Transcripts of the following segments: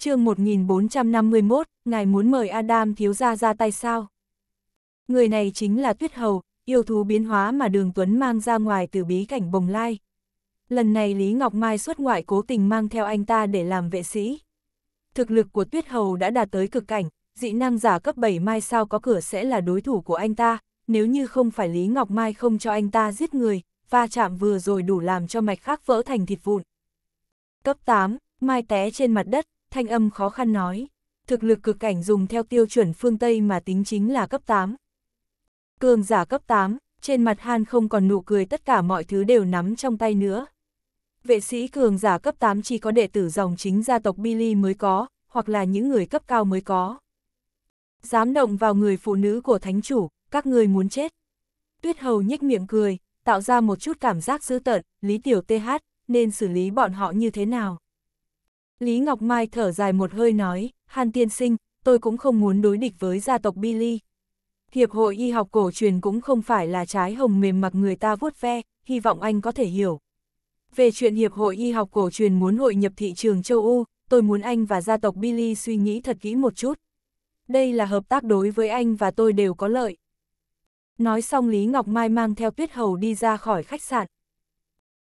chương 1451, ngài muốn mời Adam thiếu gia ra tay sao? Người này chính là Tuyết Hầu, yêu thú biến hóa mà Đường Tuấn mang ra ngoài từ bí cảnh bồng lai. Lần này Lý Ngọc Mai xuất ngoại cố tình mang theo anh ta để làm vệ sĩ. Thực lực của Tuyết Hầu đã đạt tới cực cảnh, dị năng giả cấp 7 mai sao có cửa sẽ là đối thủ của anh ta, nếu như không phải Lý Ngọc Mai không cho anh ta giết người, va chạm vừa rồi đủ làm cho mạch khác vỡ thành thịt vụn. Cấp 8, Mai té trên mặt đất, thanh âm khó khăn nói, thực lực cực cảnh dùng theo tiêu chuẩn phương Tây mà tính chính là cấp 8. Cường giả cấp 8, trên mặt Han không còn nụ cười tất cả mọi thứ đều nắm trong tay nữa. Vệ sĩ cường giả cấp 8 chỉ có đệ tử dòng chính gia tộc Billy mới có, hoặc là những người cấp cao mới có. Dám động vào người phụ nữ của thánh chủ, các người muốn chết. Tuyết hầu nhếch miệng cười, tạo ra một chút cảm giác dữ tợn, Lý Tiểu TH, nên xử lý bọn họ như thế nào? Lý Ngọc Mai thở dài một hơi nói, Hàn tiên sinh, tôi cũng không muốn đối địch với gia tộc Billy. Hiệp hội y học cổ truyền cũng không phải là trái hồng mềm mặc người ta vuốt ve, hy vọng anh có thể hiểu. Về chuyện Hiệp hội y học cổ truyền muốn hội nhập thị trường châu Âu, tôi muốn anh và gia tộc Billy suy nghĩ thật kỹ một chút. Đây là hợp tác đối với anh và tôi đều có lợi. Nói xong Lý Ngọc Mai mang theo Tuyết Hầu đi ra khỏi khách sạn.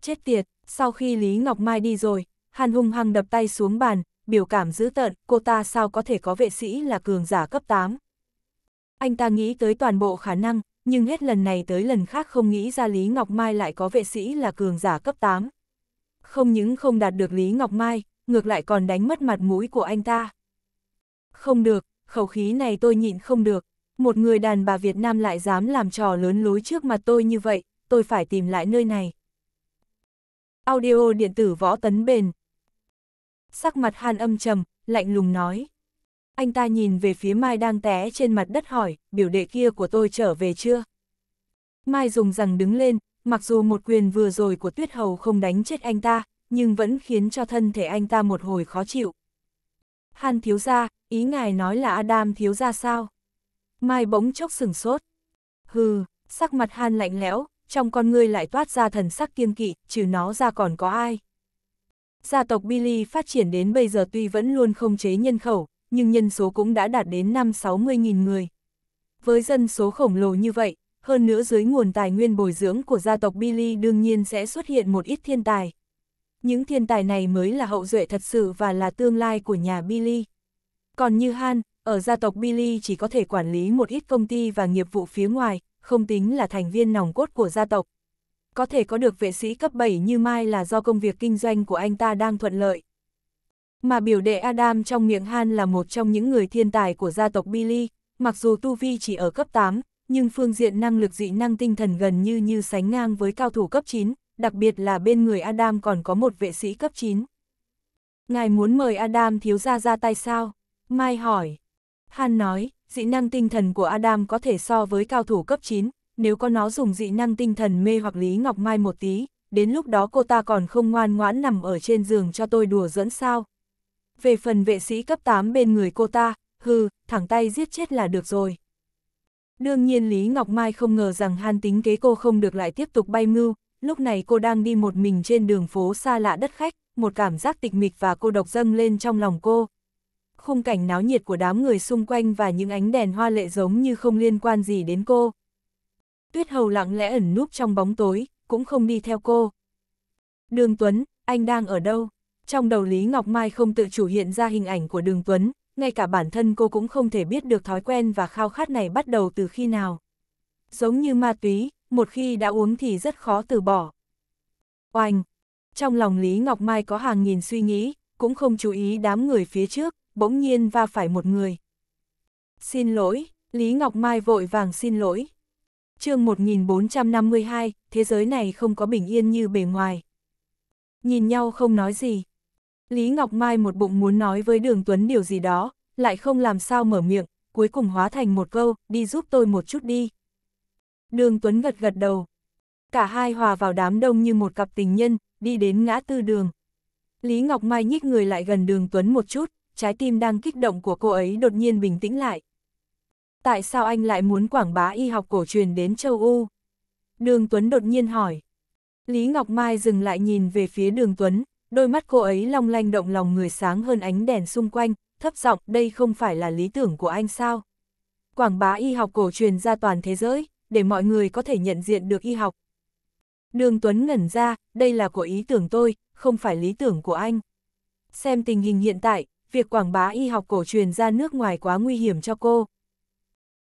Chết tiệt, sau khi Lý Ngọc Mai đi rồi, Hàn hung hăng đập tay xuống bàn, biểu cảm dữ tợn, cô ta sao có thể có vệ sĩ là cường giả cấp 8. Anh ta nghĩ tới toàn bộ khả năng, nhưng hết lần này tới lần khác không nghĩ ra Lý Ngọc Mai lại có vệ sĩ là cường giả cấp 8. Không những không đạt được Lý Ngọc Mai, ngược lại còn đánh mất mặt mũi của anh ta. Không được, khẩu khí này tôi nhịn không được, một người đàn bà Việt Nam lại dám làm trò lớn lối trước mặt tôi như vậy, tôi phải tìm lại nơi này. Audio điện tử võ tấn bền sắc mặt han âm trầm, lạnh lùng nói. Anh ta nhìn về phía Mai đang té trên mặt đất hỏi, biểu đệ kia của tôi trở về chưa? Mai dùng rằng đứng lên, mặc dù một quyền vừa rồi của tuyết hầu không đánh chết anh ta, nhưng vẫn khiến cho thân thể anh ta một hồi khó chịu. han thiếu gia, ý ngài nói là Adam thiếu gia sao? Mai bỗng chốc sừng sốt. Hừ, sắc mặt han lạnh lẽo, trong con ngươi lại toát ra thần sắc kiên kỵ, trừ nó ra còn có ai? Gia tộc Billy phát triển đến bây giờ tuy vẫn luôn không chế nhân khẩu, nhưng nhân số cũng đã đạt đến 5-60.000 người. Với dân số khổng lồ như vậy, hơn nữa dưới nguồn tài nguyên bồi dưỡng của gia tộc Billy đương nhiên sẽ xuất hiện một ít thiên tài. Những thiên tài này mới là hậu duệ thật sự và là tương lai của nhà Billy. Còn như Han, ở gia tộc Billy chỉ có thể quản lý một ít công ty và nghiệp vụ phía ngoài, không tính là thành viên nòng cốt của gia tộc, có thể có được vệ sĩ cấp 7 như Mai là do công việc kinh doanh của anh ta đang thuận lợi. Mà biểu đệ Adam trong miệng Han là một trong những người thiên tài của gia tộc Billy, mặc dù Tu Vi chỉ ở cấp 8, nhưng phương diện năng lực dị năng tinh thần gần như như sánh ngang với cao thủ cấp 9, đặc biệt là bên người Adam còn có một vệ sĩ cấp 9. Ngài muốn mời Adam thiếu gia ra tay sao? Mai hỏi. Han nói, dị năng tinh thần của Adam có thể so với cao thủ cấp 9, nếu có nó dùng dị năng tinh thần mê hoặc Lý Ngọc Mai một tí, đến lúc đó cô ta còn không ngoan ngoãn nằm ở trên giường cho tôi đùa dẫn sao. Về phần vệ sĩ cấp 8 bên người cô ta, hừ, thẳng tay giết chết là được rồi. Đương nhiên Lý Ngọc Mai không ngờ rằng han tính kế cô không được lại tiếp tục bay mưu, lúc này cô đang đi một mình trên đường phố xa lạ đất khách, một cảm giác tịch mịch và cô độc dâng lên trong lòng cô. Khung cảnh náo nhiệt của đám người xung quanh và những ánh đèn hoa lệ giống như không liên quan gì đến cô. Tuyết Hầu lặng lẽ ẩn núp trong bóng tối, cũng không đi theo cô. Đường Tuấn, anh đang ở đâu? Trong đầu Lý Ngọc Mai không tự chủ hiện ra hình ảnh của Đường Tuấn, ngay cả bản thân cô cũng không thể biết được thói quen và khao khát này bắt đầu từ khi nào. Giống như ma túy, một khi đã uống thì rất khó từ bỏ. Oanh! Trong lòng Lý Ngọc Mai có hàng nghìn suy nghĩ, cũng không chú ý đám người phía trước, bỗng nhiên va phải một người. Xin lỗi, Lý Ngọc Mai vội vàng xin lỗi, chương 1452, thế giới này không có bình yên như bề ngoài. Nhìn nhau không nói gì. Lý Ngọc Mai một bụng muốn nói với Đường Tuấn điều gì đó, lại không làm sao mở miệng, cuối cùng hóa thành một câu, đi giúp tôi một chút đi. Đường Tuấn gật gật đầu. Cả hai hòa vào đám đông như một cặp tình nhân, đi đến ngã tư đường. Lý Ngọc Mai nhích người lại gần đường Tuấn một chút, trái tim đang kích động của cô ấy đột nhiên bình tĩnh lại tại sao anh lại muốn quảng bá y học cổ truyền đến châu u? Đường Tuấn đột nhiên hỏi. Lý Ngọc Mai dừng lại nhìn về phía đường Tuấn, đôi mắt cô ấy long lanh động lòng người sáng hơn ánh đèn xung quanh, thấp giọng đây không phải là lý tưởng của anh sao? Quảng bá y học cổ truyền ra toàn thế giới, để mọi người có thể nhận diện được y học. Đường Tuấn ngẩn ra, đây là của ý tưởng tôi, không phải lý tưởng của anh. Xem tình hình hiện tại, việc quảng bá y học cổ truyền ra nước ngoài quá nguy hiểm cho cô.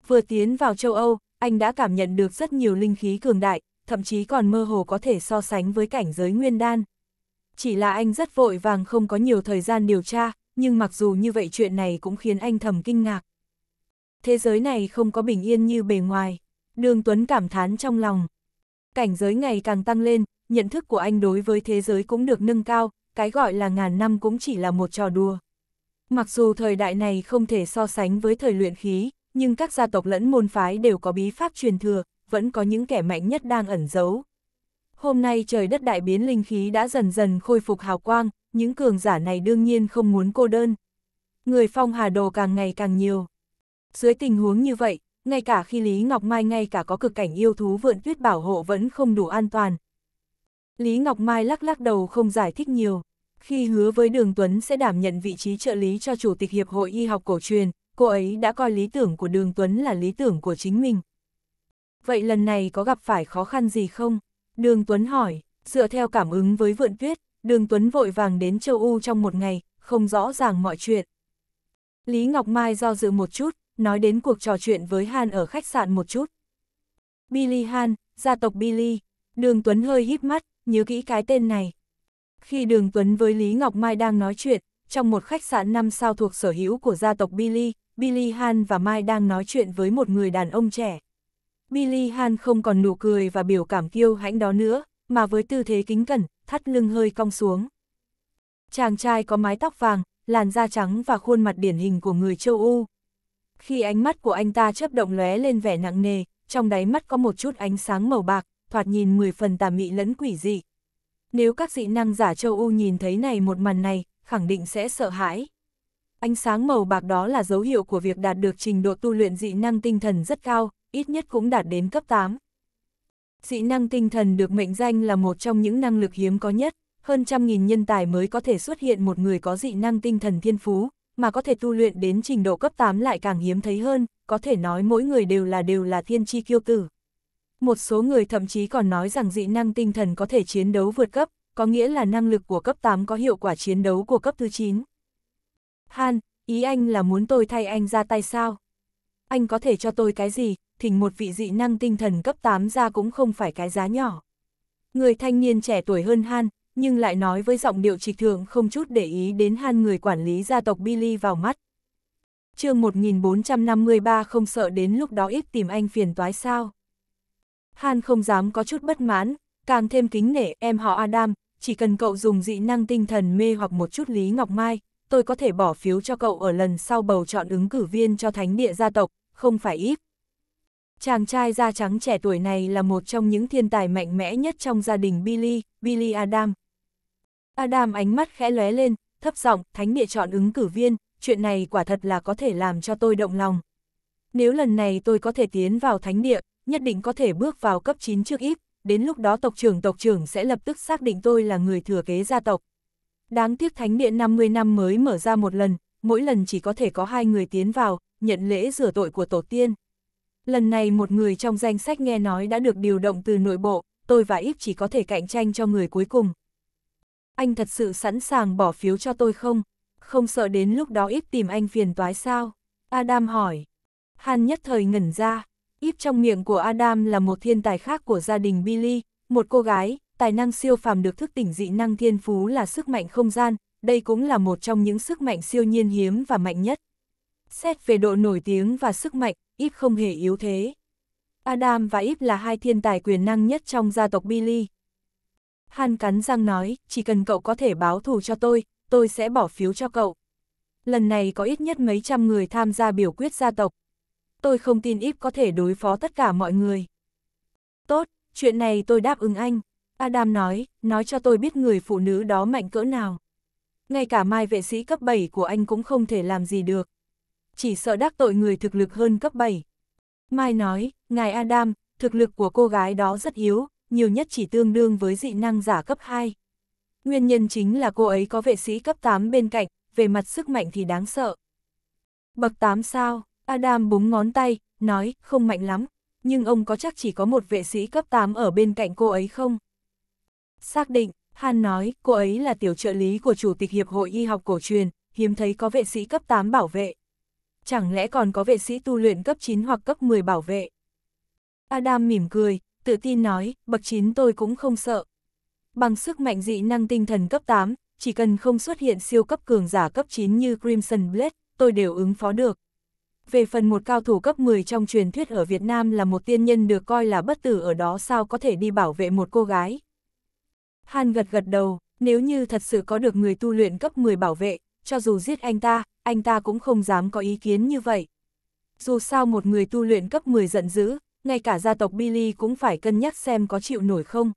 Vừa tiến vào châu Âu, anh đã cảm nhận được rất nhiều linh khí cường đại, thậm chí còn mơ hồ có thể so sánh với cảnh giới nguyên đan. Chỉ là anh rất vội vàng không có nhiều thời gian điều tra, nhưng mặc dù như vậy chuyện này cũng khiến anh thầm kinh ngạc. Thế giới này không có bình yên như bề ngoài, Đường Tuấn cảm thán trong lòng. Cảnh giới ngày càng tăng lên, nhận thức của anh đối với thế giới cũng được nâng cao, cái gọi là ngàn năm cũng chỉ là một trò đùa. Mặc dù thời đại này không thể so sánh với thời luyện khí, nhưng các gia tộc lẫn môn phái đều có bí pháp truyền thừa, vẫn có những kẻ mạnh nhất đang ẩn giấu. Hôm nay trời đất đại biến linh khí đã dần dần khôi phục hào quang, những cường giả này đương nhiên không muốn cô đơn. Người phong hà đồ càng ngày càng nhiều. Dưới tình huống như vậy, ngay cả khi Lý Ngọc Mai ngay cả có cực cảnh yêu thú vượn tuyết bảo hộ vẫn không đủ an toàn. Lý Ngọc Mai lắc lắc đầu không giải thích nhiều. Khi hứa với Đường Tuấn sẽ đảm nhận vị trí trợ lý cho Chủ tịch Hiệp hội Y học cổ truyền, cô ấy đã coi lý tưởng của Đường Tuấn là lý tưởng của chính mình. Vậy lần này có gặp phải khó khăn gì không? Đường Tuấn hỏi, dựa theo cảm ứng với vượn tuyết, Đường Tuấn vội vàng đến châu U trong một ngày, không rõ ràng mọi chuyện. Lý Ngọc Mai do dự một chút, nói đến cuộc trò chuyện với Han ở khách sạn một chút. Billy Han, gia tộc Billy, Đường Tuấn hơi híp mắt, nhớ kỹ cái tên này. Khi Đường Tuấn với Lý Ngọc Mai đang nói chuyện, trong một khách sạn năm sao thuộc sở hữu của gia tộc Billy, Billy Han và Mai đang nói chuyện với một người đàn ông trẻ. Billy Han không còn nụ cười và biểu cảm kiêu hãnh đó nữa, mà với tư thế kính cẩn, thắt lưng hơi cong xuống. Chàng trai có mái tóc vàng, làn da trắng và khuôn mặt điển hình của người châu u. Khi ánh mắt của anh ta chớp động lóe lên vẻ nặng nề, trong đáy mắt có một chút ánh sáng màu bạc, thoạt nhìn mười phần tà mị lẫn quỷ dị. Nếu các dị năng giả châu u nhìn thấy này một màn này, khẳng định sẽ sợ hãi. Ánh sáng màu bạc đó là dấu hiệu của việc đạt được trình độ tu luyện dị năng tinh thần rất cao, ít nhất cũng đạt đến cấp 8. Dị năng tinh thần được mệnh danh là một trong những năng lực hiếm có nhất, hơn trăm nghìn nhân tài mới có thể xuất hiện một người có dị năng tinh thần thiên phú, mà có thể tu luyện đến trình độ cấp 8 lại càng hiếm thấy hơn, có thể nói mỗi người đều là đều là thiên chi kiêu tử. Một số người thậm chí còn nói rằng dị năng tinh thần có thể chiến đấu vượt cấp, có nghĩa là năng lực của cấp 8 có hiệu quả chiến đấu của cấp thứ 9. Han, ý anh là muốn tôi thay anh ra tay sao? Anh có thể cho tôi cái gì, thỉnh một vị dị năng tinh thần cấp 8 ra cũng không phải cái giá nhỏ. Người thanh niên trẻ tuổi hơn Han, nhưng lại nói với giọng điệu trịch thượng không chút để ý đến Han người quản lý gia tộc Billy vào mắt. chương 1453 không sợ đến lúc đó ít tìm anh phiền toái sao. Han không dám có chút bất mãn, càng thêm kính nể em họ Adam, chỉ cần cậu dùng dị năng tinh thần mê hoặc một chút Lý Ngọc Mai, tôi có thể bỏ phiếu cho cậu ở lần sau bầu chọn ứng cử viên cho thánh địa gia tộc, không phải ít. Chàng trai da trắng trẻ tuổi này là một trong những thiên tài mạnh mẽ nhất trong gia đình Billy, Billy Adam. Adam ánh mắt khẽ lóe lên, thấp giọng, thánh địa chọn ứng cử viên, chuyện này quả thật là có thể làm cho tôi động lòng. Nếu lần này tôi có thể tiến vào thánh địa, nhất định có thể bước vào cấp 9 trước ít, đến lúc đó tộc trưởng tộc trưởng sẽ lập tức xác định tôi là người thừa kế gia tộc. Đáng tiếc thánh điện 50 năm mới mở ra một lần, mỗi lần chỉ có thể có hai người tiến vào, nhận lễ rửa tội của tổ tiên. Lần này một người trong danh sách nghe nói đã được điều động từ nội bộ, tôi và Íp chỉ có thể cạnh tranh cho người cuối cùng. Anh thật sự sẵn sàng bỏ phiếu cho tôi không? Không sợ đến lúc đó Íp tìm anh phiền toái sao? Adam hỏi. Han nhất thời ngẩn ra, Íp trong miệng của Adam là một thiên tài khác của gia đình Billy, một cô gái, tài năng siêu phàm được thức tỉnh dị năng thiên phú là sức mạnh không gian, đây cũng là một trong những sức mạnh siêu nhiên hiếm và mạnh nhất. Xét về độ nổi tiếng và sức mạnh, Íp không hề yếu thế. Adam và Íp là hai thiên tài quyền năng nhất trong gia tộc Billy. Han cắn răng nói, chỉ cần cậu có thể báo thù cho tôi, tôi sẽ bỏ phiếu cho cậu. Lần này có ít nhất mấy trăm người tham gia biểu quyết gia tộc. Tôi không tin Íp có thể đối phó tất cả mọi người. Tốt, chuyện này tôi đáp ứng anh. Adam nói, nói cho tôi biết người phụ nữ đó mạnh cỡ nào. Ngay cả mai vệ sĩ cấp 7 của anh cũng không thể làm gì được. Chỉ sợ đắc tội người thực lực hơn cấp 7. Mai nói, ngài Adam, thực lực của cô gái đó rất yếu, nhiều nhất chỉ tương đương với dị năng giả cấp 2. Nguyên nhân chính là cô ấy có vệ sĩ cấp 8 bên cạnh, về mặt sức mạnh thì đáng sợ. Bậc 8 sao, Adam búng ngón tay, nói, không mạnh lắm, nhưng ông có chắc chỉ có một vệ sĩ cấp 8 ở bên cạnh cô ấy không? Xác định, Han nói, cô ấy là tiểu trợ lý của Chủ tịch Hiệp hội Y học cổ truyền, hiếm thấy có vệ sĩ cấp 8 bảo vệ. Chẳng lẽ còn có vệ sĩ tu luyện cấp 9 hoặc cấp 10 bảo vệ? Adam mỉm cười, tự tin nói, bậc 9 tôi cũng không sợ. Bằng sức mạnh dị năng tinh thần cấp 8, chỉ cần không xuất hiện siêu cấp cường giả cấp 9 như Crimson Blade, tôi đều ứng phó được. Về phần một cao thủ cấp 10 trong truyền thuyết ở Việt Nam là một tiên nhân được coi là bất tử ở đó sao có thể đi bảo vệ một cô gái. Han gật gật đầu, nếu như thật sự có được người tu luyện cấp 10 bảo vệ, cho dù giết anh ta, anh ta cũng không dám có ý kiến như vậy. Dù sao một người tu luyện cấp 10 giận dữ, ngay cả gia tộc Billy cũng phải cân nhắc xem có chịu nổi không.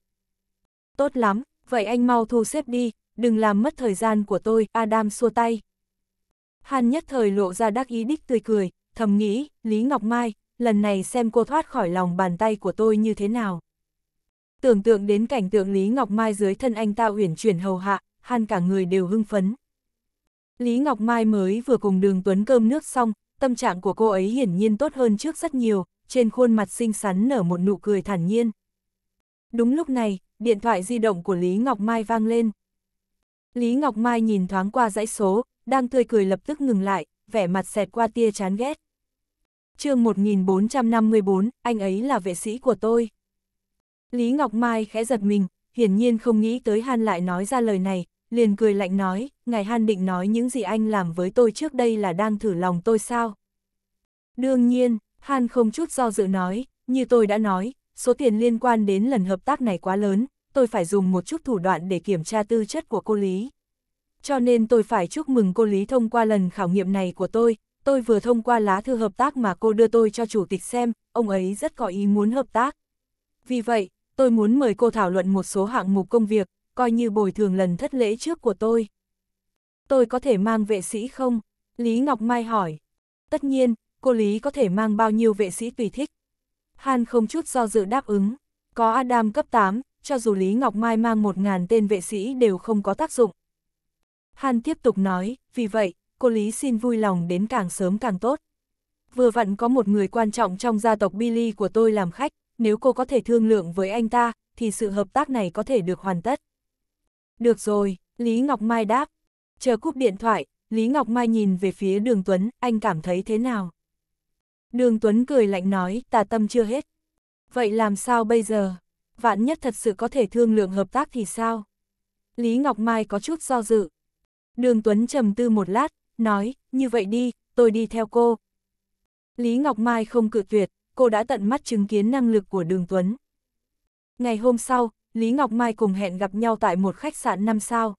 Tốt lắm, vậy anh mau thu xếp đi, đừng làm mất thời gian của tôi, Adam xua tay. Han nhất thời lộ ra đắc ý đích tươi cười, thầm nghĩ, Lý Ngọc Mai, lần này xem cô thoát khỏi lòng bàn tay của tôi như thế nào. Tưởng tượng đến cảnh tượng Lý Ngọc Mai dưới thân anh ta uyển chuyển hầu hạ, han cả người đều hưng phấn. Lý Ngọc Mai mới vừa cùng đường Tuấn cơm nước xong, tâm trạng của cô ấy hiển nhiên tốt hơn trước rất nhiều, trên khuôn mặt xinh xắn nở một nụ cười thản nhiên. Đúng lúc này, điện thoại di động của Lý Ngọc Mai vang lên. Lý Ngọc Mai nhìn thoáng qua dãy số, đang tươi cười lập tức ngừng lại, vẻ mặt xẹt qua tia chán ghét. chương 1454, anh ấy là vệ sĩ của tôi. Lý Ngọc Mai khẽ giật mình, hiển nhiên không nghĩ tới Han lại nói ra lời này, liền cười lạnh nói, ngài Han định nói những gì anh làm với tôi trước đây là đang thử lòng tôi sao? Đương nhiên, Han không chút do dự nói, như tôi đã nói, số tiền liên quan đến lần hợp tác này quá lớn, tôi phải dùng một chút thủ đoạn để kiểm tra tư chất của cô Lý. Cho nên tôi phải chúc mừng cô Lý thông qua lần khảo nghiệm này của tôi, tôi vừa thông qua lá thư hợp tác mà cô đưa tôi cho chủ tịch xem, ông ấy rất có ý muốn hợp tác. Vì vậy, tôi muốn mời cô thảo luận một số hạng mục công việc, coi như bồi thường lần thất lễ trước của tôi. Tôi có thể mang vệ sĩ không? Lý Ngọc Mai hỏi. Tất nhiên, cô Lý có thể mang bao nhiêu vệ sĩ tùy thích. Han không chút do dự đáp ứng. Có Adam cấp 8, cho dù Lý Ngọc Mai mang một ngàn tên vệ sĩ đều không có tác dụng. Han tiếp tục nói, vì vậy, cô Lý xin vui lòng đến càng sớm càng tốt. Vừa vặn có một người quan trọng trong gia tộc Billy của tôi làm khách, nếu cô có thể thương lượng với anh ta, thì sự hợp tác này có thể được hoàn tất. Được rồi, Lý Ngọc Mai đáp. Chờ cúp điện thoại, Lý Ngọc Mai nhìn về phía Đường Tuấn, anh cảm thấy thế nào? Đường Tuấn cười lạnh nói, tà tâm chưa hết. Vậy làm sao bây giờ? Vạn nhất thật sự có thể thương lượng hợp tác thì sao? Lý Ngọc Mai có chút do dự. Đường Tuấn trầm tư một lát, nói, như vậy đi, tôi đi theo cô. Lý Ngọc Mai không cự tuyệt, cô đã tận mắt chứng kiến năng lực của Đường Tuấn. Ngày hôm sau, Lý Ngọc Mai cùng hẹn gặp nhau tại một khách sạn 5 sao.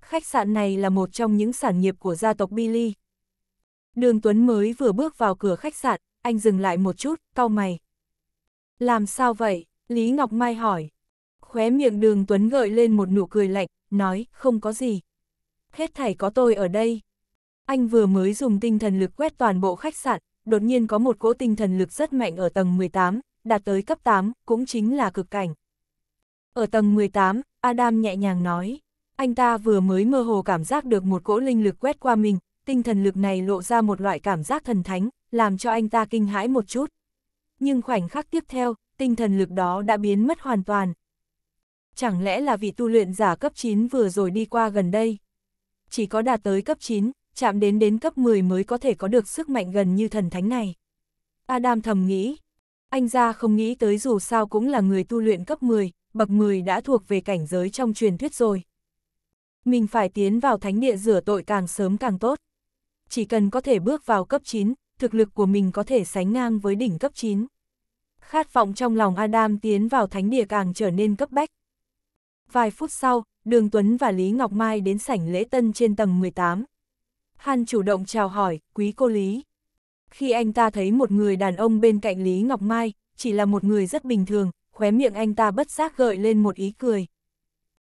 Khách sạn này là một trong những sản nghiệp của gia tộc Billy. Đường Tuấn mới vừa bước vào cửa khách sạn, anh dừng lại một chút, cau mày. Làm sao vậy? Lý Ngọc Mai hỏi. Khóe miệng đường Tuấn gợi lên một nụ cười lạnh, nói, không có gì. Hết thảy có tôi ở đây. Anh vừa mới dùng tinh thần lực quét toàn bộ khách sạn, đột nhiên có một cỗ tinh thần lực rất mạnh ở tầng 18, đạt tới cấp 8, cũng chính là cực cảnh. Ở tầng 18, Adam nhẹ nhàng nói, anh ta vừa mới mơ hồ cảm giác được một cỗ linh lực quét qua mình, tinh thần lực này lộ ra một loại cảm giác thần thánh, làm cho anh ta kinh hãi một chút. Nhưng khoảnh khắc tiếp theo, tinh thần lực đó đã biến mất hoàn toàn. Chẳng lẽ là vị tu luyện giả cấp 9 vừa rồi đi qua gần đây? Chỉ có đạt tới cấp 9, chạm đến đến cấp 10 mới có thể có được sức mạnh gần như thần thánh này. Adam thầm nghĩ, anh ra không nghĩ tới dù sao cũng là người tu luyện cấp 10, bậc 10 đã thuộc về cảnh giới trong truyền thuyết rồi. Mình phải tiến vào thánh địa rửa tội càng sớm càng tốt. Chỉ cần có thể bước vào cấp 9, thực lực của mình có thể sánh ngang với đỉnh cấp 9. Khát vọng trong lòng Adam tiến vào thánh địa càng trở nên cấp bách. Vài phút sau, Đường Tuấn và Lý Ngọc Mai đến sảnh lễ tân trên tầng 18. Han chủ động chào hỏi, quý cô Lý. Khi anh ta thấy một người đàn ông bên cạnh Lý Ngọc Mai, chỉ là một người rất bình thường, khóe miệng anh ta bất giác gợi lên một ý cười.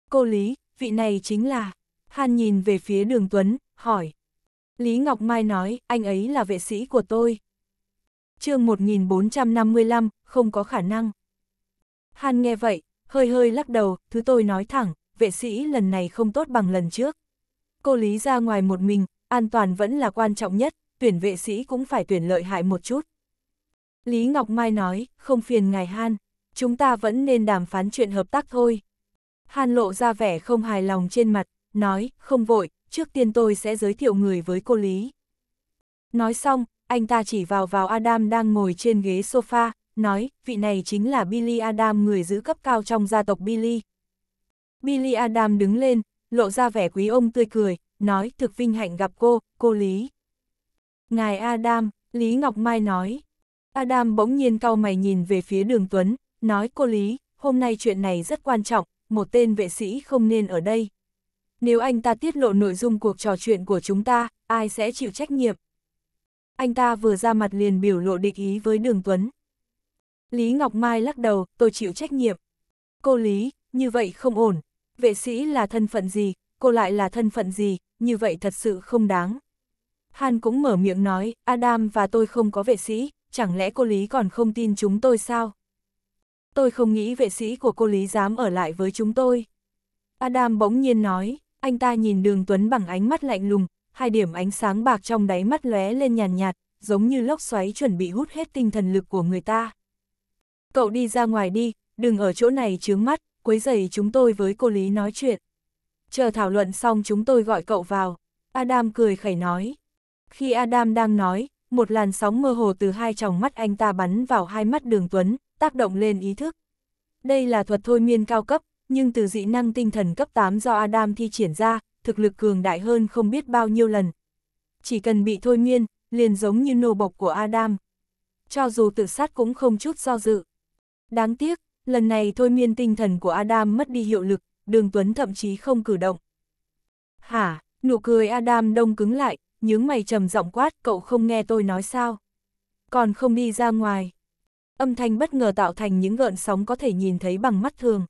Cô Lý, vị này chính là... Han nhìn về phía đường Tuấn, hỏi. Lý Ngọc Mai nói, anh ấy là vệ sĩ của tôi. chương 1455, không có khả năng. Han nghe vậy, hơi hơi lắc đầu, thứ tôi nói thẳng, vệ sĩ lần này không tốt bằng lần trước. Cô Lý ra ngoài một mình, an toàn vẫn là quan trọng nhất, tuyển vệ sĩ cũng phải tuyển lợi hại một chút. Lý Ngọc Mai nói, không phiền ngài Han, chúng ta vẫn nên đàm phán chuyện hợp tác thôi. Han lộ ra vẻ không hài lòng trên mặt, nói, không vội, trước tiên tôi sẽ giới thiệu người với cô Lý. Nói xong, anh ta chỉ vào vào Adam đang ngồi trên ghế sofa, nói, vị này chính là Billy Adam người giữ cấp cao trong gia tộc Billy. Billy Adam đứng lên, lộ ra vẻ quý ông tươi cười, nói thực vinh hạnh gặp cô, cô Lý. Ngài Adam, Lý Ngọc Mai nói. Adam bỗng nhiên cau mày nhìn về phía đường Tuấn, nói cô Lý, hôm nay chuyện này rất quan trọng, một tên vệ sĩ không nên ở đây. Nếu anh ta tiết lộ nội dung cuộc trò chuyện của chúng ta, ai sẽ chịu trách nhiệm? Anh ta vừa ra mặt liền biểu lộ địch ý với đường Tuấn. Lý Ngọc Mai lắc đầu, tôi chịu trách nhiệm. Cô Lý, như vậy không ổn. Vệ sĩ là thân phận gì, cô lại là thân phận gì, như vậy thật sự không đáng. Han cũng mở miệng nói, Adam và tôi không có vệ sĩ, chẳng lẽ cô Lý còn không tin chúng tôi sao? Tôi không nghĩ vệ sĩ của cô Lý dám ở lại với chúng tôi. Adam bỗng nhiên nói, anh ta nhìn đường Tuấn bằng ánh mắt lạnh lùng, hai điểm ánh sáng bạc trong đáy mắt lóe lên nhàn nhạt, nhạt, giống như lốc xoáy chuẩn bị hút hết tinh thần lực của người ta. Cậu đi ra ngoài đi, đừng ở chỗ này chướng mắt, quấy rầy chúng tôi với cô Lý nói chuyện chờ thảo luận xong chúng tôi gọi cậu vào. Adam cười khẩy nói. Khi Adam đang nói, một làn sóng mơ hồ từ hai tròng mắt anh ta bắn vào hai mắt đường Tuấn, tác động lên ý thức. Đây là thuật thôi miên cao cấp, nhưng từ dị năng tinh thần cấp 8 do Adam thi triển ra, thực lực cường đại hơn không biết bao nhiêu lần. Chỉ cần bị thôi miên, liền giống như nô bộc của Adam. Cho dù tự sát cũng không chút do dự. Đáng tiếc, lần này thôi miên tinh thần của Adam mất đi hiệu lực, đường Tuấn thậm chí không cử động. Hả, nụ cười Adam đông cứng lại, nhướng mày trầm giọng quát cậu không nghe tôi nói sao. Còn không đi ra ngoài. Âm thanh bất ngờ tạo thành những gợn sóng có thể nhìn thấy bằng mắt thường.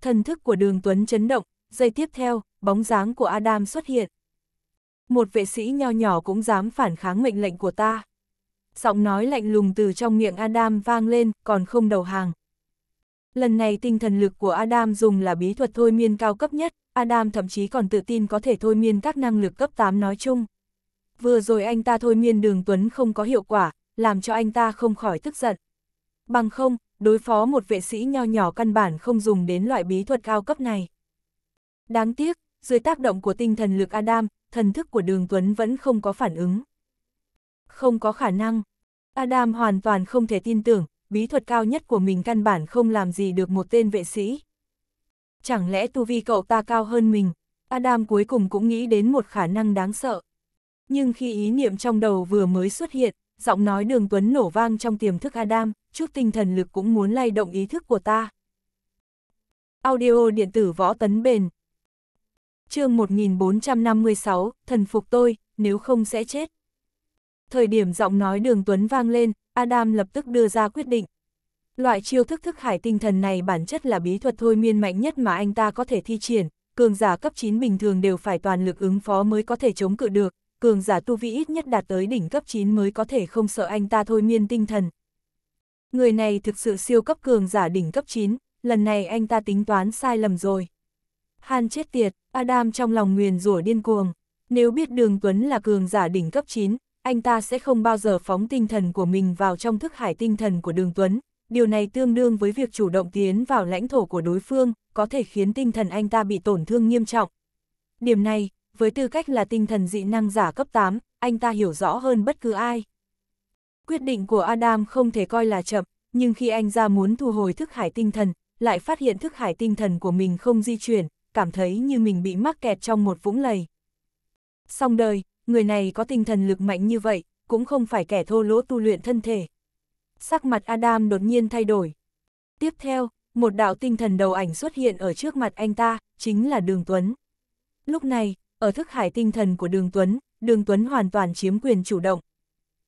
Thần thức của đường Tuấn chấn động, giây tiếp theo, bóng dáng của Adam xuất hiện. Một vệ sĩ nho nhỏ cũng dám phản kháng mệnh lệnh của ta. Giọng nói lạnh lùng từ trong miệng Adam vang lên, còn không đầu hàng, Lần này tinh thần lực của Adam dùng là bí thuật thôi miên cao cấp nhất, Adam thậm chí còn tự tin có thể thôi miên các năng lực cấp 8 nói chung. Vừa rồi anh ta thôi miên đường Tuấn không có hiệu quả, làm cho anh ta không khỏi tức giận. Bằng không, đối phó một vệ sĩ nho nhỏ căn bản không dùng đến loại bí thuật cao cấp này. Đáng tiếc, dưới tác động của tinh thần lực Adam, thần thức của đường Tuấn vẫn không có phản ứng. Không có khả năng. Adam hoàn toàn không thể tin tưởng, bí thuật cao nhất của mình căn bản không làm gì được một tên vệ sĩ. Chẳng lẽ tu vi cậu ta cao hơn mình? Adam cuối cùng cũng nghĩ đến một khả năng đáng sợ. Nhưng khi ý niệm trong đầu vừa mới xuất hiện, giọng nói đường Tuấn nổ vang trong tiềm thức Adam, chút tinh thần lực cũng muốn lay động ý thức của ta. Audio điện tử võ tấn bền chương 1456, thần phục tôi, nếu không sẽ chết. Thời điểm giọng nói đường Tuấn vang lên, Adam lập tức đưa ra quyết định. Loại chiêu thức thức hải tinh thần này bản chất là bí thuật thôi miên mạnh nhất mà anh ta có thể thi triển, cường giả cấp 9 bình thường đều phải toàn lực ứng phó mới có thể chống cự được, cường giả tu vi ít nhất đạt tới đỉnh cấp 9 mới có thể không sợ anh ta thôi miên tinh thần. Người này thực sự siêu cấp cường giả đỉnh cấp 9, lần này anh ta tính toán sai lầm rồi. Han chết tiệt, Adam trong lòng nguyền rủa điên cuồng. Nếu biết Đường Tuấn là cường giả đỉnh cấp 9, anh ta sẽ không bao giờ phóng tinh thần của mình vào trong thức hải tinh thần của Đường Tuấn. Điều này tương đương với việc chủ động tiến vào lãnh thổ của đối phương, có thể khiến tinh thần anh ta bị tổn thương nghiêm trọng. Điểm này, với tư cách là tinh thần dị năng giả cấp 8, anh ta hiểu rõ hơn bất cứ ai. Quyết định của Adam không thể coi là chậm, nhưng khi anh ra muốn thu hồi thức hải tinh thần, lại phát hiện thức hải tinh thần của mình không di chuyển, cảm thấy như mình bị mắc kẹt trong một vũng lầy. Xong đời, người này có tinh thần lực mạnh như vậy, cũng không phải kẻ thô lỗ tu luyện thân thể. Sắc mặt Adam đột nhiên thay đổi. Tiếp theo, một đạo tinh thần đầu ảnh xuất hiện ở trước mặt anh ta, chính là Đường Tuấn. Lúc này, ở thức hải tinh thần của Đường Tuấn, Đường Tuấn hoàn toàn chiếm quyền chủ động.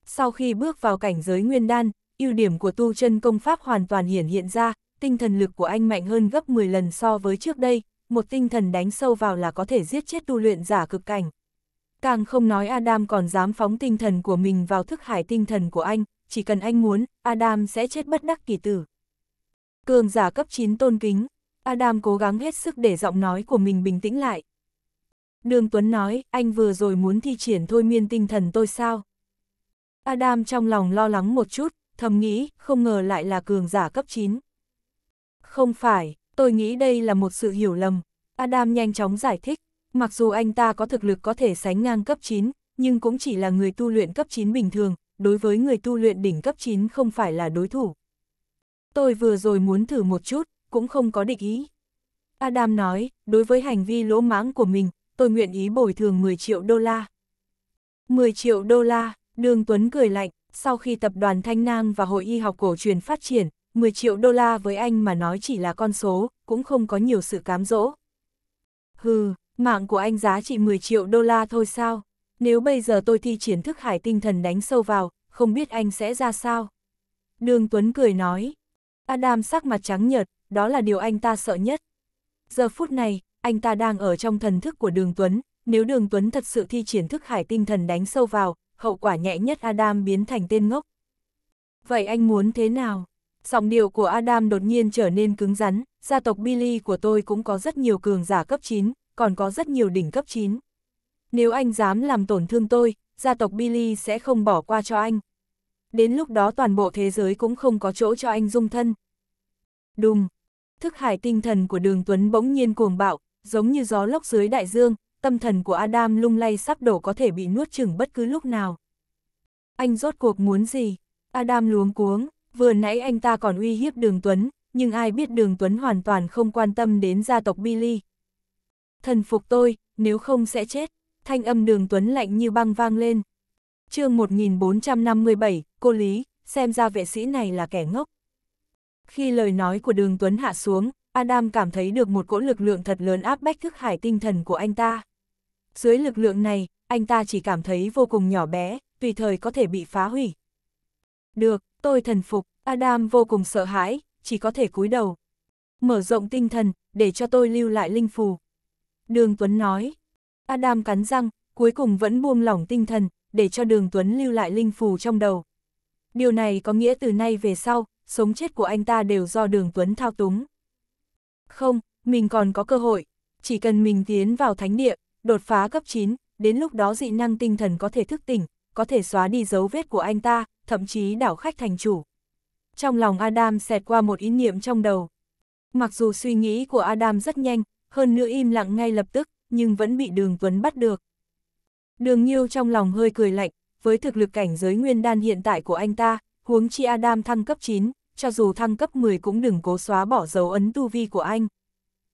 Sau khi bước vào cảnh giới nguyên đan, ưu điểm của tu chân công pháp hoàn toàn hiển hiện ra, tinh thần lực của anh mạnh hơn gấp 10 lần so với trước đây, một tinh thần đánh sâu vào là có thể giết chết tu luyện giả cực cảnh. Càng không nói Adam còn dám phóng tinh thần của mình vào thức hải tinh thần của anh, chỉ cần anh muốn, Adam sẽ chết bất đắc kỳ tử. Cường giả cấp 9 tôn kính, Adam cố gắng hết sức để giọng nói của mình bình tĩnh lại. Đường Tuấn nói, anh vừa rồi muốn thi triển thôi miên tinh thần tôi sao? Adam trong lòng lo lắng một chút, thầm nghĩ, không ngờ lại là cường giả cấp 9. Không phải, tôi nghĩ đây là một sự hiểu lầm. Adam nhanh chóng giải thích. Mặc dù anh ta có thực lực có thể sánh ngang cấp 9, nhưng cũng chỉ là người tu luyện cấp 9 bình thường, đối với người tu luyện đỉnh cấp 9 không phải là đối thủ. Tôi vừa rồi muốn thử một chút, cũng không có định ý. Adam nói, đối với hành vi lỗ mãng của mình, tôi nguyện ý bồi thường 10 triệu đô la. 10 triệu đô la, Đường Tuấn cười lạnh, sau khi tập đoàn Thanh Nang và Hội y học cổ truyền phát triển, 10 triệu đô la với anh mà nói chỉ là con số, cũng không có nhiều sự cám dỗ. Hừ, Mạng của anh giá trị 10 triệu đô la thôi sao? Nếu bây giờ tôi thi triển thức hải tinh thần đánh sâu vào, không biết anh sẽ ra sao? Đường Tuấn cười nói. Adam sắc mặt trắng nhợt, đó là điều anh ta sợ nhất. Giờ phút này, anh ta đang ở trong thần thức của đường Tuấn, nếu đường Tuấn thật sự thi triển thức hải tinh thần đánh sâu vào, hậu quả nhẹ nhất Adam biến thành tên ngốc. Vậy anh muốn thế nào? Giọng điệu của Adam đột nhiên trở nên cứng rắn, gia tộc Billy của tôi cũng có rất nhiều cường giả cấp 9, còn có rất nhiều đỉnh cấp 9. Nếu anh dám làm tổn thương tôi, gia tộc Billy sẽ không bỏ qua cho anh. Đến lúc đó toàn bộ thế giới cũng không có chỗ cho anh dung thân. Đùng! Thức hải tinh thần của đường Tuấn bỗng nhiên cuồng bạo, giống như gió lốc dưới đại dương, tâm thần của Adam lung lay sắp đổ có thể bị nuốt chửng bất cứ lúc nào. Anh rốt cuộc muốn gì? Adam luống cuống, vừa nãy anh ta còn uy hiếp đường Tuấn, nhưng ai biết đường Tuấn hoàn toàn không quan tâm đến gia tộc Billy, thần phục tôi, nếu không sẽ chết, thanh âm đường Tuấn lạnh như băng vang lên. chương 1457, cô Lý, xem ra vệ sĩ này là kẻ ngốc. Khi lời nói của đường Tuấn hạ xuống, Adam cảm thấy được một cỗ lực lượng thật lớn áp bách thức hải tinh thần của anh ta. Dưới lực lượng này, anh ta chỉ cảm thấy vô cùng nhỏ bé, tùy thời có thể bị phá hủy. Được, tôi thần phục, Adam vô cùng sợ hãi, chỉ có thể cúi đầu. Mở rộng tinh thần, để cho tôi lưu lại linh phù. Đường Tuấn nói. Adam cắn răng, cuối cùng vẫn buông lỏng tinh thần, để cho đường Tuấn lưu lại linh phù trong đầu. Điều này có nghĩa từ nay về sau, sống chết của anh ta đều do đường Tuấn thao túng. Không, mình còn có cơ hội. Chỉ cần mình tiến vào thánh địa, đột phá cấp 9, đến lúc đó dị năng tinh thần có thể thức tỉnh, có thể xóa đi dấu vết của anh ta, thậm chí đảo khách thành chủ. Trong lòng Adam xẹt qua một ý niệm trong đầu. Mặc dù suy nghĩ của Adam rất nhanh, hơn nữa im lặng ngay lập tức, nhưng vẫn bị Đường vấn bắt được. Đường Nhiêu trong lòng hơi cười lạnh, với thực lực cảnh giới nguyên đan hiện tại của anh ta, huống chi Adam thăng cấp 9, cho dù thăng cấp 10 cũng đừng cố xóa bỏ dấu ấn tu vi của anh.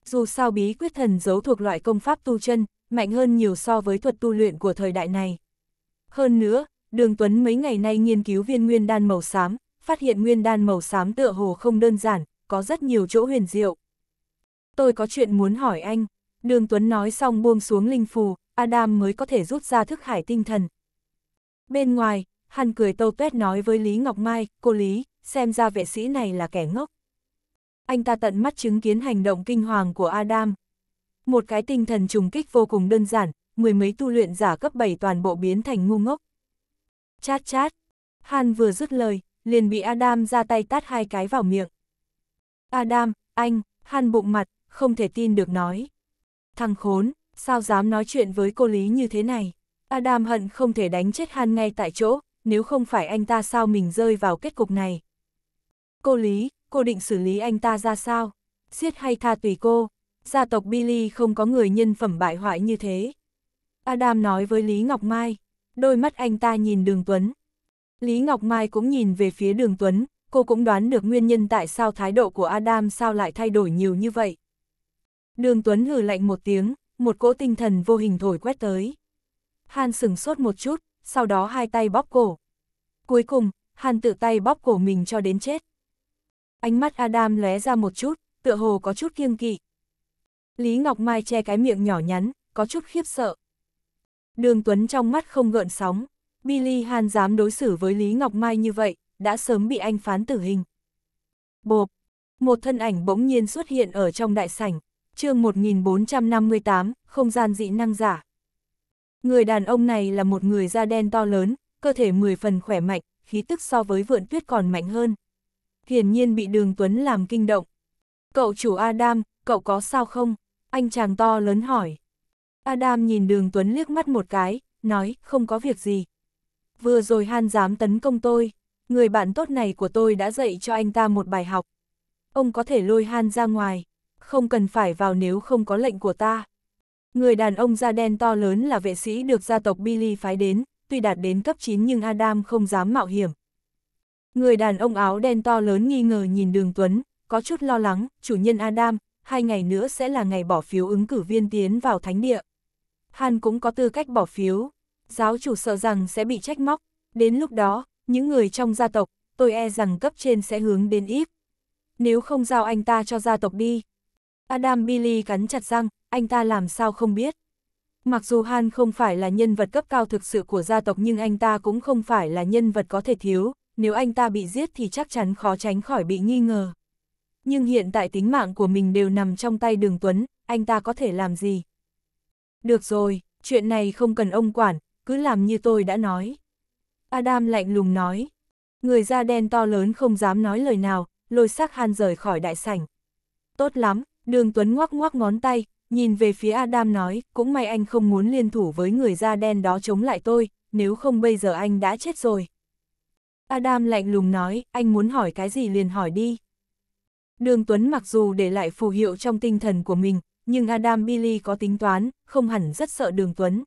Dù sao bí quyết thần giấu thuộc loại công pháp tu chân, mạnh hơn nhiều so với thuật tu luyện của thời đại này. Hơn nữa, Đường Tuấn mấy ngày nay nghiên cứu viên nguyên đan màu xám, phát hiện nguyên đan màu xám tựa hồ không đơn giản, có rất nhiều chỗ huyền diệu tôi có chuyện muốn hỏi anh. Đường Tuấn nói xong buông xuống linh phù, Adam mới có thể rút ra thức hải tinh thần. Bên ngoài, hắn cười tâu tuét nói với Lý Ngọc Mai, cô Lý, xem ra vệ sĩ này là kẻ ngốc. Anh ta tận mắt chứng kiến hành động kinh hoàng của Adam. Một cái tinh thần trùng kích vô cùng đơn giản, mười mấy tu luyện giả cấp 7 toàn bộ biến thành ngu ngốc. Chát chát, Han vừa dứt lời, liền bị Adam ra tay tát hai cái vào miệng. Adam, anh, Han bụng mặt, không thể tin được nói. Thằng khốn, sao dám nói chuyện với cô Lý như thế này? Adam hận không thể đánh chết Han ngay tại chỗ, nếu không phải anh ta sao mình rơi vào kết cục này. Cô Lý, cô định xử lý anh ta ra sao? Giết hay tha tùy cô? Gia tộc Billy không có người nhân phẩm bại hoại như thế. Adam nói với Lý Ngọc Mai, đôi mắt anh ta nhìn Đường Tuấn. Lý Ngọc Mai cũng nhìn về phía Đường Tuấn, cô cũng đoán được nguyên nhân tại sao thái độ của Adam sao lại thay đổi nhiều như vậy. Đường Tuấn hừ lạnh một tiếng, một cỗ tinh thần vô hình thổi quét tới. Hàn sửng sốt một chút, sau đó hai tay bóp cổ. Cuối cùng, Hàn tự tay bóp cổ mình cho đến chết. Ánh mắt Adam lóe ra một chút, tựa hồ có chút kiêng kỵ. Lý Ngọc Mai che cái miệng nhỏ nhắn, có chút khiếp sợ. Đường Tuấn trong mắt không gợn sóng, Billy Hàn dám đối xử với Lý Ngọc Mai như vậy, đã sớm bị anh phán tử hình. Bộp, một thân ảnh bỗng nhiên xuất hiện ở trong đại sảnh, chương 1458, không gian dị năng giả. Người đàn ông này là một người da đen to lớn, cơ thể 10 phần khỏe mạnh, khí tức so với vượn tuyết còn mạnh hơn. Hiển nhiên bị đường Tuấn làm kinh động. Cậu chủ Adam, cậu có sao không? Anh chàng to lớn hỏi. Adam nhìn đường Tuấn liếc mắt một cái, nói, không có việc gì. Vừa rồi han dám tấn công tôi, người bạn tốt này của tôi đã dạy cho anh ta một bài học. Ông có thể lôi han ra ngoài, không cần phải vào nếu không có lệnh của ta. Người đàn ông da đen to lớn là vệ sĩ được gia tộc Billy phái đến, tuy đạt đến cấp 9 nhưng Adam không dám mạo hiểm. Người đàn ông áo đen to lớn nghi ngờ nhìn đường Tuấn, có chút lo lắng, chủ nhân Adam, hai ngày nữa sẽ là ngày bỏ phiếu ứng cử viên tiến vào thánh địa. Hàn cũng có tư cách bỏ phiếu, giáo chủ sợ rằng sẽ bị trách móc, đến lúc đó, những người trong gia tộc, tôi e rằng cấp trên sẽ hướng đến ít. Nếu không giao anh ta cho gia tộc đi, Adam Billy cắn chặt răng, anh ta làm sao không biết. Mặc dù Han không phải là nhân vật cấp cao thực sự của gia tộc nhưng anh ta cũng không phải là nhân vật có thể thiếu, nếu anh ta bị giết thì chắc chắn khó tránh khỏi bị nghi ngờ. Nhưng hiện tại tính mạng của mình đều nằm trong tay đường Tuấn, anh ta có thể làm gì? Được rồi, chuyện này không cần ông quản, cứ làm như tôi đã nói. Adam lạnh lùng nói. Người da đen to lớn không dám nói lời nào, lôi xác Han rời khỏi đại sảnh. Tốt lắm, Đường Tuấn ngoắc ngoắc ngón tay, nhìn về phía Adam nói, cũng may anh không muốn liên thủ với người da đen đó chống lại tôi, nếu không bây giờ anh đã chết rồi. Adam lạnh lùng nói, anh muốn hỏi cái gì liền hỏi đi. Đường Tuấn mặc dù để lại phù hiệu trong tinh thần của mình, nhưng Adam Billy có tính toán, không hẳn rất sợ Đường Tuấn.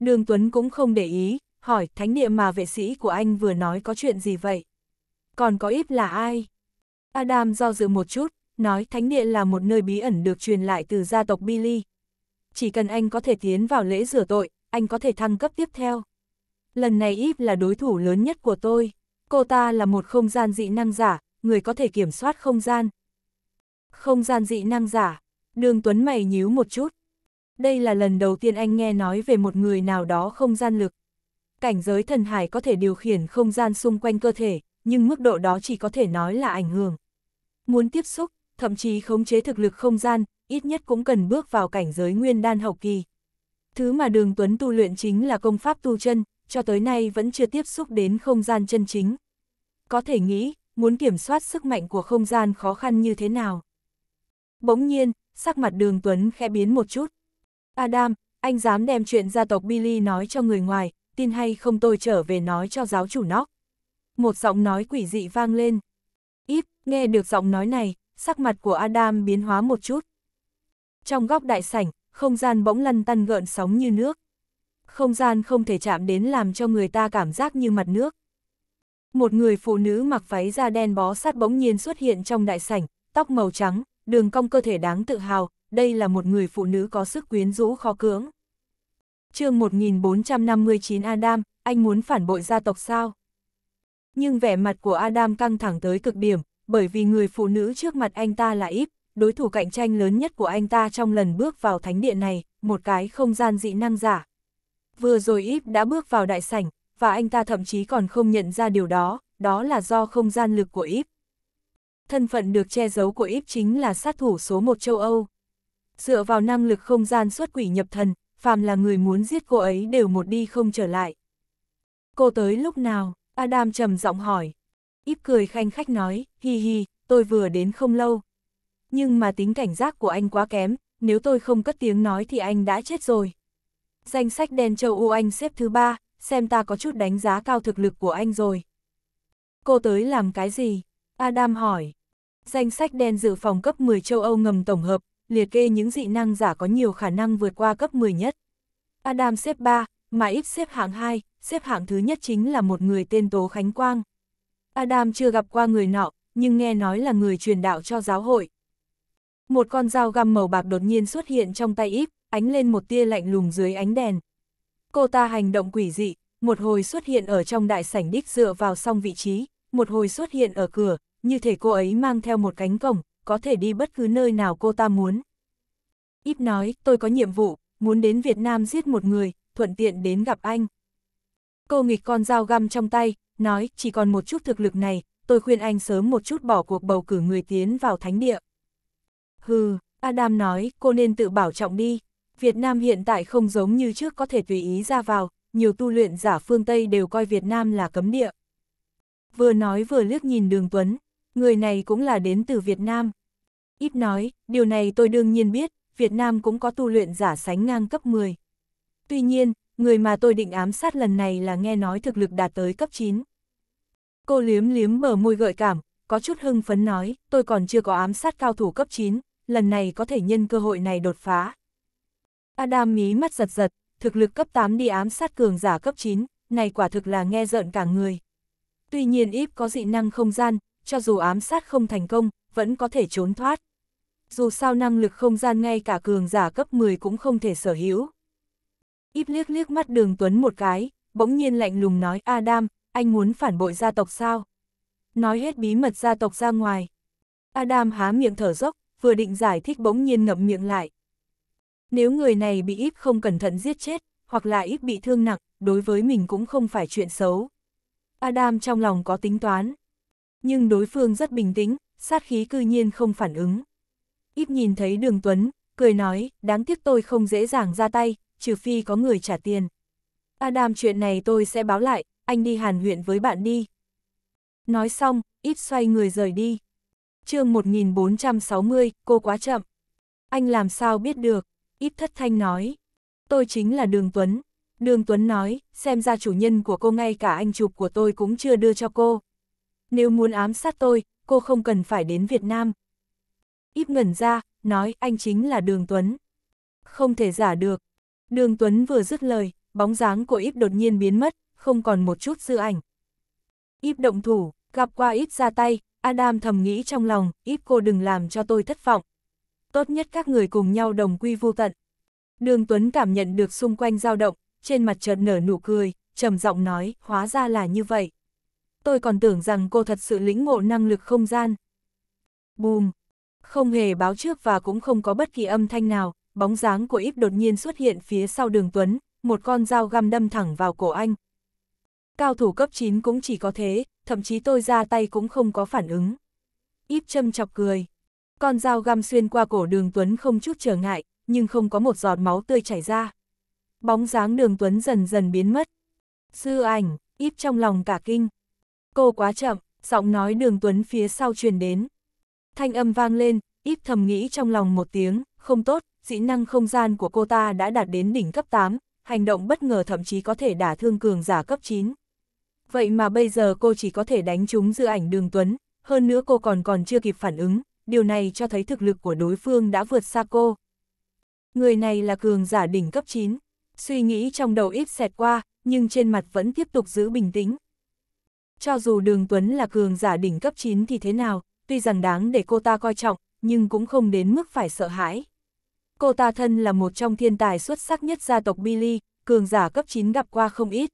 Đường Tuấn cũng không để ý, hỏi thánh địa mà vệ sĩ của anh vừa nói có chuyện gì vậy? Còn có ít là ai? Adam do dự một chút, nói thánh địa là một nơi bí ẩn được truyền lại từ gia tộc Billy. Chỉ cần anh có thể tiến vào lễ rửa tội, anh có thể thăng cấp tiếp theo. Lần này Ip là đối thủ lớn nhất của tôi. Cô ta là một không gian dị năng giả, người có thể kiểm soát không gian. Không gian dị năng giả, đường tuấn mày nhíu một chút. Đây là lần đầu tiên anh nghe nói về một người nào đó không gian lực. Cảnh giới thần hải có thể điều khiển không gian xung quanh cơ thể, nhưng mức độ đó chỉ có thể nói là ảnh hưởng. Muốn tiếp xúc, thậm chí khống chế thực lực không gian, ít nhất cũng cần bước vào cảnh giới nguyên đan hậu kỳ. Thứ mà Đường Tuấn tu luyện chính là công pháp tu chân, cho tới nay vẫn chưa tiếp xúc đến không gian chân chính. Có thể nghĩ, muốn kiểm soát sức mạnh của không gian khó khăn như thế nào. Bỗng nhiên, sắc mặt Đường Tuấn khẽ biến một chút. Adam, anh dám đem chuyện gia tộc Billy nói cho người ngoài, tin hay không tôi trở về nói cho giáo chủ nó. Một giọng nói quỷ dị vang lên. Íp, nghe được giọng nói này, sắc mặt của Adam biến hóa một chút. Trong góc đại sảnh, không gian bỗng lăn tăn gợn sóng như nước. Không gian không thể chạm đến làm cho người ta cảm giác như mặt nước. Một người phụ nữ mặc váy da đen bó sát bỗng nhiên xuất hiện trong đại sảnh, tóc màu trắng, đường cong cơ thể đáng tự hào, đây là một người phụ nữ có sức quyến rũ khó cưỡng. chương 1459 Adam, anh muốn phản bội gia tộc sao? Nhưng vẻ mặt của Adam căng thẳng tới cực điểm, bởi vì người phụ nữ trước mặt anh ta là ít, đối thủ cạnh tranh lớn nhất của anh ta trong lần bước vào thánh điện này, một cái không gian dị năng giả. Vừa rồi ít đã bước vào đại sảnh, và anh ta thậm chí còn không nhận ra điều đó, đó là do không gian lực của ít. Thân phận được che giấu của ít chính là sát thủ số một châu Âu. Dựa vào năng lực không gian xuất quỷ nhập thần, phàm là người muốn giết cô ấy đều một đi không trở lại. Cô tới lúc nào? Adam trầm giọng hỏi. Íp cười khanh khách nói, hi hi, tôi vừa đến không lâu. Nhưng mà tính cảnh giác của anh quá kém, nếu tôi không cất tiếng nói thì anh đã chết rồi. Danh sách đen châu U anh xếp thứ ba, xem ta có chút đánh giá cao thực lực của anh rồi. Cô tới làm cái gì? Adam hỏi. Danh sách đen dự phòng cấp 10 châu Âu ngầm tổng hợp, liệt kê những dị năng giả có nhiều khả năng vượt qua cấp 10 nhất. Adam xếp 3, mà ít xếp hạng 2, xếp hạng thứ nhất chính là một người tên Tố Khánh Quang. Adam chưa gặp qua người nọ, nhưng nghe nói là người truyền đạo cho giáo hội. Một con dao găm màu bạc đột nhiên xuất hiện trong tay Íp, ánh lên một tia lạnh lùng dưới ánh đèn. Cô ta hành động quỷ dị, một hồi xuất hiện ở trong đại sảnh đích dựa vào song vị trí, một hồi xuất hiện ở cửa, như thể cô ấy mang theo một cánh cổng, có thể đi bất cứ nơi nào cô ta muốn. Íp nói, tôi có nhiệm vụ, muốn đến Việt Nam giết một người, thuận tiện đến gặp anh. Cô nghịch con dao găm trong tay, nói, chỉ còn một chút thực lực này, tôi khuyên anh sớm một chút bỏ cuộc bầu cử người tiến vào thánh địa. Hừ, Adam nói, cô nên tự bảo trọng đi. Việt Nam hiện tại không giống như trước có thể tùy ý ra vào, nhiều tu luyện giả phương Tây đều coi Việt Nam là cấm địa. Vừa nói vừa liếc nhìn Đường Tuấn, người này cũng là đến từ Việt Nam. Ít nói, điều này tôi đương nhiên biết, Việt Nam cũng có tu luyện giả sánh ngang cấp 10. Tuy nhiên, người mà tôi định ám sát lần này là nghe nói thực lực đạt tới cấp 9. Cô liếm liếm bờ môi gợi cảm, có chút hưng phấn nói, tôi còn chưa có ám sát cao thủ cấp 9, lần này có thể nhân cơ hội này đột phá. Adam mí mắt giật giật, thực lực cấp 8 đi ám sát cường giả cấp 9, này quả thực là nghe rợn cả người. Tuy nhiên Íp có dị năng không gian, cho dù ám sát không thành công, vẫn có thể trốn thoát. Dù sao năng lực không gian ngay cả cường giả cấp 10 cũng không thể sở hữu. Íp liếc liếc mắt đường Tuấn một cái, bỗng nhiên lạnh lùng nói Adam, anh muốn phản bội gia tộc sao? Nói hết bí mật gia tộc ra ngoài. Adam há miệng thở dốc, vừa định giải thích bỗng nhiên ngậm miệng lại. Nếu người này bị ít không cẩn thận giết chết, hoặc là ít bị thương nặng, đối với mình cũng không phải chuyện xấu. Adam trong lòng có tính toán. Nhưng đối phương rất bình tĩnh, sát khí cư nhiên không phản ứng. Ít nhìn thấy đường Tuấn, cười nói, đáng tiếc tôi không dễ dàng ra tay, trừ phi có người trả tiền. Adam chuyện này tôi sẽ báo lại, anh đi hàn huyện với bạn đi. Nói xong, ít xoay người rời đi. chương 1460, cô quá chậm. Anh làm sao biết được, ít thất thanh nói. Tôi chính là Đường Tuấn. Đường Tuấn nói, xem ra chủ nhân của cô ngay cả anh chụp của tôi cũng chưa đưa cho cô. Nếu muốn ám sát tôi, cô không cần phải đến Việt Nam. Ít ngẩn ra, nói anh chính là Đường Tuấn. Không thể giả được. Đường Tuấn vừa dứt lời, bóng dáng của Íp đột nhiên biến mất, không còn một chút dư ảnh. Íp động thủ, gặp qua ít ra tay, Adam thầm nghĩ trong lòng, ít cô đừng làm cho tôi thất vọng. Tốt nhất các người cùng nhau đồng quy vô tận. Đường Tuấn cảm nhận được xung quanh dao động, trên mặt chợt nở nụ cười, trầm giọng nói, hóa ra là như vậy. Tôi còn tưởng rằng cô thật sự lĩnh ngộ năng lực không gian. Bùm! Không hề báo trước và cũng không có bất kỳ âm thanh nào, bóng dáng của Íp đột nhiên xuất hiện phía sau đường Tuấn, một con dao găm đâm thẳng vào cổ anh, cao thủ cấp 9 cũng chỉ có thế, thậm chí tôi ra tay cũng không có phản ứng. Íp châm chọc cười. Con dao găm xuyên qua cổ đường Tuấn không chút trở ngại, nhưng không có một giọt máu tươi chảy ra. Bóng dáng đường Tuấn dần dần biến mất. Sư ảnh, Íp trong lòng cả kinh. Cô quá chậm, giọng nói đường Tuấn phía sau truyền đến. Thanh âm vang lên, Íp thầm nghĩ trong lòng một tiếng, không tốt, dĩ năng không gian của cô ta đã đạt đến đỉnh cấp 8, hành động bất ngờ thậm chí có thể đả thương cường giả cấp 9 vậy mà bây giờ cô chỉ có thể đánh trúng dự ảnh đường Tuấn, hơn nữa cô còn còn chưa kịp phản ứng, điều này cho thấy thực lực của đối phương đã vượt xa cô. Người này là cường giả đỉnh cấp 9, suy nghĩ trong đầu ít xẹt qua, nhưng trên mặt vẫn tiếp tục giữ bình tĩnh. Cho dù đường Tuấn là cường giả đỉnh cấp 9 thì thế nào, tuy rằng đáng để cô ta coi trọng, nhưng cũng không đến mức phải sợ hãi. Cô ta thân là một trong thiên tài xuất sắc nhất gia tộc Billy, cường giả cấp 9 gặp qua không ít.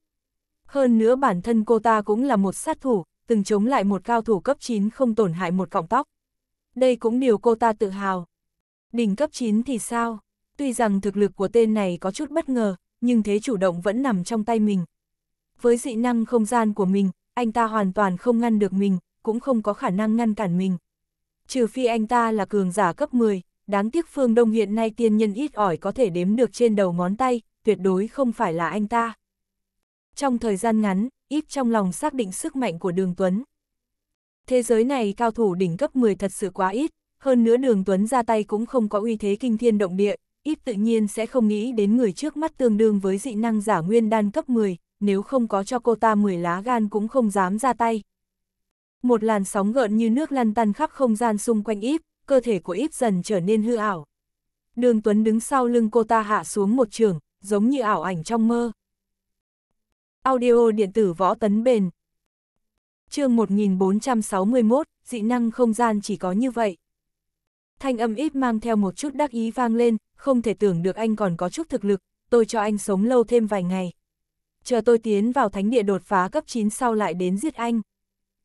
Hơn nữa bản thân cô ta cũng là một sát thủ, từng chống lại một cao thủ cấp 9 không tổn hại một cọng tóc. Đây cũng điều cô ta tự hào. Đỉnh cấp 9 thì sao? Tuy rằng thực lực của tên này có chút bất ngờ, nhưng thế chủ động vẫn nằm trong tay mình. Với dị năng không gian của mình, anh ta hoàn toàn không ngăn được mình, cũng không có khả năng ngăn cản mình. Trừ phi anh ta là cường giả cấp 10, đáng tiếc phương Đông hiện nay tiên nhân ít ỏi có thể đếm được trên đầu ngón tay, tuyệt đối không phải là anh ta trong thời gian ngắn, ít trong lòng xác định sức mạnh của Đường Tuấn. Thế giới này cao thủ đỉnh cấp 10 thật sự quá ít, hơn nữa Đường Tuấn ra tay cũng không có uy thế kinh thiên động địa, ít tự nhiên sẽ không nghĩ đến người trước mắt tương đương với dị năng giả nguyên đan cấp 10, nếu không có cho cô ta 10 lá gan cũng không dám ra tay. Một làn sóng gợn như nước lăn tăn khắp không gian xung quanh ít cơ thể của ít dần trở nên hư ảo. Đường Tuấn đứng sau lưng cô ta hạ xuống một trường, giống như ảo ảnh trong mơ. Audio điện tử võ tấn bền. chương 1461, dị năng không gian chỉ có như vậy. Thanh âm ít mang theo một chút đắc ý vang lên, không thể tưởng được anh còn có chút thực lực, tôi cho anh sống lâu thêm vài ngày. Chờ tôi tiến vào thánh địa đột phá cấp 9 sau lại đến giết anh.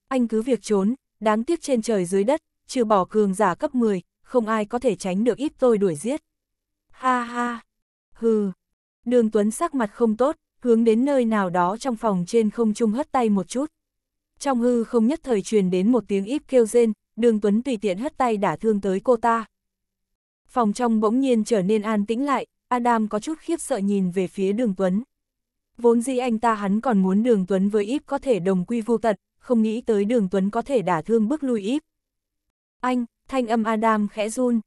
Anh cứ việc trốn, đáng tiếc trên trời dưới đất, trừ bỏ cường giả cấp 10, không ai có thể tránh được ít tôi đuổi giết. Ha ha, hừ, đường Tuấn sắc mặt không tốt, hướng đến nơi nào đó trong phòng trên không trung hất tay một chút. Trong hư không nhất thời truyền đến một tiếng íp kêu rên, đường Tuấn tùy tiện hất tay đả thương tới cô ta. Phòng trong bỗng nhiên trở nên an tĩnh lại, Adam có chút khiếp sợ nhìn về phía đường Tuấn. Vốn dĩ anh ta hắn còn muốn đường Tuấn với íp có thể đồng quy vô tận, không nghĩ tới đường Tuấn có thể đả thương bước lui íp. Anh, thanh âm Adam khẽ run.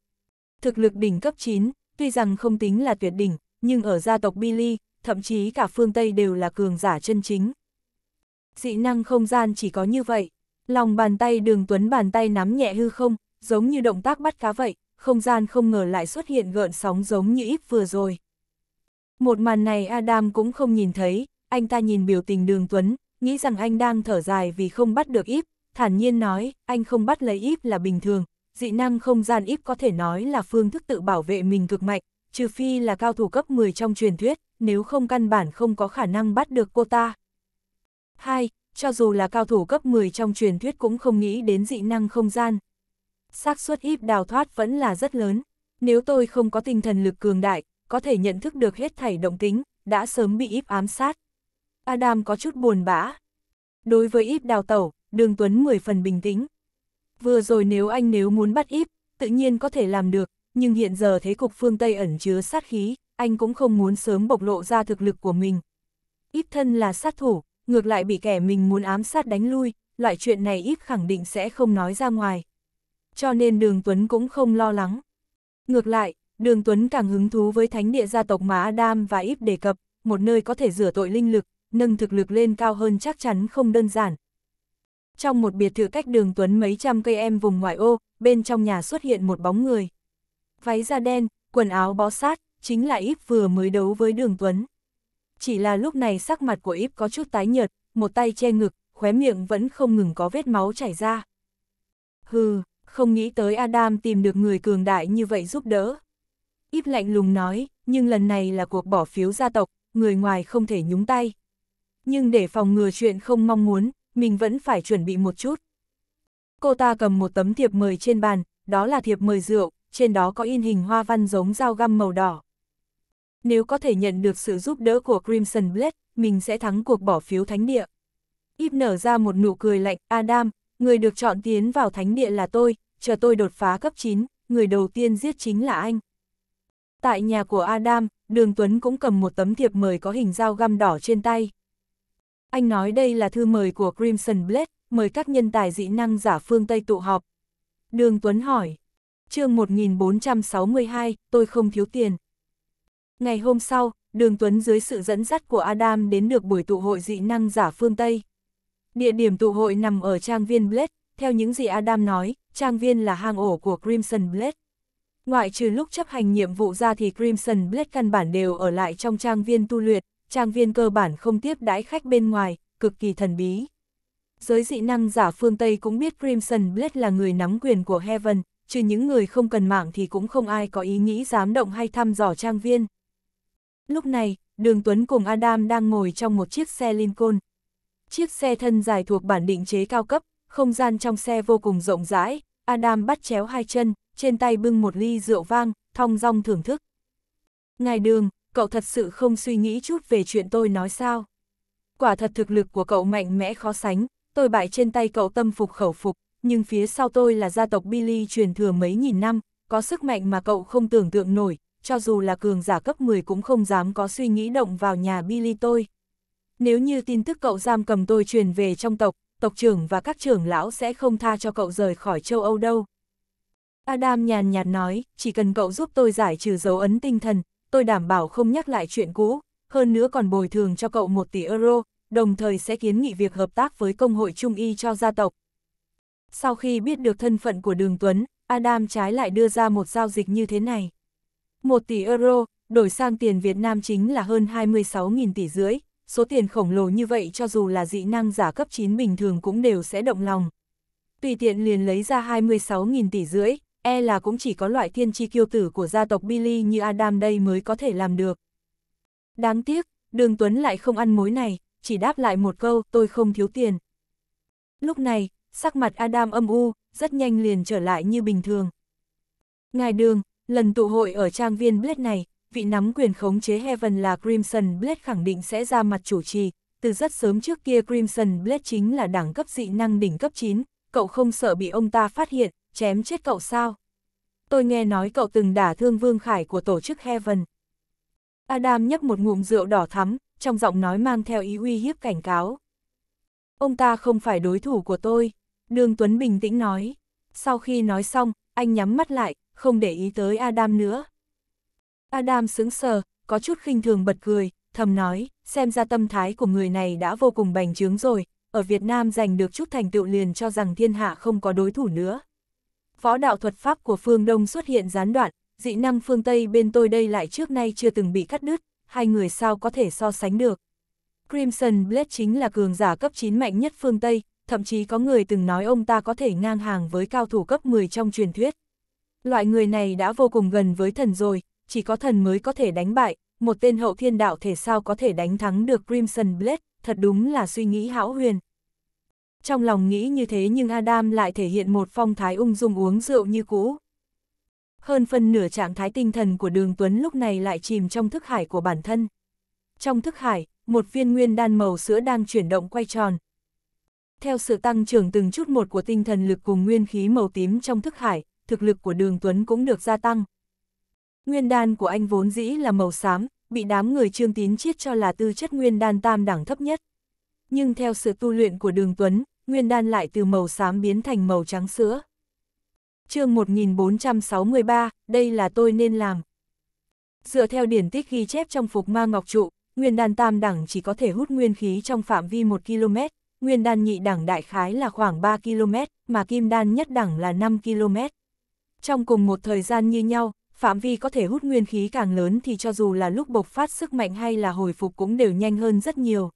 Thực lực đỉnh cấp 9, tuy rằng không tính là tuyệt đỉnh, nhưng ở gia tộc Billy, thậm chí cả phương Tây đều là cường giả chân chính. Dị năng không gian chỉ có như vậy, lòng bàn tay đường tuấn bàn tay nắm nhẹ hư không, giống như động tác bắt cá vậy, không gian không ngờ lại xuất hiện gợn sóng giống như ít vừa rồi. Một màn này Adam cũng không nhìn thấy, anh ta nhìn biểu tình đường tuấn, nghĩ rằng anh đang thở dài vì không bắt được íp, thản nhiên nói, anh không bắt lấy íp là bình thường, dị năng không gian íp có thể nói là phương thức tự bảo vệ mình cực mạnh, trừ phi là cao thủ cấp 10 trong truyền thuyết, nếu không căn bản không có khả năng bắt được cô ta. 2. Cho dù là cao thủ cấp 10 trong truyền thuyết cũng không nghĩ đến dị năng không gian. xác suất híp đào thoát vẫn là rất lớn. Nếu tôi không có tinh thần lực cường đại, có thể nhận thức được hết thảy động tính, đã sớm bị íp ám sát. Adam có chút buồn bã. Đối với íp đào tẩu, Đường Tuấn 10 phần bình tĩnh. Vừa rồi nếu anh nếu muốn bắt íp, tự nhiên có thể làm được, nhưng hiện giờ thế cục phương Tây ẩn chứa sát khí, anh cũng không muốn sớm bộc lộ ra thực lực của mình. Ít thân là sát thủ, ngược lại bị kẻ mình muốn ám sát đánh lui, loại chuyện này ít khẳng định sẽ không nói ra ngoài. Cho nên Đường Tuấn cũng không lo lắng. Ngược lại, Đường Tuấn càng hứng thú với thánh địa gia tộc Má Adam và ít đề cập, một nơi có thể rửa tội linh lực, nâng thực lực lên cao hơn chắc chắn không đơn giản. Trong một biệt thự cách đường Tuấn mấy trăm cây em vùng ngoại ô, bên trong nhà xuất hiện một bóng người. Váy da đen, quần áo bó sát, chính là Íp vừa mới đấu với Đường Tuấn. Chỉ là lúc này sắc mặt của Íp có chút tái nhợt, một tay che ngực, khóe miệng vẫn không ngừng có vết máu chảy ra. Hừ, không nghĩ tới Adam tìm được người cường đại như vậy giúp đỡ. Íp lạnh lùng nói, nhưng lần này là cuộc bỏ phiếu gia tộc, người ngoài không thể nhúng tay. Nhưng để phòng ngừa chuyện không mong muốn, mình vẫn phải chuẩn bị một chút. Cô ta cầm một tấm thiệp mời trên bàn, đó là thiệp mời rượu, trên đó có in hình hoa văn giống dao găm màu đỏ nếu có thể nhận được sự giúp đỡ của Crimson Blade, mình sẽ thắng cuộc bỏ phiếu thánh địa. Íp nở ra một nụ cười lạnh, Adam, người được chọn tiến vào thánh địa là tôi, chờ tôi đột phá cấp 9, người đầu tiên giết chính là anh. Tại nhà của Adam, Đường Tuấn cũng cầm một tấm thiệp mời có hình dao găm đỏ trên tay. Anh nói đây là thư mời của Crimson Blade, mời các nhân tài dị năng giả phương Tây tụ họp. Đường Tuấn hỏi, chương 1462, tôi không thiếu tiền. Ngày hôm sau, Đường Tuấn dưới sự dẫn dắt của Adam đến được buổi tụ hội dị năng giả phương Tây. Địa điểm tụ hội nằm ở trang viên Blade, theo những gì Adam nói, trang viên là hang ổ của Crimson Blade. Ngoại trừ lúc chấp hành nhiệm vụ ra thì Crimson Blade căn bản đều ở lại trong trang viên tu luyện, trang viên cơ bản không tiếp đãi khách bên ngoài, cực kỳ thần bí. Giới dị năng giả phương Tây cũng biết Crimson Blade là người nắm quyền của Heaven, trừ những người không cần mạng thì cũng không ai có ý nghĩ dám động hay thăm dò trang viên. Lúc này, Đường Tuấn cùng Adam đang ngồi trong một chiếc xe Lincoln. Chiếc xe thân dài thuộc bản định chế cao cấp, không gian trong xe vô cùng rộng rãi, Adam bắt chéo hai chân, trên tay bưng một ly rượu vang, thong dong thưởng thức. Ngài Đường, cậu thật sự không suy nghĩ chút về chuyện tôi nói sao? Quả thật thực lực của cậu mạnh mẽ khó sánh, tôi bại trên tay cậu tâm phục khẩu phục, nhưng phía sau tôi là gia tộc Billy truyền thừa mấy nghìn năm, có sức mạnh mà cậu không tưởng tượng nổi, cho dù là cường giả cấp 10 cũng không dám có suy nghĩ động vào nhà Billy tôi. Nếu như tin tức cậu giam cầm tôi truyền về trong tộc, tộc trưởng và các trưởng lão sẽ không tha cho cậu rời khỏi châu Âu đâu. Adam nhàn nhạt nói, chỉ cần cậu giúp tôi giải trừ dấu ấn tinh thần, tôi đảm bảo không nhắc lại chuyện cũ, hơn nữa còn bồi thường cho cậu 1 tỷ euro, đồng thời sẽ kiến nghị việc hợp tác với Công hội Trung Y cho gia tộc. Sau khi biết được thân phận của Đường Tuấn, Adam trái lại đưa ra một giao dịch như thế này. 1 tỷ euro, đổi sang tiền Việt Nam chính là hơn 26.000 tỷ rưỡi, số tiền khổng lồ như vậy cho dù là dị năng giả cấp 9 bình thường cũng đều sẽ động lòng. Tùy tiện liền lấy ra 26.000 tỷ rưỡi, e là cũng chỉ có loại thiên chi kiêu tử của gia tộc Billy như Adam đây mới có thể làm được. Đáng tiếc, Đường Tuấn lại không ăn mối này, chỉ đáp lại một câu tôi không thiếu tiền. Lúc này, sắc mặt Adam âm u, rất nhanh liền trở lại như bình thường. Ngài Đường, Lần tụ hội ở trang viên Blade này, vị nắm quyền khống chế Heaven là Crimson Blade khẳng định sẽ ra mặt chủ trì. Từ rất sớm trước kia Crimson Blade chính là đẳng cấp dị năng đỉnh cấp 9, cậu không sợ bị ông ta phát hiện, chém chết cậu sao? Tôi nghe nói cậu từng đả thương Vương Khải của tổ chức Heaven. Adam nhấp một ngụm rượu đỏ thắm, trong giọng nói mang theo ý uy hiếp cảnh cáo. Ông ta không phải đối thủ của tôi, Đường Tuấn bình tĩnh nói. Sau khi nói xong, anh nhắm mắt lại, không để ý tới Adam nữa. Adam sững sờ, có chút khinh thường bật cười, thầm nói, xem ra tâm thái của người này đã vô cùng bành trướng rồi, ở Việt Nam giành được chút thành tựu liền cho rằng thiên hạ không có đối thủ nữa. Võ đạo thuật pháp của phương Đông xuất hiện gián đoạn, dị năng phương Tây bên tôi đây lại trước nay chưa từng bị cắt đứt, hai người sao có thể so sánh được. Crimson Blade chính là cường giả cấp 9 mạnh nhất phương Tây, thậm chí có người từng nói ông ta có thể ngang hàng với cao thủ cấp 10 trong truyền thuyết. Loại người này đã vô cùng gần với thần rồi, chỉ có thần mới có thể đánh bại, một tên hậu thiên đạo thể sao có thể đánh thắng được Crimson Blade, thật đúng là suy nghĩ hão huyền. Trong lòng nghĩ như thế nhưng Adam lại thể hiện một phong thái ung dung uống rượu như cũ. Hơn phần nửa trạng thái tinh thần của đường Tuấn lúc này lại chìm trong thức hải của bản thân. Trong thức hải, một viên nguyên đan màu sữa đang chuyển động quay tròn. Theo sự tăng trưởng từng chút một của tinh thần lực cùng nguyên khí màu tím trong thức hải, thực lực của đường Tuấn cũng được gia tăng. Nguyên đan của anh vốn dĩ là màu xám, bị đám người trương tín chiết cho là tư chất nguyên đan tam đẳng thấp nhất. Nhưng theo sự tu luyện của đường Tuấn, nguyên đan lại từ màu xám biến thành màu trắng sữa. chương 1463, đây là tôi nên làm. Dựa theo điển tích ghi chép trong phục ma ngọc trụ, nguyên đan tam đẳng chỉ có thể hút nguyên khí trong phạm vi 1 km, nguyên đan nhị đẳng đại khái là khoảng 3 km, mà kim đan nhất đẳng là 5 km. Trong cùng một thời gian như nhau, phạm vi có thể hút nguyên khí càng lớn thì cho dù là lúc bộc phát sức mạnh hay là hồi phục cũng đều nhanh hơn rất nhiều.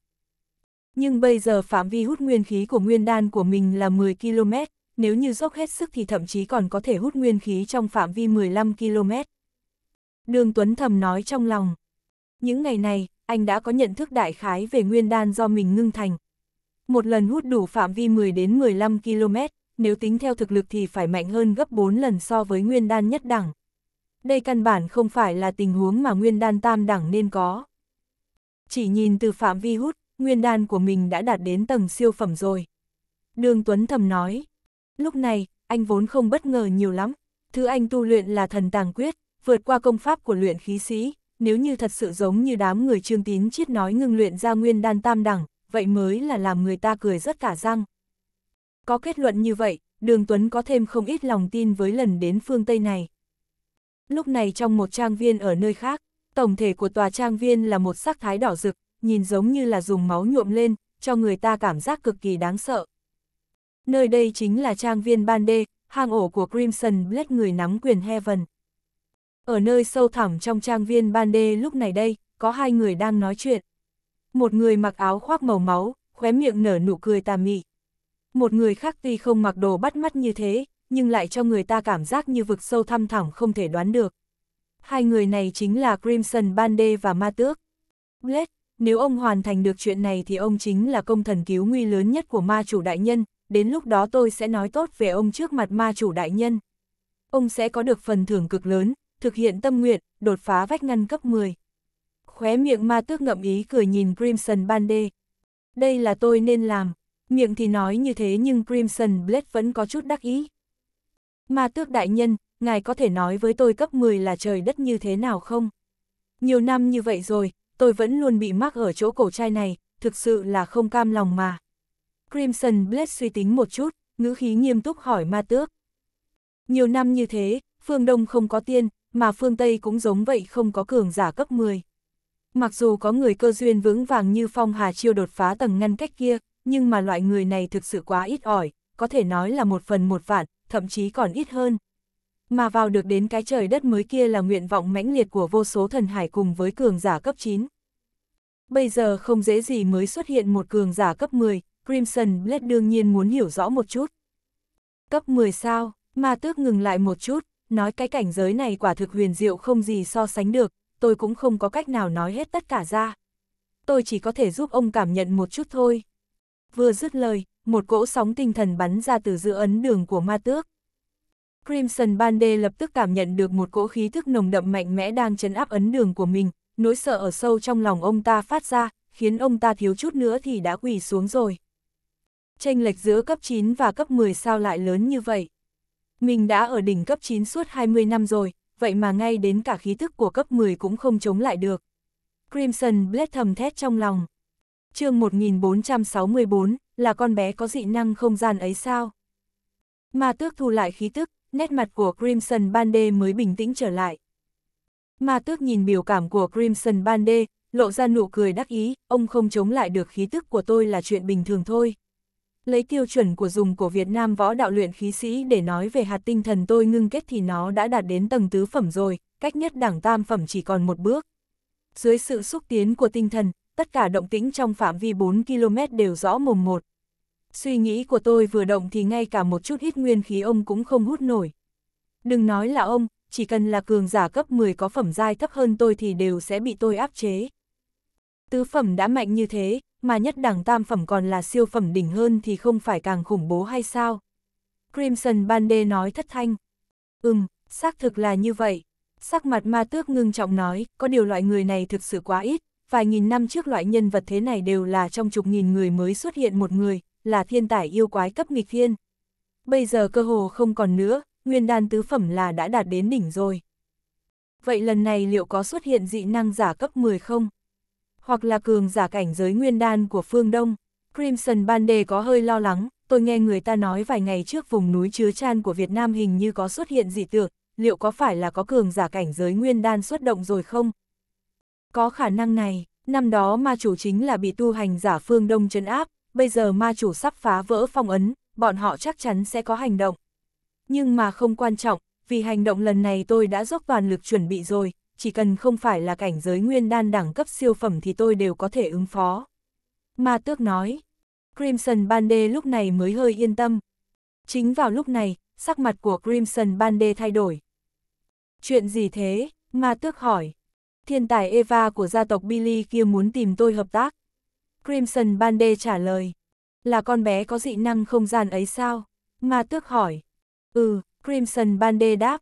Nhưng bây giờ phạm vi hút nguyên khí của nguyên đan của mình là 10 km, nếu như dốc hết sức thì thậm chí còn có thể hút nguyên khí trong phạm vi 15 km. Đường Tuấn thầm nói trong lòng. Những ngày này, anh đã có nhận thức đại khái về nguyên đan do mình ngưng thành. Một lần hút đủ phạm vi 10 đến 15 km, nếu tính theo thực lực thì phải mạnh hơn gấp 4 lần so với nguyên đan nhất đẳng. Đây căn bản không phải là tình huống mà nguyên đan tam đẳng nên có. Chỉ nhìn từ phạm vi hút, nguyên đan của mình đã đạt đến tầng siêu phẩm rồi. Đường Tuấn thầm nói, lúc này, anh vốn không bất ngờ nhiều lắm, thứ anh tu luyện là thần tàng quyết, vượt qua công pháp của luyện khí sĩ, nếu như thật sự giống như đám người trương tín chiết nói ngừng luyện ra nguyên đan tam đẳng, vậy mới là làm người ta cười rất cả răng. Có kết luận như vậy, Đường Tuấn có thêm không ít lòng tin với lần đến phương Tây này. Lúc này trong một trang viên ở nơi khác, tổng thể của tòa trang viên là một sắc thái đỏ rực, nhìn giống như là dùng máu nhuộm lên, cho người ta cảm giác cực kỳ đáng sợ. Nơi đây chính là trang viên ban đê, hang ổ của Crimson Blade người nắm quyền Heaven. Ở nơi sâu thẳm trong trang viên ban đê lúc này đây, có hai người đang nói chuyện. Một người mặc áo khoác màu máu, khóe miệng nở nụ cười tà mị. Một người khác tuy không mặc đồ bắt mắt như thế, nhưng lại cho người ta cảm giác như vực sâu thăm thẳm không thể đoán được. Hai người này chính là Crimson Bande và Ma Tước. Blade, nếu ông hoàn thành được chuyện này thì ông chính là công thần cứu nguy lớn nhất của ma chủ đại nhân, đến lúc đó tôi sẽ nói tốt về ông trước mặt ma chủ đại nhân. Ông sẽ có được phần thưởng cực lớn, thực hiện tâm nguyện, đột phá vách ngăn cấp 10. Khóe miệng ma tước ngậm ý cười nhìn Crimson Bande. Đây là tôi nên làm miệng thì nói như thế nhưng Crimson Blade vẫn có chút đắc ý. ma tước đại nhân, ngài có thể nói với tôi cấp 10 là trời đất như thế nào không? Nhiều năm như vậy rồi, tôi vẫn luôn bị mắc ở chỗ cổ trai này, thực sự là không cam lòng mà. Crimson Blade suy tính một chút, ngữ khí nghiêm túc hỏi ma tước. Nhiều năm như thế, phương Đông không có tiên, mà phương Tây cũng giống vậy không có cường giả cấp 10. Mặc dù có người cơ duyên vững vàng như phong hà chiêu đột phá tầng ngăn cách kia, nhưng mà loại người này thực sự quá ít ỏi, có thể nói là một phần một vạn, thậm chí còn ít hơn. Mà vào được đến cái trời đất mới kia là nguyện vọng mãnh liệt của vô số thần hải cùng với cường giả cấp 9. Bây giờ không dễ gì mới xuất hiện một cường giả cấp 10, Crimson Blade đương nhiên muốn hiểu rõ một chút. Cấp 10 sao, ma tước ngừng lại một chút, nói cái cảnh giới này quả thực huyền diệu không gì so sánh được, tôi cũng không có cách nào nói hết tất cả ra. Tôi chỉ có thể giúp ông cảm nhận một chút thôi. Vừa dứt lời, một cỗ sóng tinh thần bắn ra từ giữa ấn đường của ma tước. Crimson Bande lập tức cảm nhận được một cỗ khí thức nồng đậm mạnh mẽ đang chấn áp ấn đường của mình, nỗi sợ ở sâu trong lòng ông ta phát ra, khiến ông ta thiếu chút nữa thì đã quỳ xuống rồi. Tranh lệch giữa cấp 9 và cấp 10 sao lại lớn như vậy? Mình đã ở đỉnh cấp 9 suốt 20 năm rồi, vậy mà ngay đến cả khí thức của cấp 10 cũng không chống lại được. Crimson Blade thầm thét trong lòng chương 1464, là con bé có dị năng không gian ấy sao? Ma tước thu lại khí tức, nét mặt của Crimson Bande mới bình tĩnh trở lại. Ma tước nhìn biểu cảm của Crimson Bande, lộ ra nụ cười đắc ý, ông không chống lại được khí tức của tôi là chuyện bình thường thôi. Lấy tiêu chuẩn của dùng của Việt Nam võ đạo luyện khí sĩ để nói về hạt tinh thần tôi ngưng kết thì nó đã đạt đến tầng tứ phẩm rồi, cách nhất đẳng tam phẩm chỉ còn một bước. Dưới sự xúc tiến của tinh thần, tất cả động tĩnh trong phạm vi 4 km đều rõ mồm một. Suy nghĩ của tôi vừa động thì ngay cả một chút ít nguyên khí ông cũng không hút nổi. Đừng nói là ông, chỉ cần là cường giả cấp 10 có phẩm giai thấp hơn tôi thì đều sẽ bị tôi áp chế. Tứ phẩm đã mạnh như thế, mà nhất đẳng tam phẩm còn là siêu phẩm đỉnh hơn thì không phải càng khủng bố hay sao? Crimson Bande nói thất thanh. Ừm, xác thực là như vậy. Sắc mặt ma tước ngưng trọng nói, có điều loại người này thực sự quá ít, vài nghìn năm trước loại nhân vật thế này đều là trong chục nghìn người mới xuất hiện một người, là thiên tài yêu quái cấp nghịch thiên. Bây giờ cơ hồ không còn nữa, nguyên đan tứ phẩm là đã đạt đến đỉnh rồi. Vậy lần này liệu có xuất hiện dị năng giả cấp 10 không? Hoặc là cường giả cảnh giới nguyên đan của phương Đông? Crimson ban đề có hơi lo lắng, tôi nghe người ta nói vài ngày trước vùng núi chứa chan của Việt Nam hình như có xuất hiện dị tượng, liệu có phải là có cường giả cảnh giới nguyên đan xuất động rồi không? Có khả năng này, năm đó ma chủ chính là bị tu hành giả phương Đông chấn áp, bây giờ ma chủ sắp phá vỡ phong ấn, bọn họ chắc chắn sẽ có hành động. Nhưng mà không quan trọng, vì hành động lần này tôi đã dốc toàn lực chuẩn bị rồi, chỉ cần không phải là cảnh giới nguyên đan đẳng cấp siêu phẩm thì tôi đều có thể ứng phó. Ma tước nói, Crimson Bande lúc này mới hơi yên tâm. Chính vào lúc này, sắc mặt của Crimson Bande thay đổi. Chuyện gì thế? Ma tước hỏi thiên tài Eva của gia tộc Billy kia muốn tìm tôi hợp tác. Crimson Bande trả lời, là con bé có dị năng không gian ấy sao? Ma tước hỏi, ừ, Crimson Bande đáp,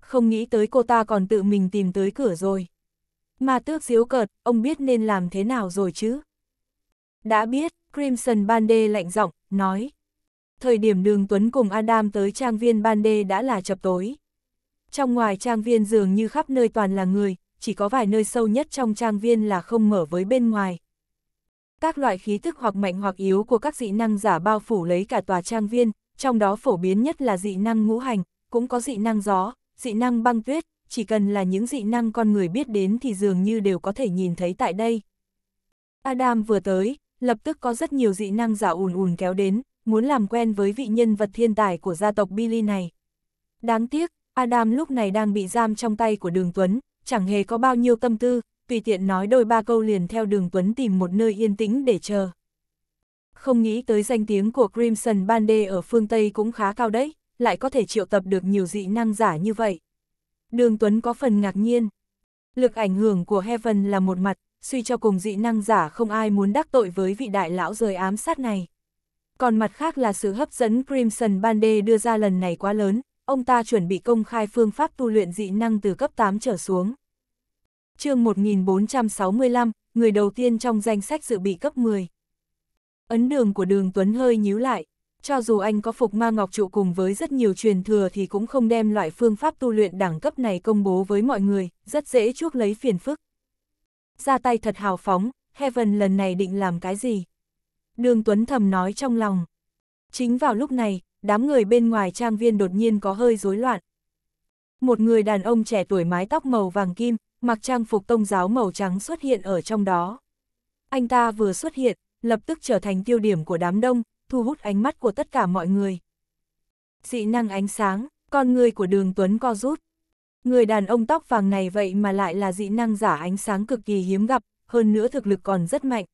không nghĩ tới cô ta còn tự mình tìm tới cửa rồi. Ma tước diếu cợt, ông biết nên làm thế nào rồi chứ? Đã biết, Crimson Bande lạnh giọng, nói. Thời điểm đường Tuấn cùng Adam tới trang viên Bande đã là chập tối. Trong ngoài trang viên dường như khắp nơi toàn là người, chỉ có vài nơi sâu nhất trong trang viên là không mở với bên ngoài. Các loại khí thức hoặc mạnh hoặc yếu của các dị năng giả bao phủ lấy cả tòa trang viên, trong đó phổ biến nhất là dị năng ngũ hành, cũng có dị năng gió, dị năng băng tuyết, chỉ cần là những dị năng con người biết đến thì dường như đều có thể nhìn thấy tại đây. Adam vừa tới, lập tức có rất nhiều dị năng giả ùn ùn kéo đến, muốn làm quen với vị nhân vật thiên tài của gia tộc Billy này. Đáng tiếc, Adam lúc này đang bị giam trong tay của đường Tuấn, chẳng hề có bao nhiêu tâm tư, tùy tiện nói đôi ba câu liền theo đường Tuấn tìm một nơi yên tĩnh để chờ. Không nghĩ tới danh tiếng của Crimson Bande ở phương Tây cũng khá cao đấy, lại có thể triệu tập được nhiều dị năng giả như vậy. Đường Tuấn có phần ngạc nhiên. Lực ảnh hưởng của Heaven là một mặt, suy cho cùng dị năng giả không ai muốn đắc tội với vị đại lão rời ám sát này. Còn mặt khác là sự hấp dẫn Crimson Bande đưa ra lần này quá lớn, ông ta chuẩn bị công khai phương pháp tu luyện dị năng từ cấp 8 trở xuống. chương 1465, người đầu tiên trong danh sách dự bị cấp 10. Ấn đường của đường Tuấn hơi nhíu lại, cho dù anh có phục ma ngọc trụ cùng với rất nhiều truyền thừa thì cũng không đem loại phương pháp tu luyện đẳng cấp này công bố với mọi người, rất dễ chuốc lấy phiền phức. Ra tay thật hào phóng, Heaven lần này định làm cái gì? Đường Tuấn thầm nói trong lòng. Chính vào lúc này, đám người bên ngoài trang viên đột nhiên có hơi rối loạn. Một người đàn ông trẻ tuổi mái tóc màu vàng kim, mặc trang phục tông giáo màu trắng xuất hiện ở trong đó. Anh ta vừa xuất hiện, lập tức trở thành tiêu điểm của đám đông, thu hút ánh mắt của tất cả mọi người. Dị năng ánh sáng, con người của đường Tuấn co rút. Người đàn ông tóc vàng này vậy mà lại là dị năng giả ánh sáng cực kỳ hiếm gặp, hơn nữa thực lực còn rất mạnh.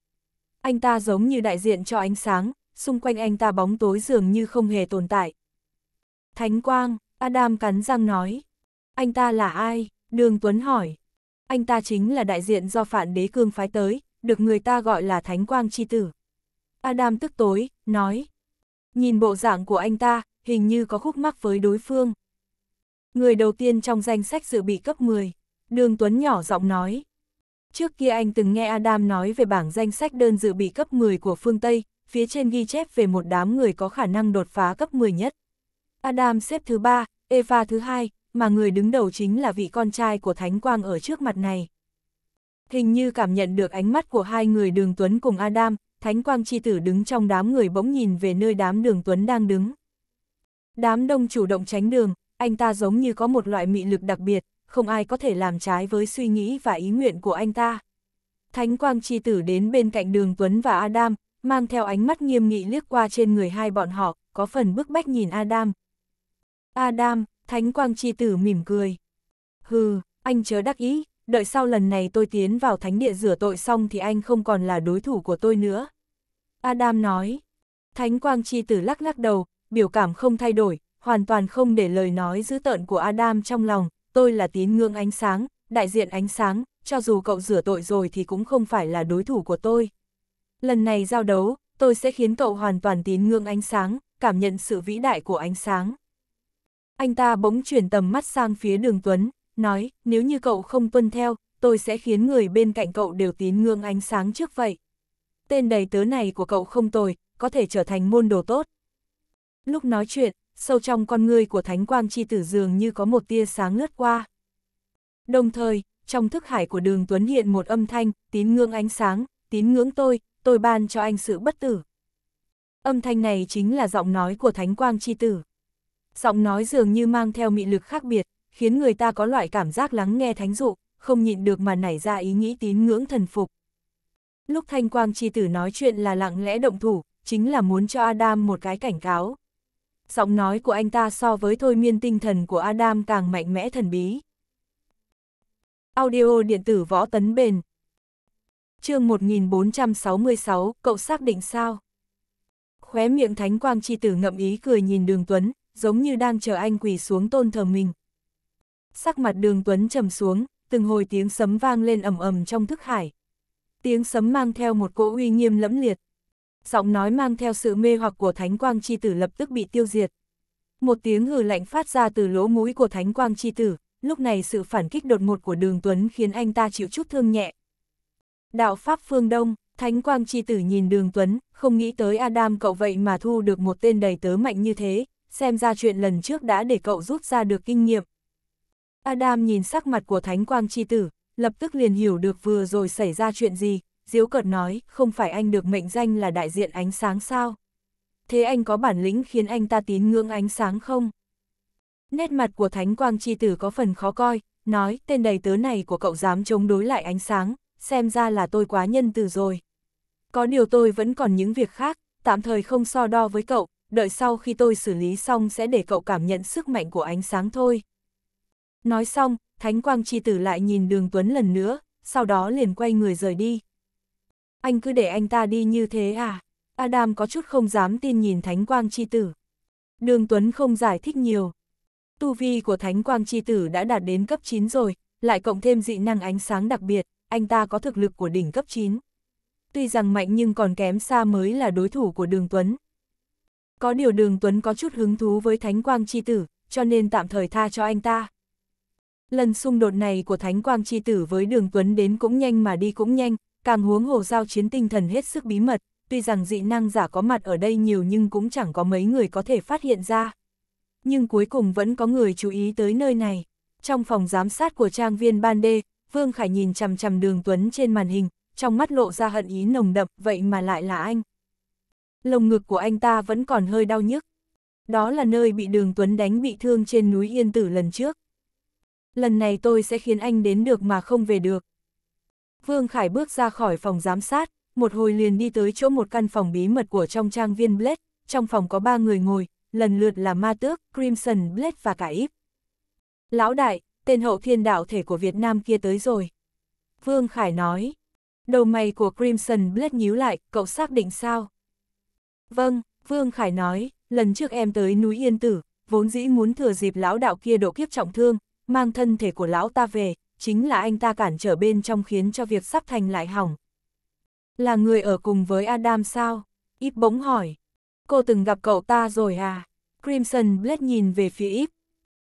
Anh ta giống như đại diện cho ánh sáng, xung quanh anh ta bóng tối dường như không hề tồn tại. Thánh quang, Adam cắn răng nói. Anh ta là ai? Đường Tuấn hỏi. Anh ta chính là đại diện do phản đế cương phái tới, được người ta gọi là Thánh Quang Chi Tử. Adam tức tối, nói. Nhìn bộ dạng của anh ta, hình như có khúc mắc với đối phương. Người đầu tiên trong danh sách dự bị cấp 10, Đường Tuấn nhỏ giọng nói. Trước kia anh từng nghe Adam nói về bảng danh sách đơn dự bị cấp 10 của phương Tây, phía trên ghi chép về một đám người có khả năng đột phá cấp 10 nhất. Adam xếp thứ ba, Eva thứ hai, mà người đứng đầu chính là vị con trai của Thánh Quang ở trước mặt này. Hình như cảm nhận được ánh mắt của hai người Đường Tuấn cùng Adam, Thánh Quang chi tử đứng trong đám người bỗng nhìn về nơi đám Đường Tuấn đang đứng. Đám đông chủ động tránh đường, anh ta giống như có một loại mị lực đặc biệt, không ai có thể làm trái với suy nghĩ và ý nguyện của anh ta. Thánh Quang chi tử đến bên cạnh Đường Tuấn và Adam, mang theo ánh mắt nghiêm nghị liếc qua trên người hai bọn họ, có phần bức bách nhìn Adam. Adam, thánh quang chi tử mỉm cười. Hừ, anh chớ đắc ý, đợi sau lần này tôi tiến vào thánh địa rửa tội xong thì anh không còn là đối thủ của tôi nữa. Adam nói. Thánh quang chi tử lắc lắc đầu, biểu cảm không thay đổi, hoàn toàn không để lời nói dữ tợn của Adam trong lòng, tôi là tín ngưỡng ánh sáng, đại diện ánh sáng, cho dù cậu rửa tội rồi thì cũng không phải là đối thủ của tôi. Lần này giao đấu, tôi sẽ khiến cậu hoàn toàn tín ngưỡng ánh sáng, cảm nhận sự vĩ đại của ánh sáng. Anh ta bỗng chuyển tầm mắt sang phía đường Tuấn, nói, nếu như cậu không tuân theo, tôi sẽ khiến người bên cạnh cậu đều tín ngưỡng ánh sáng trước vậy. Tên đầy tớ này của cậu không tồi, có thể trở thành môn đồ tốt. Lúc nói chuyện, sâu trong con ngươi của Thánh Quang Chi Tử dường như có một tia sáng lướt qua. Đồng thời, trong thức hải của đường Tuấn hiện một âm thanh, tín ngưỡng ánh sáng, tín ngưỡng tôi, tôi ban cho anh sự bất tử. Âm thanh này chính là giọng nói của Thánh Quang Chi Tử. Giọng nói dường như mang theo mị lực khác biệt, khiến người ta có loại cảm giác lắng nghe thánh dụ, không nhịn được mà nảy ra ý nghĩ tín ngưỡng thần phục. Lúc Thanh Quang Chi Tử nói chuyện là lặng lẽ động thủ, chính là muốn cho Adam một cái cảnh cáo. Giọng nói của anh ta so với thôi miên tinh thần của Adam càng mạnh mẽ thần bí. Audio điện tử võ tấn bền chương 1466, cậu xác định sao? Khóe miệng thánh quang chi tử ngậm ý cười nhìn đường Tuấn, giống như đang chờ anh quỳ xuống tôn thờ mình. Sắc mặt đường Tuấn trầm xuống, từng hồi tiếng sấm vang lên ầm ầm trong thức hải. Tiếng sấm mang theo một cỗ uy nghiêm lẫm liệt. Giọng nói mang theo sự mê hoặc của thánh quang chi tử lập tức bị tiêu diệt. Một tiếng hừ lạnh phát ra từ lỗ mũi của thánh quang chi tử, lúc này sự phản kích đột ngột của đường Tuấn khiến anh ta chịu chút thương nhẹ, Đạo Pháp phương Đông, Thánh Quang Chi Tử nhìn Đường Tuấn, không nghĩ tới Adam cậu vậy mà thu được một tên đầy tớ mạnh như thế, xem ra chuyện lần trước đã để cậu rút ra được kinh nghiệm. Adam nhìn sắc mặt của Thánh Quang Chi Tử, lập tức liền hiểu được vừa rồi xảy ra chuyện gì, diếu cợt nói, không phải anh được mệnh danh là đại diện ánh sáng sao? Thế anh có bản lĩnh khiến anh ta tín ngưỡng ánh sáng không? Nét mặt của Thánh Quang Chi Tử có phần khó coi, nói, tên đầy tớ này của cậu dám chống đối lại ánh sáng, xem ra là tôi quá nhân từ rồi. Có điều tôi vẫn còn những việc khác, tạm thời không so đo với cậu, đợi sau khi tôi xử lý xong sẽ để cậu cảm nhận sức mạnh của ánh sáng thôi. Nói xong, Thánh Quang Chi Tử lại nhìn Đường Tuấn lần nữa, sau đó liền quay người rời đi. Anh cứ để anh ta đi như thế à? Adam có chút không dám tin nhìn Thánh Quang Chi Tử. Đường Tuấn không giải thích nhiều. Tu vi của Thánh Quang Chi Tử đã đạt đến cấp 9 rồi, lại cộng thêm dị năng ánh sáng đặc biệt, anh ta có thực lực của đỉnh cấp 9. Tuy rằng mạnh nhưng còn kém xa mới là đối thủ của Đường Tuấn. Có điều Đường Tuấn có chút hứng thú với Thánh Quang Chi Tử, cho nên tạm thời tha cho anh ta. Lần xung đột này của Thánh Quang Chi Tử với Đường Tuấn đến cũng nhanh mà đi cũng nhanh, càng huống hồ giao chiến tinh thần hết sức bí mật, tuy rằng dị năng giả có mặt ở đây nhiều nhưng cũng chẳng có mấy người có thể phát hiện ra. Nhưng cuối cùng vẫn có người chú ý tới nơi này. Trong phòng giám sát của trang viên ban đê, Vương Khải nhìn chằm chằm đường Tuấn trên màn hình, trong mắt lộ ra hận ý nồng đậm, vậy mà lại là anh. Lồng ngực của anh ta vẫn còn hơi đau nhức. Đó là nơi bị đường Tuấn đánh bị thương trên núi Yên Tử lần trước. Lần này tôi sẽ khiến anh đến được mà không về được. Vương Khải bước ra khỏi phòng giám sát, một hồi liền đi tới chỗ một căn phòng bí mật của trong trang viên Blade, trong phòng có ba người ngồi, lần lượt là Ma Tước, Crimson Blade và cả Íp. Lão đại, tên hậu thiên đạo thể của Việt Nam kia tới rồi. Vương Khải nói, đầu mày của Crimson Blade nhíu lại, cậu xác định sao? Vâng, Vương Khải nói, lần trước em tới núi Yên Tử, vốn dĩ muốn thừa dịp lão đạo kia độ kiếp trọng thương, mang thân thể của lão ta về, chính là anh ta cản trở bên trong khiến cho việc sắp thành lại hỏng. Là người ở cùng với Adam sao? Íp bỗng hỏi. Cô từng gặp cậu ta rồi à? Crimson Blade nhìn về phía Íp,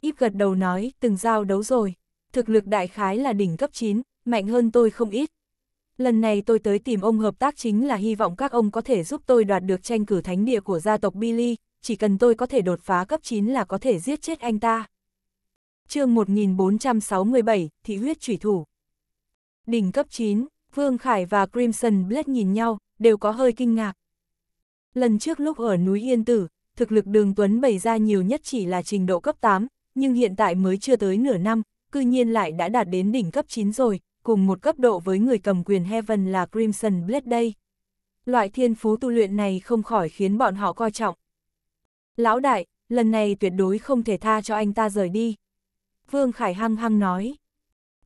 Íp gật đầu nói, từng giao đấu rồi, thực lực đại khái là đỉnh cấp 9, mạnh hơn tôi không ít. Lần này tôi tới tìm ông hợp tác chính là hy vọng các ông có thể giúp tôi đoạt được tranh cử thánh địa của gia tộc Billy, chỉ cần tôi có thể đột phá cấp 9 là có thể giết chết anh ta. chương 1467, Thị huyết trùy thủ. Đỉnh cấp 9, Vương Khải và Crimson Blade nhìn nhau, đều có hơi kinh ngạc. Lần trước lúc ở núi Yên Tử, thực lực đường Tuấn bày ra nhiều nhất chỉ là trình độ cấp 8, nhưng hiện tại mới chưa tới nửa năm, cư nhiên lại đã đạt đến đỉnh cấp 9 rồi, cùng một cấp độ với người cầm quyền Heaven là Crimson Blade đây. Loại thiên phú tu luyện này không khỏi khiến bọn họ coi trọng. Lão đại, lần này tuyệt đối không thể tha cho anh ta rời đi. Vương Khải hăng hăng nói.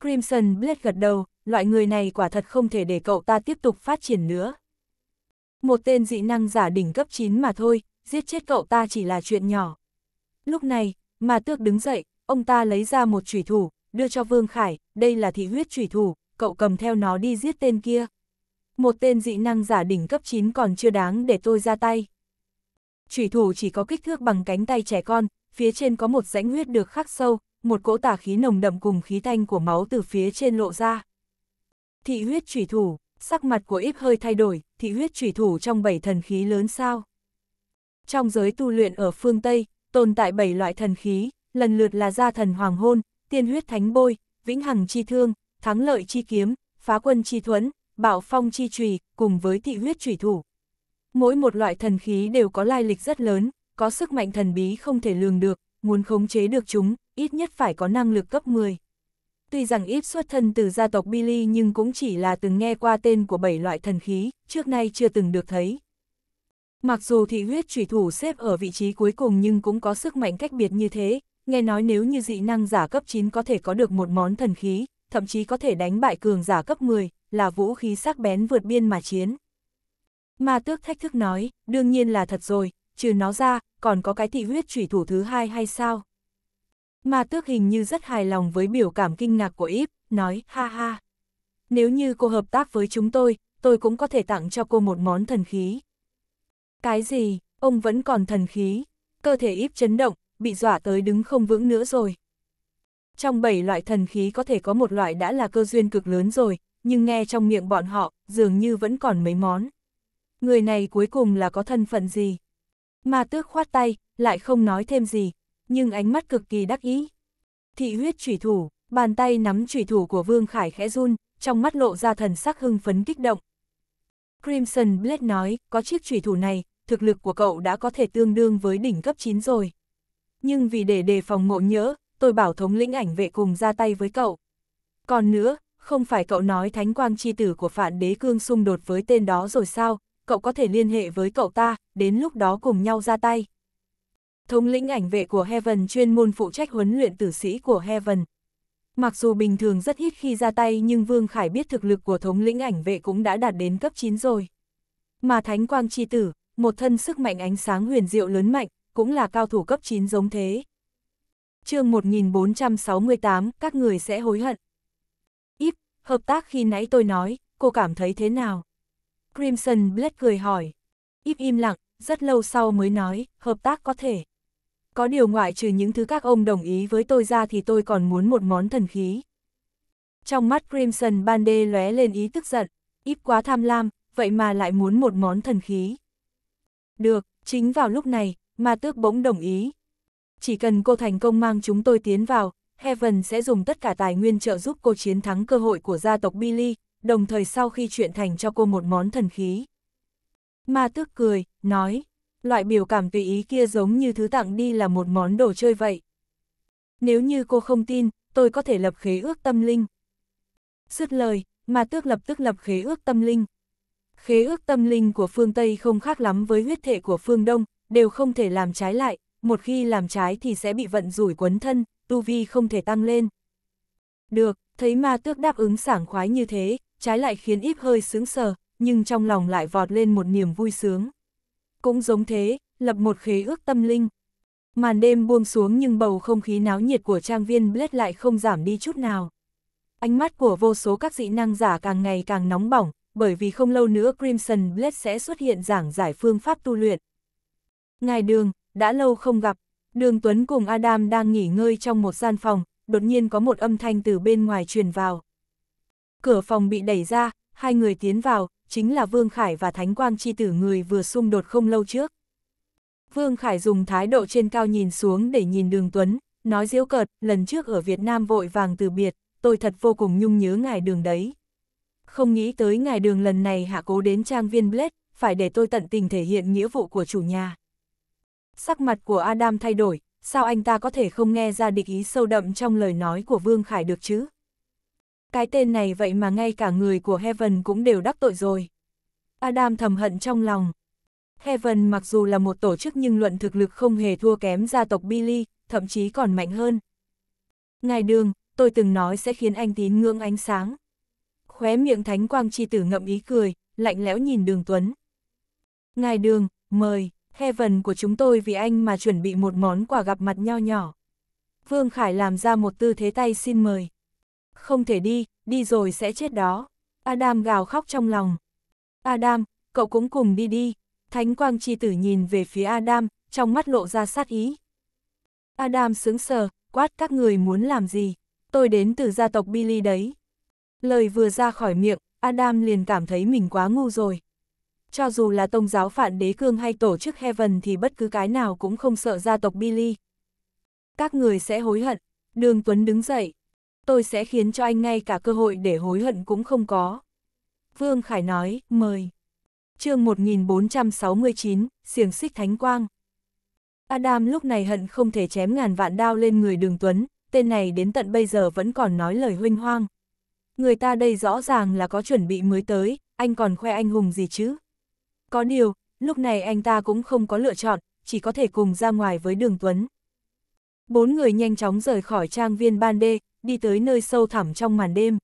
Crimson Blade gật đầu, loại người này quả thật không thể để cậu ta tiếp tục phát triển nữa. Một tên dị năng giả đỉnh cấp 9 mà thôi, giết chết cậu ta chỉ là chuyện nhỏ. Lúc này, mà tước đứng dậy, ông ta lấy ra một chủy thủ, đưa cho Vương Khải, đây là thị huyết chủy thủ, cậu cầm theo nó đi giết tên kia. Một tên dị năng giả đỉnh cấp 9 còn chưa đáng để tôi ra tay. Chủy thủ chỉ có kích thước bằng cánh tay trẻ con, phía trên có một rãnh huyết được khắc sâu, một cỗ tả khí nồng đậm cùng khí thanh của máu từ phía trên lộ ra. Thị huyết chủy thủ, sắc mặt của ít hơi thay đổi, thị huyết chủy thủ trong bảy thần khí lớn sao. Trong giới tu luyện ở phương Tây, tồn tại bảy loại thần khí, lần lượt là gia thần hoàng hôn, tiên huyết thánh bôi, vĩnh hằng chi thương, thắng lợi chi kiếm, phá quân chi thuẫn, bảo phong chi trùy, cùng với thị huyết trùy thủ. Mỗi một loại thần khí đều có lai lịch rất lớn, có sức mạnh thần bí không thể lường được, muốn khống chế được chúng, ít nhất phải có năng lực cấp 10. Tuy rằng ít xuất thân từ gia tộc Billy nhưng cũng chỉ là từng nghe qua tên của bảy loại thần khí, trước nay chưa từng được thấy. Mặc dù thị huyết trùy thủ xếp ở vị trí cuối cùng nhưng cũng có sức mạnh cách biệt như thế, nghe nói nếu như dị năng giả cấp 9 có thể có được một món thần khí, thậm chí có thể đánh bại cường giả cấp 10, là vũ khí sắc bén vượt biên mà chiến. Ma tước thách thức nói, đương nhiên là thật rồi, trừ nó ra, còn có cái thị huyết trùy thủ thứ hai hay sao? Ma tước hình như rất hài lòng với biểu cảm kinh ngạc của Íp, nói, ha ha. Nếu như cô hợp tác với chúng tôi, tôi cũng có thể tặng cho cô một món thần khí. Cái gì, ông vẫn còn thần khí, cơ thể íp chấn động, bị dọa tới đứng không vững nữa rồi. Trong bảy loại thần khí có thể có một loại đã là cơ duyên cực lớn rồi, nhưng nghe trong miệng bọn họ, dường như vẫn còn mấy món. Người này cuối cùng là có thân phận gì? ma tước khoát tay, lại không nói thêm gì, nhưng ánh mắt cực kỳ đắc ý. Thị huyết trùy thủ, bàn tay nắm trùy thủ của Vương Khải khẽ run, trong mắt lộ ra thần sắc hưng phấn kích động. Crimson Blade nói, có chiếc trùy thủ này, thực lực của cậu đã có thể tương đương với đỉnh cấp 9 rồi. Nhưng vì để đề phòng ngộ nhỡ, tôi bảo thống lĩnh ảnh vệ cùng ra tay với cậu. Còn nữa, không phải cậu nói thánh quang chi tử của phản đế cương xung đột với tên đó rồi sao, cậu có thể liên hệ với cậu ta, đến lúc đó cùng nhau ra tay. Thống lĩnh ảnh vệ của Heaven chuyên môn phụ trách huấn luyện tử sĩ của Heaven. Mặc dù bình thường rất ít khi ra tay nhưng Vương Khải biết thực lực của thống lĩnh ảnh vệ cũng đã đạt đến cấp 9 rồi. Mà Thánh Quang Chi Tử, một thân sức mạnh ánh sáng huyền diệu lớn mạnh, cũng là cao thủ cấp 9 giống thế. chương 1468, các người sẽ hối hận. Íp, hợp tác khi nãy tôi nói, cô cảm thấy thế nào? Crimson Blade cười hỏi. Íp im lặng, rất lâu sau mới nói, hợp tác có thể. Có điều ngoại trừ những thứ các ông đồng ý với tôi ra thì tôi còn muốn một món thần khí. Trong mắt Crimson Bande lóe lên ý tức giận, Íp quá tham lam, vậy mà lại muốn một món thần khí. Được, chính vào lúc này, ma tước bỗng đồng ý. Chỉ cần cô thành công mang chúng tôi tiến vào, Heaven sẽ dùng tất cả tài nguyên trợ giúp cô chiến thắng cơ hội của gia tộc Billy, đồng thời sau khi chuyện thành cho cô một món thần khí. Ma tước cười, nói, loại biểu cảm tùy ý kia giống như thứ tặng đi là một món đồ chơi vậy. Nếu như cô không tin, tôi có thể lập khế ước tâm linh. Sứt lời, ma tước lập tức lập khế ước tâm linh. Khế ước tâm linh của phương Tây không khác lắm với huyết thể của phương Đông, đều không thể làm trái lại, một khi làm trái thì sẽ bị vận rủi quấn thân, tu vi không thể tăng lên. Được, thấy ma tước đáp ứng sảng khoái như thế, trái lại khiến ít hơi sướng sờ, nhưng trong lòng lại vọt lên một niềm vui sướng. Cũng giống thế, lập một khế ước tâm linh. Màn đêm buông xuống nhưng bầu không khí náo nhiệt của trang viên Blade lại không giảm đi chút nào. Ánh mắt của vô số các dị năng giả càng ngày càng nóng bỏng, bởi vì không lâu nữa Crimson Blade sẽ xuất hiện giảng giải phương pháp tu luyện. Ngài Đường, đã lâu không gặp, Đường Tuấn cùng Adam đang nghỉ ngơi trong một gian phòng, đột nhiên có một âm thanh từ bên ngoài truyền vào. Cửa phòng bị đẩy ra, hai người tiến vào, chính là Vương Khải và Thánh Quang Chi Tử người vừa xung đột không lâu trước. Vương Khải dùng thái độ trên cao nhìn xuống để nhìn Đường Tuấn, nói diễu cợt, lần trước ở Việt Nam vội vàng từ biệt, tôi thật vô cùng nhung nhớ ngài đường đấy không nghĩ tới ngài đường lần này hạ cố đến trang viên Blade, phải để tôi tận tình thể hiện nghĩa vụ của chủ nhà. Sắc mặt của Adam thay đổi, sao anh ta có thể không nghe ra địch ý sâu đậm trong lời nói của Vương Khải được chứ? Cái tên này vậy mà ngay cả người của Heaven cũng đều đắc tội rồi. Adam thầm hận trong lòng. Heaven mặc dù là một tổ chức nhưng luận thực lực không hề thua kém gia tộc Billy, thậm chí còn mạnh hơn. Ngài đường, tôi từng nói sẽ khiến anh tín ngưỡng ánh sáng khóe miệng thánh quang chi tử ngậm ý cười, lạnh lẽo nhìn đường Tuấn. Ngài đường, mời, heaven của chúng tôi vì anh mà chuẩn bị một món quà gặp mặt nho nhỏ. Vương Khải làm ra một tư thế tay xin mời. Không thể đi, đi rồi sẽ chết đó. Adam gào khóc trong lòng. Adam, cậu cũng cùng đi đi. Thánh quang chi tử nhìn về phía Adam, trong mắt lộ ra sát ý. Adam sướng sờ, quát các người muốn làm gì? Tôi đến từ gia tộc Billy đấy. Lời vừa ra khỏi miệng, Adam liền cảm thấy mình quá ngu rồi. Cho dù là tông giáo phản đế cương hay tổ chức Heaven thì bất cứ cái nào cũng không sợ gia tộc Billy. Các người sẽ hối hận. Đường Tuấn đứng dậy. Tôi sẽ khiến cho anh ngay cả cơ hội để hối hận cũng không có. Vương Khải nói, mời. chương 1469, xiềng xích thánh quang. Adam lúc này hận không thể chém ngàn vạn đao lên người đường Tuấn, tên này đến tận bây giờ vẫn còn nói lời huynh hoang người ta đây rõ ràng là có chuẩn bị mới tới, anh còn khoe anh hùng gì chứ. Có điều, lúc này anh ta cũng không có lựa chọn, chỉ có thể cùng ra ngoài với đường Tuấn. Bốn người nhanh chóng rời khỏi trang viên ban đê, đi tới nơi sâu thẳm trong màn đêm.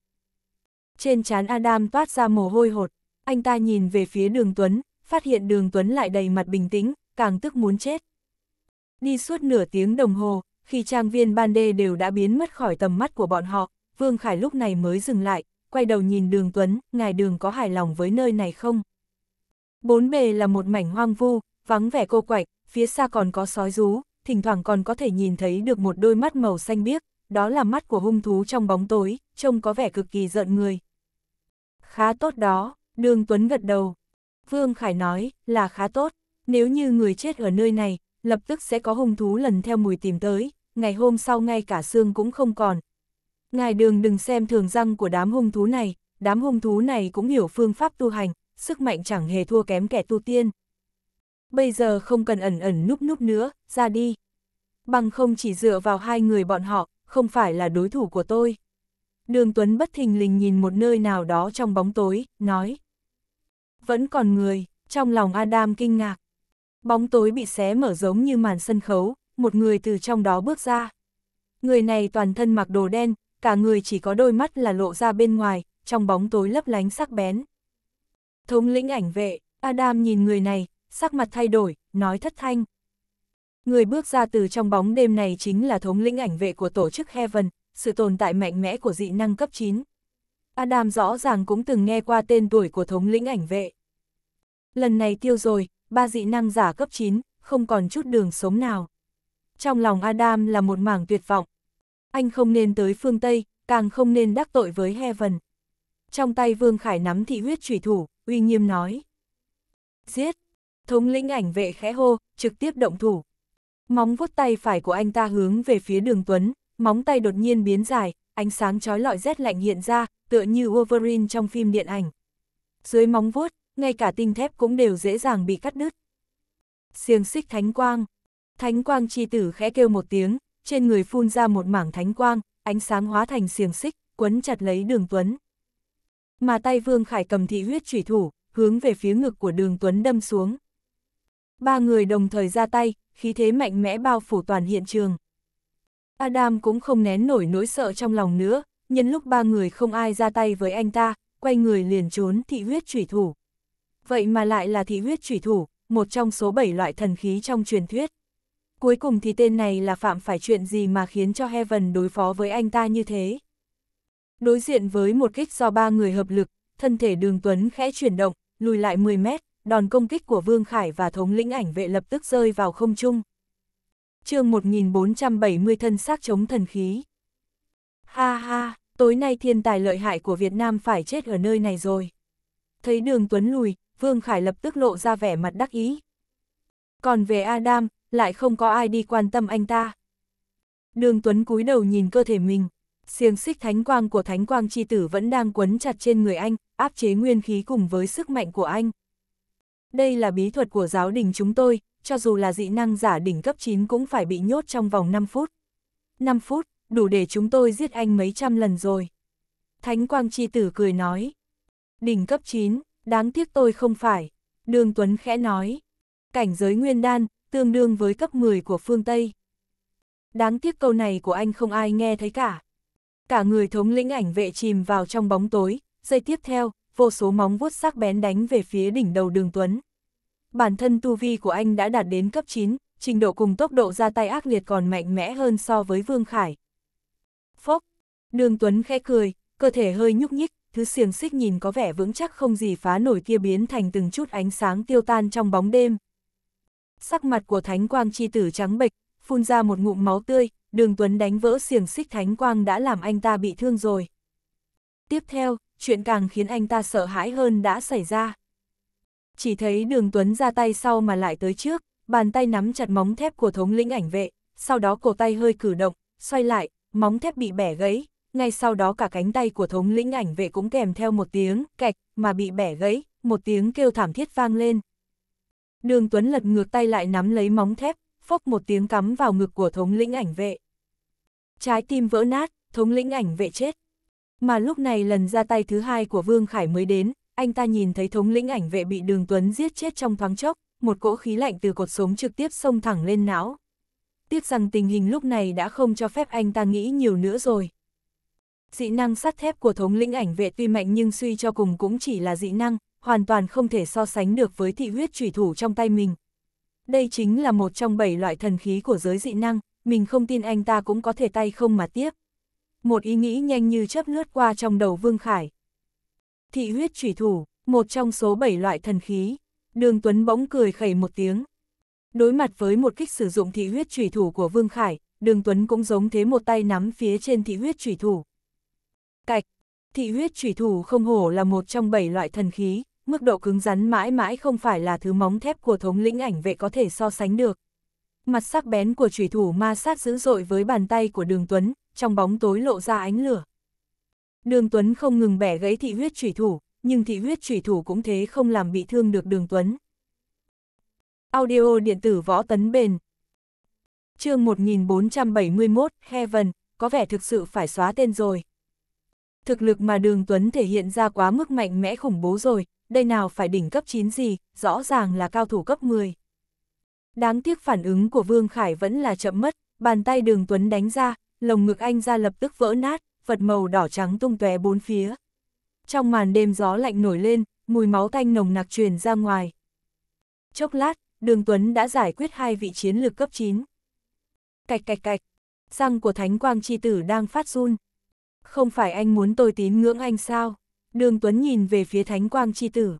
Trên trán Adam toát ra mồ hôi hột, anh ta nhìn về phía đường Tuấn, phát hiện đường Tuấn lại đầy mặt bình tĩnh, càng tức muốn chết. Đi suốt nửa tiếng đồng hồ, khi trang viên ban đê đều đã biến mất khỏi tầm mắt của bọn họ, Vương Khải lúc này mới dừng lại, quay đầu nhìn đường Tuấn, ngài đường có hài lòng với nơi này không? Bốn bề là một mảnh hoang vu, vắng vẻ cô quạnh, phía xa còn có sói rú, thỉnh thoảng còn có thể nhìn thấy được một đôi mắt màu xanh biếc, đó là mắt của hung thú trong bóng tối, trông có vẻ cực kỳ giận người. Khá tốt đó, đường Tuấn gật đầu. Vương Khải nói, là khá tốt, nếu như người chết ở nơi này, lập tức sẽ có hung thú lần theo mùi tìm tới, ngày hôm sau ngay cả xương cũng không còn, Ngài đường đừng xem thường răng của đám hung thú này, đám hung thú này cũng hiểu phương pháp tu hành, sức mạnh chẳng hề thua kém kẻ tu tiên. Bây giờ không cần ẩn ẩn núp núp nữa, ra đi. Bằng không chỉ dựa vào hai người bọn họ, không phải là đối thủ của tôi. Đường Tuấn bất thình lình nhìn một nơi nào đó trong bóng tối, nói. Vẫn còn người, trong lòng Adam kinh ngạc. Bóng tối bị xé mở giống như màn sân khấu, một người từ trong đó bước ra. Người này toàn thân mặc đồ đen, cả người chỉ có đôi mắt là lộ ra bên ngoài, trong bóng tối lấp lánh sắc bén. Thống lĩnh ảnh vệ, Adam nhìn người này, sắc mặt thay đổi, nói thất thanh. Người bước ra từ trong bóng đêm này chính là thống lĩnh ảnh vệ của tổ chức Heaven, sự tồn tại mạnh mẽ của dị năng cấp 9. Adam rõ ràng cũng từng nghe qua tên tuổi của thống lĩnh ảnh vệ. Lần này tiêu rồi, ba dị năng giả cấp 9, không còn chút đường sống nào. Trong lòng Adam là một mảng tuyệt vọng, anh không nên tới phương Tây, càng không nên đắc tội với Heaven. Trong tay Vương Khải nắm thị huyết trùy thủ, uy nghiêm nói. Giết! Thống lĩnh ảnh vệ khẽ hô, trực tiếp động thủ. Móng vuốt tay phải của anh ta hướng về phía đường Tuấn, móng tay đột nhiên biến dài, ánh sáng trói lọi rét lạnh hiện ra, tựa như Wolverine trong phim điện ảnh. Dưới móng vuốt, ngay cả tinh thép cũng đều dễ dàng bị cắt đứt. Xiềng xích thánh quang. Thánh quang chi tử khẽ kêu một tiếng, trên người phun ra một mảng thánh quang, ánh sáng hóa thành xiềng xích, quấn chặt lấy đường Tuấn. Mà tay Vương Khải cầm thị huyết trùy thủ, hướng về phía ngực của đường Tuấn đâm xuống. Ba người đồng thời ra tay, khí thế mạnh mẽ bao phủ toàn hiện trường. Adam cũng không nén nổi nỗi sợ trong lòng nữa, nhân lúc ba người không ai ra tay với anh ta, quay người liền trốn thị huyết trùy thủ. Vậy mà lại là thị huyết trùy thủ, một trong số bảy loại thần khí trong truyền thuyết. Cuối cùng thì tên này là phạm phải chuyện gì mà khiến cho Heaven đối phó với anh ta như thế. Đối diện với một kích do ba người hợp lực, thân thể đường Tuấn khẽ chuyển động, lùi lại 10 mét, đòn công kích của Vương Khải và thống lĩnh ảnh vệ lập tức rơi vào không trung. chương 1470 thân xác chống thần khí. Ha ha, tối nay thiên tài lợi hại của Việt Nam phải chết ở nơi này rồi. Thấy đường Tuấn lùi, Vương Khải lập tức lộ ra vẻ mặt đắc ý. Còn về Adam, lại không có ai đi quan tâm anh ta. Đường Tuấn cúi đầu nhìn cơ thể mình, xiềng xích thánh quang của thánh quang chi tử vẫn đang quấn chặt trên người anh, áp chế nguyên khí cùng với sức mạnh của anh. Đây là bí thuật của giáo đình chúng tôi, cho dù là dị năng giả đỉnh cấp 9 cũng phải bị nhốt trong vòng 5 phút. 5 phút, đủ để chúng tôi giết anh mấy trăm lần rồi. Thánh quang chi tử cười nói. Đỉnh cấp 9, đáng tiếc tôi không phải. Đường Tuấn khẽ nói. Cảnh giới nguyên đan, tương đương với cấp 10 của phương Tây. Đáng tiếc câu này của anh không ai nghe thấy cả. Cả người thống lĩnh ảnh vệ chìm vào trong bóng tối, giây tiếp theo, vô số móng vuốt sắc bén đánh về phía đỉnh đầu đường Tuấn. Bản thân tu vi của anh đã đạt đến cấp 9, trình độ cùng tốc độ ra tay ác liệt còn mạnh mẽ hơn so với Vương Khải. Phốc, đường Tuấn khẽ cười, cơ thể hơi nhúc nhích, thứ xiềng xích nhìn có vẻ vững chắc không gì phá nổi kia biến thành từng chút ánh sáng tiêu tan trong bóng đêm, sắc mặt của thánh quang chi tử trắng bệch, phun ra một ngụm máu tươi, đường Tuấn đánh vỡ xiềng xích thánh quang đã làm anh ta bị thương rồi. Tiếp theo, chuyện càng khiến anh ta sợ hãi hơn đã xảy ra. Chỉ thấy đường Tuấn ra tay sau mà lại tới trước, bàn tay nắm chặt móng thép của thống lĩnh ảnh vệ, sau đó cổ tay hơi cử động, xoay lại, móng thép bị bẻ gãy, ngay sau đó cả cánh tay của thống lĩnh ảnh vệ cũng kèm theo một tiếng cạch mà bị bẻ gãy, một tiếng kêu thảm thiết vang lên. Đường Tuấn lật ngược tay lại nắm lấy móng thép, phốc một tiếng cắm vào ngực của thống lĩnh ảnh vệ. Trái tim vỡ nát, thống lĩnh ảnh vệ chết. Mà lúc này lần ra tay thứ hai của Vương Khải mới đến, anh ta nhìn thấy thống lĩnh ảnh vệ bị đường Tuấn giết chết trong thoáng chốc, một cỗ khí lạnh từ cột sống trực tiếp xông thẳng lên não. Tiếc rằng tình hình lúc này đã không cho phép anh ta nghĩ nhiều nữa rồi. Dị năng sắt thép của thống lĩnh ảnh vệ tuy mạnh nhưng suy cho cùng cũng chỉ là dị năng, hoàn toàn không thể so sánh được với thị huyết trùy thủ trong tay mình. Đây chính là một trong bảy loại thần khí của giới dị năng, mình không tin anh ta cũng có thể tay không mà tiếp. Một ý nghĩ nhanh như chớp lướt qua trong đầu Vương Khải. Thị huyết trùy thủ, một trong số bảy loại thần khí. Đường Tuấn bỗng cười khẩy một tiếng. Đối mặt với một kích sử dụng thị huyết trùy thủ của Vương Khải, Đường Tuấn cũng giống thế một tay nắm phía trên thị huyết trùy thủ. Cạch, thị huyết trùy thủ không hổ là một trong bảy loại thần khí, mức độ cứng rắn mãi mãi không phải là thứ móng thép của thống lĩnh ảnh vệ có thể so sánh được. Mặt sắc bén của chủy thủ ma sát dữ dội với bàn tay của đường Tuấn, trong bóng tối lộ ra ánh lửa. Đường Tuấn không ngừng bẻ gãy thị huyết chủy thủ, nhưng thị huyết chủy thủ cũng thế không làm bị thương được đường Tuấn. Audio điện tử võ tấn bền chương 1471, Heaven, có vẻ thực sự phải xóa tên rồi. Thực lực mà Đường Tuấn thể hiện ra quá mức mạnh mẽ khủng bố rồi, đây nào phải đỉnh cấp 9 gì, rõ ràng là cao thủ cấp 10. Đáng tiếc phản ứng của Vương Khải vẫn là chậm mất, bàn tay đường Tuấn đánh ra, lồng ngực anh ra lập tức vỡ nát, vật màu đỏ trắng tung tóe bốn phía. Trong màn đêm gió lạnh nổi lên, mùi máu tanh nồng nặc truyền ra ngoài. Chốc lát, đường Tuấn đã giải quyết hai vị chiến lược cấp 9. Cạch cạch cạch, răng của Thánh Quang Chi Tử đang phát run. Không phải anh muốn tôi tín ngưỡng anh sao? đường Tuấn nhìn về phía thánh quang chi tử.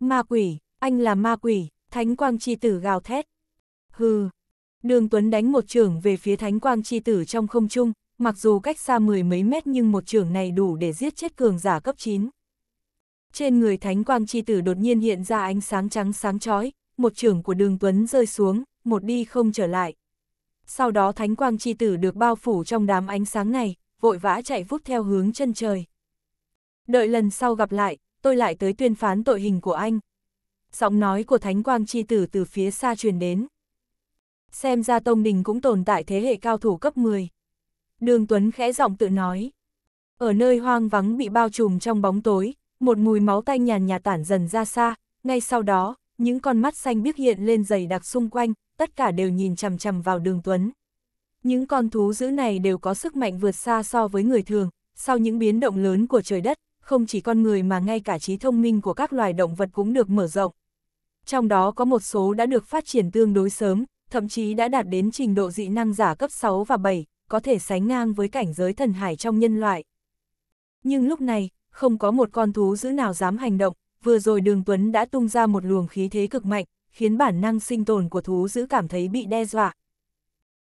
Ma quỷ, anh là ma quỷ, thánh quang chi tử gào thét. Hừ, đường Tuấn đánh một trưởng về phía thánh quang chi tử trong không trung, mặc dù cách xa mười mấy mét nhưng một trưởng này đủ để giết chết cường giả cấp 9. Trên người thánh quang chi tử đột nhiên hiện ra ánh sáng trắng sáng chói, một trưởng của đường Tuấn rơi xuống, một đi không trở lại. Sau đó thánh quang chi tử được bao phủ trong đám ánh sáng này, vội vã chạy vút theo hướng chân trời đợi lần sau gặp lại, tôi lại tới tuyên phán tội hình của anh. Giọng nói của Thánh Quang Chi Tử từ phía xa truyền đến. Xem ra Tông Đình cũng tồn tại thế hệ cao thủ cấp 10. Đường Tuấn khẽ giọng tự nói. Ở nơi hoang vắng bị bao trùm trong bóng tối, một mùi máu tanh nhàn nhà tản dần ra xa, ngay sau đó, những con mắt xanh biếc hiện lên dày đặc xung quanh, tất cả đều nhìn chằm chằm vào đường Tuấn. Những con thú dữ này đều có sức mạnh vượt xa so với người thường, sau những biến động lớn của trời đất, không chỉ con người mà ngay cả trí thông minh của các loài động vật cũng được mở rộng. Trong đó có một số đã được phát triển tương đối sớm, thậm chí đã đạt đến trình độ dị năng giả cấp 6 và 7, có thể sánh ngang với cảnh giới thần hải trong nhân loại. Nhưng lúc này, không có một con thú dữ nào dám hành động, vừa rồi Đường Tuấn đã tung ra một luồng khí thế cực mạnh, khiến bản năng sinh tồn của thú dữ cảm thấy bị đe dọa.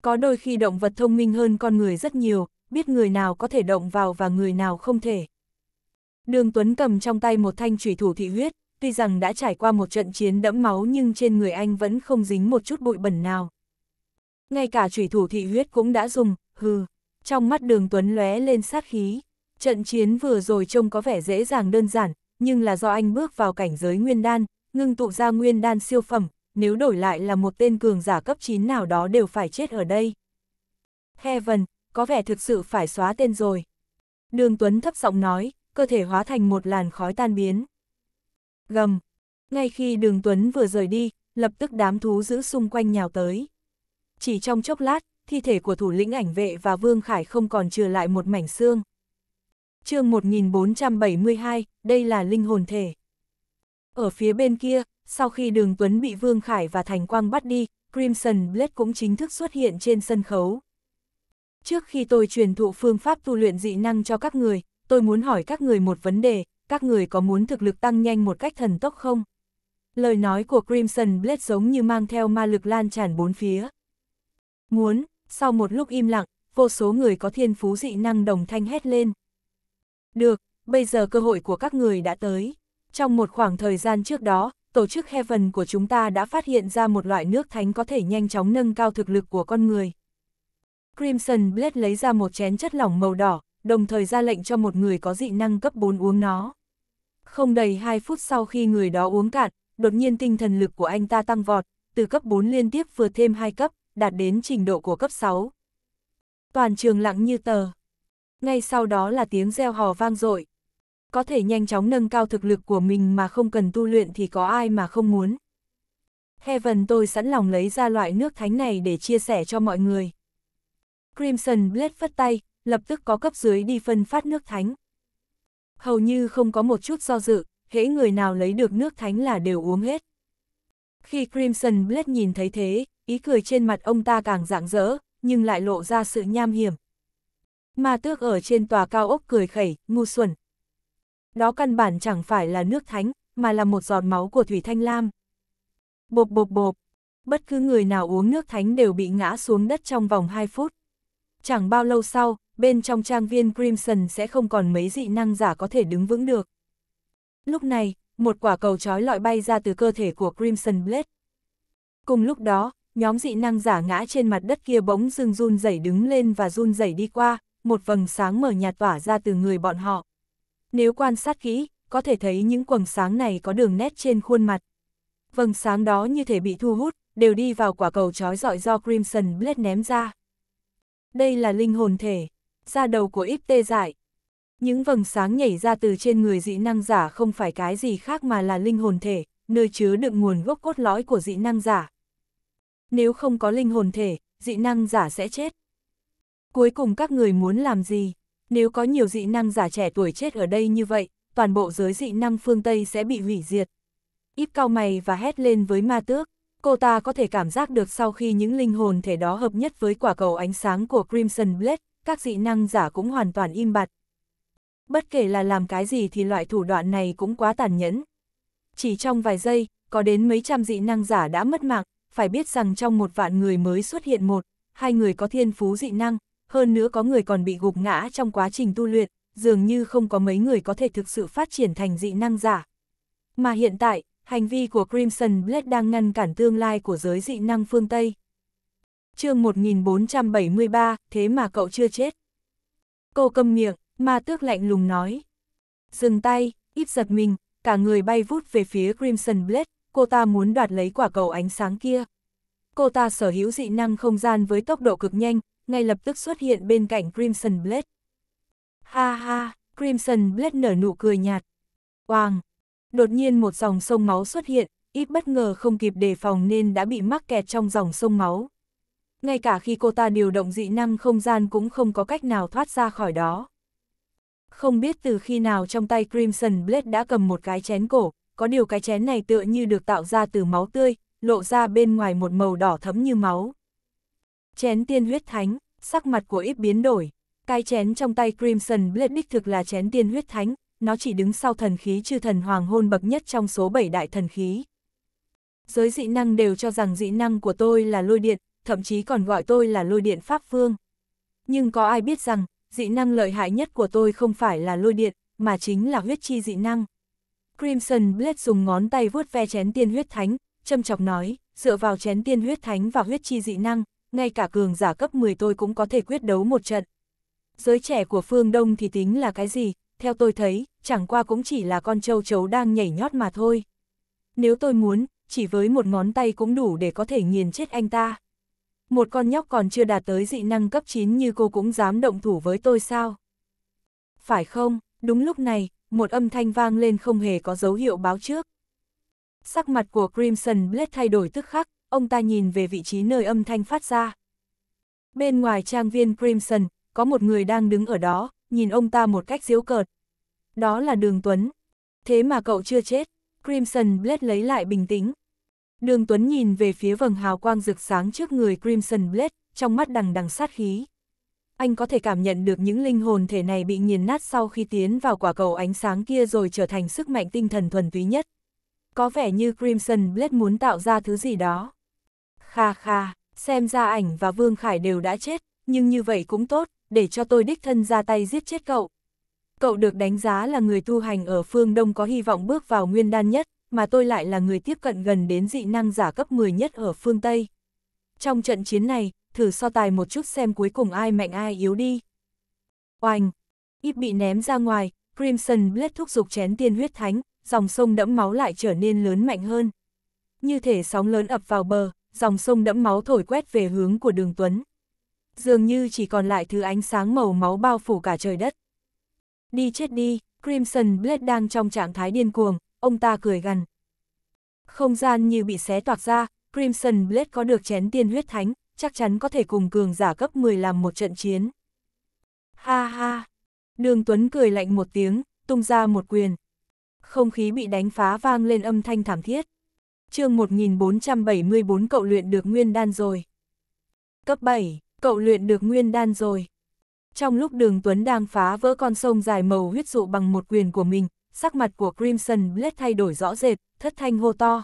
Có đôi khi động vật thông minh hơn con người rất nhiều, biết người nào có thể động vào và người nào không thể. Đường Tuấn cầm trong tay một thanh trùy thủ thị huyết, tuy rằng đã trải qua một trận chiến đẫm máu nhưng trên người anh vẫn không dính một chút bụi bẩn nào. Ngay cả trùy thủ thị huyết cũng đã dùng, hừ, trong mắt đường Tuấn lóe lên sát khí. Trận chiến vừa rồi trông có vẻ dễ dàng đơn giản, nhưng là do anh bước vào cảnh giới nguyên đan, ngưng tụ ra nguyên đan siêu phẩm, nếu đổi lại là một tên cường giả cấp 9 nào đó đều phải chết ở đây. Heaven, có vẻ thực sự phải xóa tên rồi. Đường Tuấn thấp giọng nói, cơ thể hóa thành một làn khói tan biến. Gầm! Ngay khi đường Tuấn vừa rời đi, lập tức đám thú giữ xung quanh nhào tới. Chỉ trong chốc lát, thi thể của thủ lĩnh ảnh vệ và Vương Khải không còn trừ lại một mảnh xương. chương 1472, đây là linh hồn thể. Ở phía bên kia, sau khi đường Tuấn bị Vương Khải và Thành Quang bắt đi, Crimson Blade cũng chính thức xuất hiện trên sân khấu. Trước khi tôi truyền thụ phương pháp tu luyện dị năng cho các người, tôi muốn hỏi các người một vấn đề, các người có muốn thực lực tăng nhanh một cách thần tốc không? Lời nói của Crimson Blade giống như mang theo ma lực lan tràn bốn phía. Muốn, sau một lúc im lặng, vô số người có thiên phú dị năng đồng thanh hét lên. Được, bây giờ cơ hội của các người đã tới. Trong một khoảng thời gian trước đó, tổ chức Heaven của chúng ta đã phát hiện ra một loại nước thánh có thể nhanh chóng nâng cao thực lực của con người. Crimson Blade lấy ra một chén chất lỏng màu đỏ, đồng thời ra lệnh cho một người có dị năng cấp 4 uống nó. Không đầy 2 phút sau khi người đó uống cạn, đột nhiên tinh thần lực của anh ta tăng vọt, từ cấp 4 liên tiếp vừa thêm 2 cấp, đạt đến trình độ của cấp 6. Toàn trường lặng như tờ. Ngay sau đó là tiếng reo hò vang dội. Có thể nhanh chóng nâng cao thực lực của mình mà không cần tu luyện thì có ai mà không muốn. Heaven tôi sẵn lòng lấy ra loại nước thánh này để chia sẻ cho mọi người. Crimson Blade phất tay, lập tức có cấp dưới đi phân phát nước thánh. Hầu như không có một chút do dự, hễ người nào lấy được nước thánh là đều uống hết. Khi Crimson Blade nhìn thấy thế, ý cười trên mặt ông ta càng rạng rỡ, nhưng lại lộ ra sự nham hiểm. Ma tước ở trên tòa cao ốc cười khẩy, ngu xuẩn. Đó căn bản chẳng phải là nước thánh, mà là một giọt máu của Thủy Thanh Lam. Bộp bộp bộp, bất cứ người nào uống nước thánh đều bị ngã xuống đất trong vòng 2 phút. Chẳng bao lâu sau, bên trong trang viên Crimson sẽ không còn mấy dị năng giả có thể đứng vững được. Lúc này, một quả cầu trói lọi bay ra từ cơ thể của Crimson Blade. Cùng lúc đó, nhóm dị năng giả ngã trên mặt đất kia bỗng dưng run rẩy đứng lên và run rẩy đi qua, một vầng sáng mở nhạt tỏa ra từ người bọn họ. Nếu quan sát kỹ, có thể thấy những quầng sáng này có đường nét trên khuôn mặt. Vầng sáng đó như thể bị thu hút, đều đi vào quả cầu trói dọi do Crimson Blade ném ra. Đây là linh hồn thể da đầu của ít tê dại. Những vầng sáng nhảy ra từ trên người dị năng giả không phải cái gì khác mà là linh hồn thể, nơi chứa đựng nguồn gốc cốt lõi của dị năng giả. Nếu không có linh hồn thể, dị năng giả sẽ chết. Cuối cùng các người muốn làm gì? Nếu có nhiều dị năng giả trẻ tuổi chết ở đây như vậy, toàn bộ giới dị năng phương Tây sẽ bị hủy diệt. Ít cao mày và hét lên với ma tước, cô ta có thể cảm giác được sau khi những linh hồn thể đó hợp nhất với quả cầu ánh sáng của Crimson Blade, các dị năng giả cũng hoàn toàn im bặt. Bất kể là làm cái gì thì loại thủ đoạn này cũng quá tàn nhẫn. Chỉ trong vài giây, có đến mấy trăm dị năng giả đã mất mạng, phải biết rằng trong một vạn người mới xuất hiện một, hai người có thiên phú dị năng, hơn nữa có người còn bị gục ngã trong quá trình tu luyện, dường như không có mấy người có thể thực sự phát triển thành dị năng giả. Mà hiện tại, hành vi của Crimson Blade đang ngăn cản tương lai của giới dị năng phương Tây chương 1473, thế mà cậu chưa chết. Cô câm miệng, ma tước lạnh lùng nói. Dừng tay, ít giật mình, cả người bay vút về phía Crimson Blade, cô ta muốn đoạt lấy quả cầu ánh sáng kia. Cô ta sở hữu dị năng không gian với tốc độ cực nhanh, ngay lập tức xuất hiện bên cạnh Crimson Blade. Ha ha, Crimson Blade nở nụ cười nhạt. Hoàng! Đột nhiên một dòng sông máu xuất hiện, ít bất ngờ không kịp đề phòng nên đã bị mắc kẹt trong dòng sông máu ngay cả khi cô ta điều động dị năng không gian cũng không có cách nào thoát ra khỏi đó. Không biết từ khi nào trong tay Crimson Blade đã cầm một cái chén cổ, có điều cái chén này tựa như được tạo ra từ máu tươi, lộ ra bên ngoài một màu đỏ thấm như máu. Chén tiên huyết thánh, sắc mặt của ít biến đổi, cái chén trong tay Crimson Blade đích thực là chén tiên huyết thánh, nó chỉ đứng sau thần khí chư thần hoàng hôn bậc nhất trong số 7 đại thần khí. Giới dị năng đều cho rằng dị năng của tôi là lôi điện, thậm chí còn gọi tôi là lôi điện Pháp Vương. Nhưng có ai biết rằng, dị năng lợi hại nhất của tôi không phải là lôi điện, mà chính là huyết chi dị năng. Crimson Blade dùng ngón tay vuốt ve chén tiên huyết thánh, châm chọc nói, dựa vào chén tiên huyết thánh và huyết chi dị năng, ngay cả cường giả cấp 10 tôi cũng có thể quyết đấu một trận. Giới trẻ của phương Đông thì tính là cái gì, theo tôi thấy, chẳng qua cũng chỉ là con châu chấu đang nhảy nhót mà thôi. Nếu tôi muốn, chỉ với một ngón tay cũng đủ để có thể nghiền chết anh ta một con nhóc còn chưa đạt tới dị năng cấp 9 như cô cũng dám động thủ với tôi sao? Phải không? Đúng lúc này, một âm thanh vang lên không hề có dấu hiệu báo trước. Sắc mặt của Crimson Blade thay đổi tức khắc, ông ta nhìn về vị trí nơi âm thanh phát ra. Bên ngoài trang viên Crimson, có một người đang đứng ở đó, nhìn ông ta một cách diễu cợt. Đó là Đường Tuấn. Thế mà cậu chưa chết. Crimson Blade lấy lại bình tĩnh, Đường Tuấn nhìn về phía vầng hào quang rực sáng trước người Crimson Blade, trong mắt đằng đằng sát khí. Anh có thể cảm nhận được những linh hồn thể này bị nghiền nát sau khi tiến vào quả cầu ánh sáng kia rồi trở thành sức mạnh tinh thần thuần túy nhất. Có vẻ như Crimson Blade muốn tạo ra thứ gì đó. Kha kha, xem ra ảnh và Vương Khải đều đã chết, nhưng như vậy cũng tốt, để cho tôi đích thân ra tay giết chết cậu. Cậu được đánh giá là người tu hành ở phương Đông có hy vọng bước vào nguyên đan nhất, mà tôi lại là người tiếp cận gần đến dị năng giả cấp 10 nhất ở phương Tây. Trong trận chiến này, thử so tài một chút xem cuối cùng ai mạnh ai yếu đi. Oanh! Ít bị ném ra ngoài, Crimson Blade thúc giục chén tiên huyết thánh, dòng sông đẫm máu lại trở nên lớn mạnh hơn. Như thể sóng lớn ập vào bờ, dòng sông đẫm máu thổi quét về hướng của đường Tuấn. Dường như chỉ còn lại thứ ánh sáng màu máu bao phủ cả trời đất. Đi chết đi, Crimson Blade đang trong trạng thái điên cuồng, ông ta cười gằn. Không gian như bị xé toạc ra, Crimson Blade có được chén tiên huyết thánh, chắc chắn có thể cùng cường giả cấp 10 làm một trận chiến. Ha ha! Đường Tuấn cười lạnh một tiếng, tung ra một quyền. Không khí bị đánh phá vang lên âm thanh thảm thiết. chương 1474 cậu luyện được nguyên đan rồi. Cấp 7, cậu luyện được nguyên đan rồi. Trong lúc đường Tuấn đang phá vỡ con sông dài màu huyết dụ bằng một quyền của mình, sắc mặt của Crimson Blade thay đổi rõ rệt, thất thanh hô to.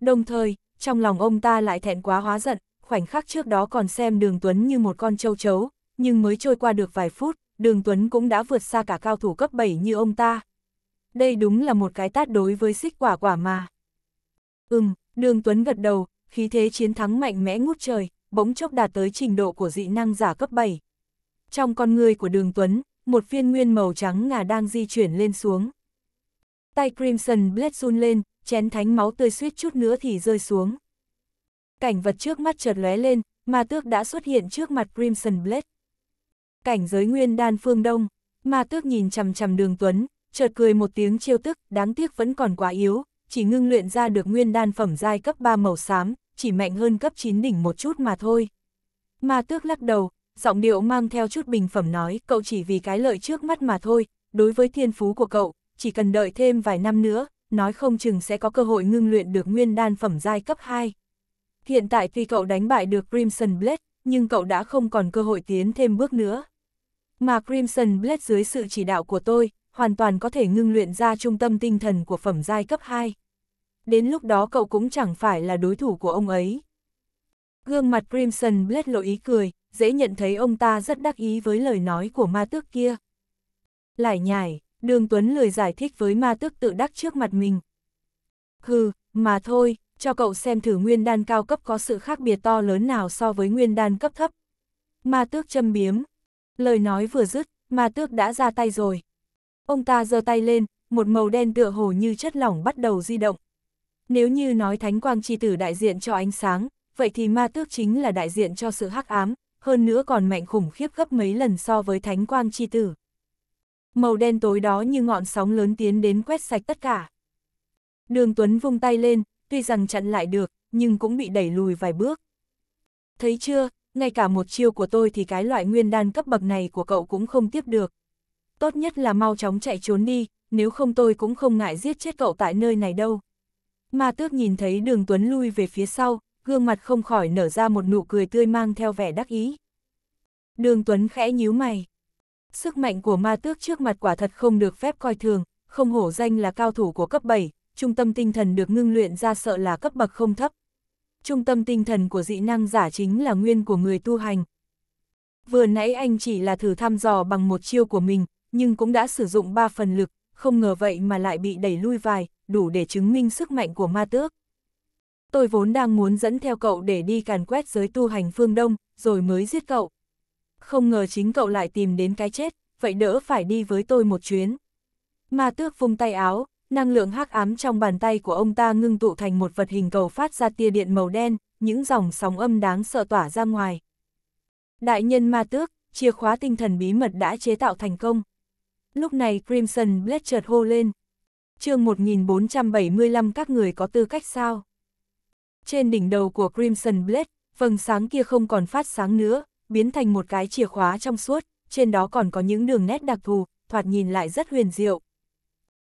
Đồng thời, trong lòng ông ta lại thẹn quá hóa giận, khoảnh khắc trước đó còn xem Đường Tuấn như một con châu chấu, nhưng mới trôi qua được vài phút, Đường Tuấn cũng đã vượt xa cả cao thủ cấp 7 như ông ta. Đây đúng là một cái tát đối với xích quả quả mà. Ừm, Đường Tuấn gật đầu, khí thế chiến thắng mạnh mẽ ngút trời, bỗng chốc đạt tới trình độ của dị năng giả cấp 7. Trong con người của Đường Tuấn, một viên nguyên màu trắng ngà đang di chuyển lên xuống tay Crimson Blade run lên, chén thánh máu tươi suýt chút nữa thì rơi xuống. Cảnh vật trước mắt chợt lóe lên, ma tước đã xuất hiện trước mặt Crimson Blade. Cảnh giới nguyên đan phương đông, ma tước nhìn chằm chằm đường tuấn, chợt cười một tiếng trêu tức, đáng tiếc vẫn còn quá yếu, chỉ ngưng luyện ra được nguyên đan phẩm giai cấp 3 màu xám, chỉ mạnh hơn cấp 9 đỉnh một chút mà thôi. Ma tước lắc đầu, giọng điệu mang theo chút bình phẩm nói, cậu chỉ vì cái lợi trước mắt mà thôi, đối với thiên phú của cậu, chỉ cần đợi thêm vài năm nữa, nói không chừng sẽ có cơ hội ngưng luyện được nguyên đan phẩm giai cấp 2. Hiện tại tuy cậu đánh bại được Crimson Blade, nhưng cậu đã không còn cơ hội tiến thêm bước nữa. Mà Crimson Blade dưới sự chỉ đạo của tôi, hoàn toàn có thể ngưng luyện ra trung tâm tinh thần của phẩm giai cấp 2. Đến lúc đó cậu cũng chẳng phải là đối thủ của ông ấy. Gương mặt Crimson Blade lộ ý cười, dễ nhận thấy ông ta rất đắc ý với lời nói của ma tước kia. Lại nhải đường Tuấn lười giải thích với ma tước tự đắc trước mặt mình. Hừ, mà thôi, cho cậu xem thử nguyên đan cao cấp có sự khác biệt to lớn nào so với nguyên đan cấp thấp. Ma tước châm biếm. Lời nói vừa dứt, ma tước đã ra tay rồi. Ông ta giơ tay lên, một màu đen tựa hồ như chất lỏng bắt đầu di động. Nếu như nói thánh quang chi tử đại diện cho ánh sáng, vậy thì ma tước chính là đại diện cho sự hắc ám, hơn nữa còn mạnh khủng khiếp gấp mấy lần so với thánh quang chi tử. Màu đen tối đó như ngọn sóng lớn tiến đến quét sạch tất cả. Đường Tuấn vung tay lên, tuy rằng chặn lại được, nhưng cũng bị đẩy lùi vài bước. Thấy chưa, ngay cả một chiêu của tôi thì cái loại nguyên đan cấp bậc này của cậu cũng không tiếp được. Tốt nhất là mau chóng chạy trốn đi, nếu không tôi cũng không ngại giết chết cậu tại nơi này đâu. Ma tước nhìn thấy đường Tuấn lui về phía sau, gương mặt không khỏi nở ra một nụ cười tươi mang theo vẻ đắc ý. Đường Tuấn khẽ nhíu mày, Sức mạnh của ma tước trước mặt quả thật không được phép coi thường, không hổ danh là cao thủ của cấp 7, trung tâm tinh thần được ngưng luyện ra sợ là cấp bậc không thấp. Trung tâm tinh thần của dị năng giả chính là nguyên của người tu hành. Vừa nãy anh chỉ là thử thăm dò bằng một chiêu của mình, nhưng cũng đã sử dụng 3 phần lực, không ngờ vậy mà lại bị đẩy lui vài, đủ để chứng minh sức mạnh của ma tước. Tôi vốn đang muốn dẫn theo cậu để đi càn quét giới tu hành phương Đông, rồi mới giết cậu, không ngờ chính cậu lại tìm đến cái chết, vậy đỡ phải đi với tôi một chuyến. Ma tước vung tay áo, năng lượng hắc ám trong bàn tay của ông ta ngưng tụ thành một vật hình cầu phát ra tia điện màu đen, những dòng sóng âm đáng sợ tỏa ra ngoài. Đại nhân ma tước, chìa khóa tinh thần bí mật đã chế tạo thành công. Lúc này Crimson Blade chợt hô lên. chương 1475 các người có tư cách sao? Trên đỉnh đầu của Crimson Blade, phần sáng kia không còn phát sáng nữa, biến thành một cái chìa khóa trong suốt, trên đó còn có những đường nét đặc thù, thoạt nhìn lại rất huyền diệu.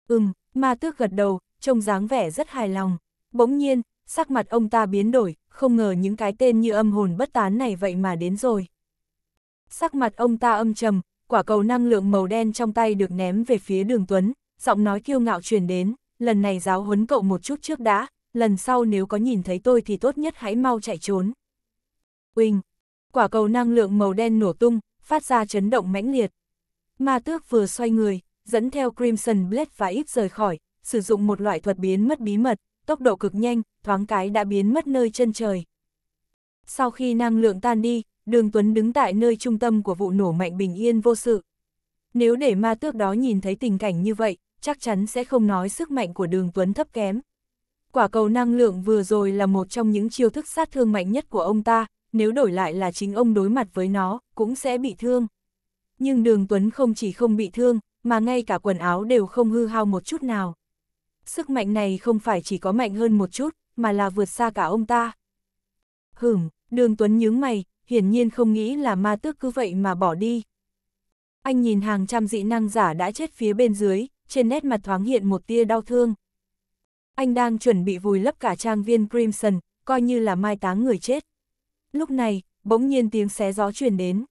Ừm, ma tước gật đầu, trông dáng vẻ rất hài lòng. Bỗng nhiên, sắc mặt ông ta biến đổi, không ngờ những cái tên như âm hồn bất tán này vậy mà đến rồi. Sắc mặt ông ta âm trầm, quả cầu năng lượng màu đen trong tay được ném về phía đường Tuấn, giọng nói kiêu ngạo truyền đến, lần này giáo huấn cậu một chút trước đã, lần sau nếu có nhìn thấy tôi thì tốt nhất hãy mau chạy trốn. quỳnh Quả cầu năng lượng màu đen nổ tung, phát ra chấn động mãnh liệt. Ma tước vừa xoay người, dẫn theo Crimson Blade và ít rời khỏi, sử dụng một loại thuật biến mất bí mật, tốc độ cực nhanh, thoáng cái đã biến mất nơi chân trời. Sau khi năng lượng tan đi, Đường Tuấn đứng tại nơi trung tâm của vụ nổ mạnh bình yên vô sự. Nếu để ma tước đó nhìn thấy tình cảnh như vậy, chắc chắn sẽ không nói sức mạnh của đường Tuấn thấp kém. Quả cầu năng lượng vừa rồi là một trong những chiêu thức sát thương mạnh nhất của ông ta, nếu đổi lại là chính ông đối mặt với nó, cũng sẽ bị thương. Nhưng đường Tuấn không chỉ không bị thương, mà ngay cả quần áo đều không hư hao một chút nào. Sức mạnh này không phải chỉ có mạnh hơn một chút, mà là vượt xa cả ông ta. Hửm, đường Tuấn nhướng mày, hiển nhiên không nghĩ là ma tước cứ vậy mà bỏ đi. Anh nhìn hàng trăm dị năng giả đã chết phía bên dưới, trên nét mặt thoáng hiện một tia đau thương. Anh đang chuẩn bị vùi lấp cả trang viên Crimson, coi như là mai táng người chết. Lúc này, bỗng nhiên tiếng xé gió truyền đến.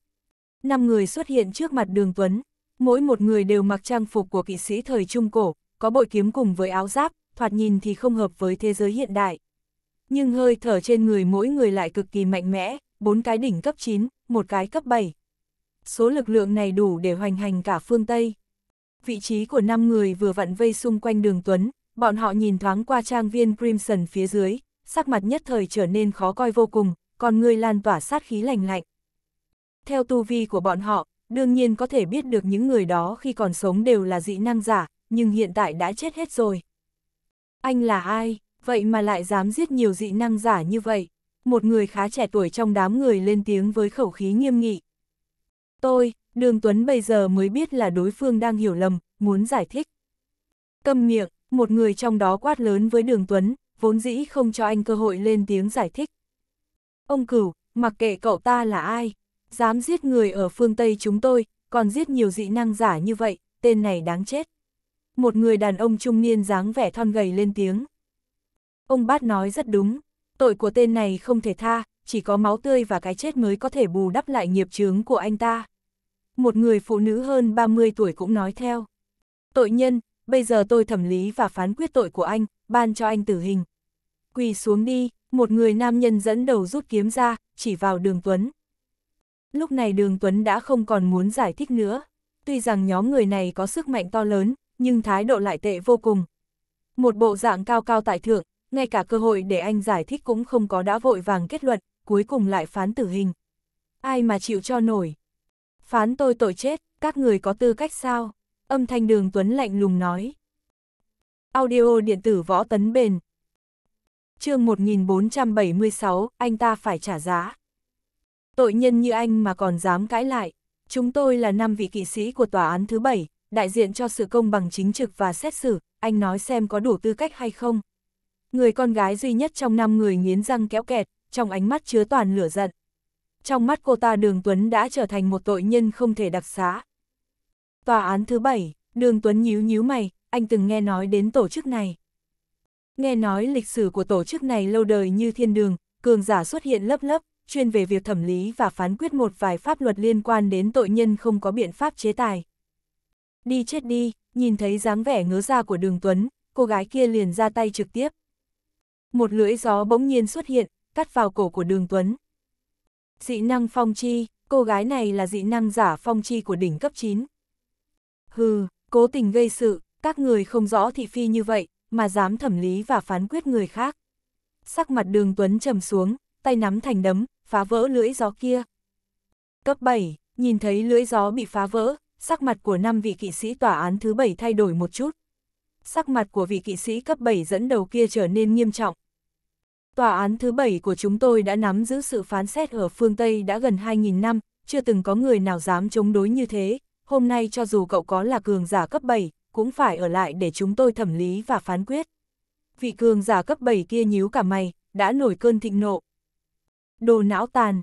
Năm người xuất hiện trước mặt đường Tuấn, mỗi một người đều mặc trang phục của kỵ sĩ thời Trung Cổ, có bội kiếm cùng với áo giáp, thoạt nhìn thì không hợp với thế giới hiện đại. Nhưng hơi thở trên người mỗi người lại cực kỳ mạnh mẽ, bốn cái đỉnh cấp 9, một cái cấp 7. Số lực lượng này đủ để hoành hành cả phương Tây. Vị trí của năm người vừa vặn vây xung quanh đường Tuấn, bọn họ nhìn thoáng qua trang viên Crimson phía dưới, sắc mặt nhất thời trở nên khó coi vô cùng, còn người lan tỏa sát khí lành lạnh. Theo tu vi của bọn họ, đương nhiên có thể biết được những người đó khi còn sống đều là dị năng giả, nhưng hiện tại đã chết hết rồi. Anh là ai, vậy mà lại dám giết nhiều dị năng giả như vậy? Một người khá trẻ tuổi trong đám người lên tiếng với khẩu khí nghiêm nghị. Tôi, Đường Tuấn bây giờ mới biết là đối phương đang hiểu lầm, muốn giải thích. Câm miệng, một người trong đó quát lớn với Đường Tuấn, vốn dĩ không cho anh cơ hội lên tiếng giải thích. Ông cửu, mặc kệ cậu ta là ai, dám giết người ở phương Tây chúng tôi, còn giết nhiều dị năng giả như vậy, tên này đáng chết. Một người đàn ông trung niên dáng vẻ thon gầy lên tiếng. Ông bát nói rất đúng, tội của tên này không thể tha, chỉ có máu tươi và cái chết mới có thể bù đắp lại nghiệp chướng của anh ta. Một người phụ nữ hơn 30 tuổi cũng nói theo. Tội nhân, bây giờ tôi thẩm lý và phán quyết tội của anh, ban cho anh tử hình. Quỳ xuống đi, một người nam nhân dẫn đầu rút kiếm ra, chỉ vào đường Tuấn. Lúc này đường Tuấn đã không còn muốn giải thích nữa. Tuy rằng nhóm người này có sức mạnh to lớn, nhưng thái độ lại tệ vô cùng. Một bộ dạng cao cao tại thượng, ngay cả cơ hội để anh giải thích cũng không có đã vội vàng kết luận, cuối cùng lại phán tử hình. Ai mà chịu cho nổi? Phán tôi tội chết, các người có tư cách sao? Âm thanh đường Tuấn lạnh lùng nói. Audio điện tử võ tấn bền, chương 1476, anh ta phải trả giá. Tội nhân như anh mà còn dám cãi lại. Chúng tôi là năm vị kỵ sĩ của tòa án thứ bảy, đại diện cho sự công bằng chính trực và xét xử, anh nói xem có đủ tư cách hay không. Người con gái duy nhất trong năm người nghiến răng kéo kẹt, trong ánh mắt chứa toàn lửa giận. Trong mắt cô ta Đường Tuấn đã trở thành một tội nhân không thể đặc xá. Tòa án thứ bảy, Đường Tuấn nhíu nhíu mày, anh từng nghe nói đến tổ chức này. Nghe nói lịch sử của tổ chức này lâu đời như thiên đường, cường giả xuất hiện lấp lấp, chuyên về việc thẩm lý và phán quyết một vài pháp luật liên quan đến tội nhân không có biện pháp chế tài. Đi chết đi, nhìn thấy dáng vẻ ngớ ra của đường Tuấn, cô gái kia liền ra tay trực tiếp. Một lưỡi gió bỗng nhiên xuất hiện, cắt vào cổ của đường Tuấn. Dị năng phong chi, cô gái này là dị năng giả phong chi của đỉnh cấp 9. Hừ, cố tình gây sự, các người không rõ thị phi như vậy, mà dám thẩm lý và phán quyết người khác. Sắc mặt đường Tuấn trầm xuống, tay nắm thành đấm, phá vỡ lưỡi gió kia. Cấp 7, nhìn thấy lưỡi gió bị phá vỡ, sắc mặt của năm vị kỵ sĩ tòa án thứ 7 thay đổi một chút. Sắc mặt của vị kỵ sĩ cấp 7 dẫn đầu kia trở nên nghiêm trọng. Tòa án thứ 7 của chúng tôi đã nắm giữ sự phán xét ở phương Tây đã gần 2.000 năm, chưa từng có người nào dám chống đối như thế. Hôm nay cho dù cậu có là cường giả cấp 7, cũng phải ở lại để chúng tôi thẩm lý và phán quyết. Vị cường giả cấp 7 kia nhíu cả mày, đã nổi cơn thịnh nộ. Đồ não tàn.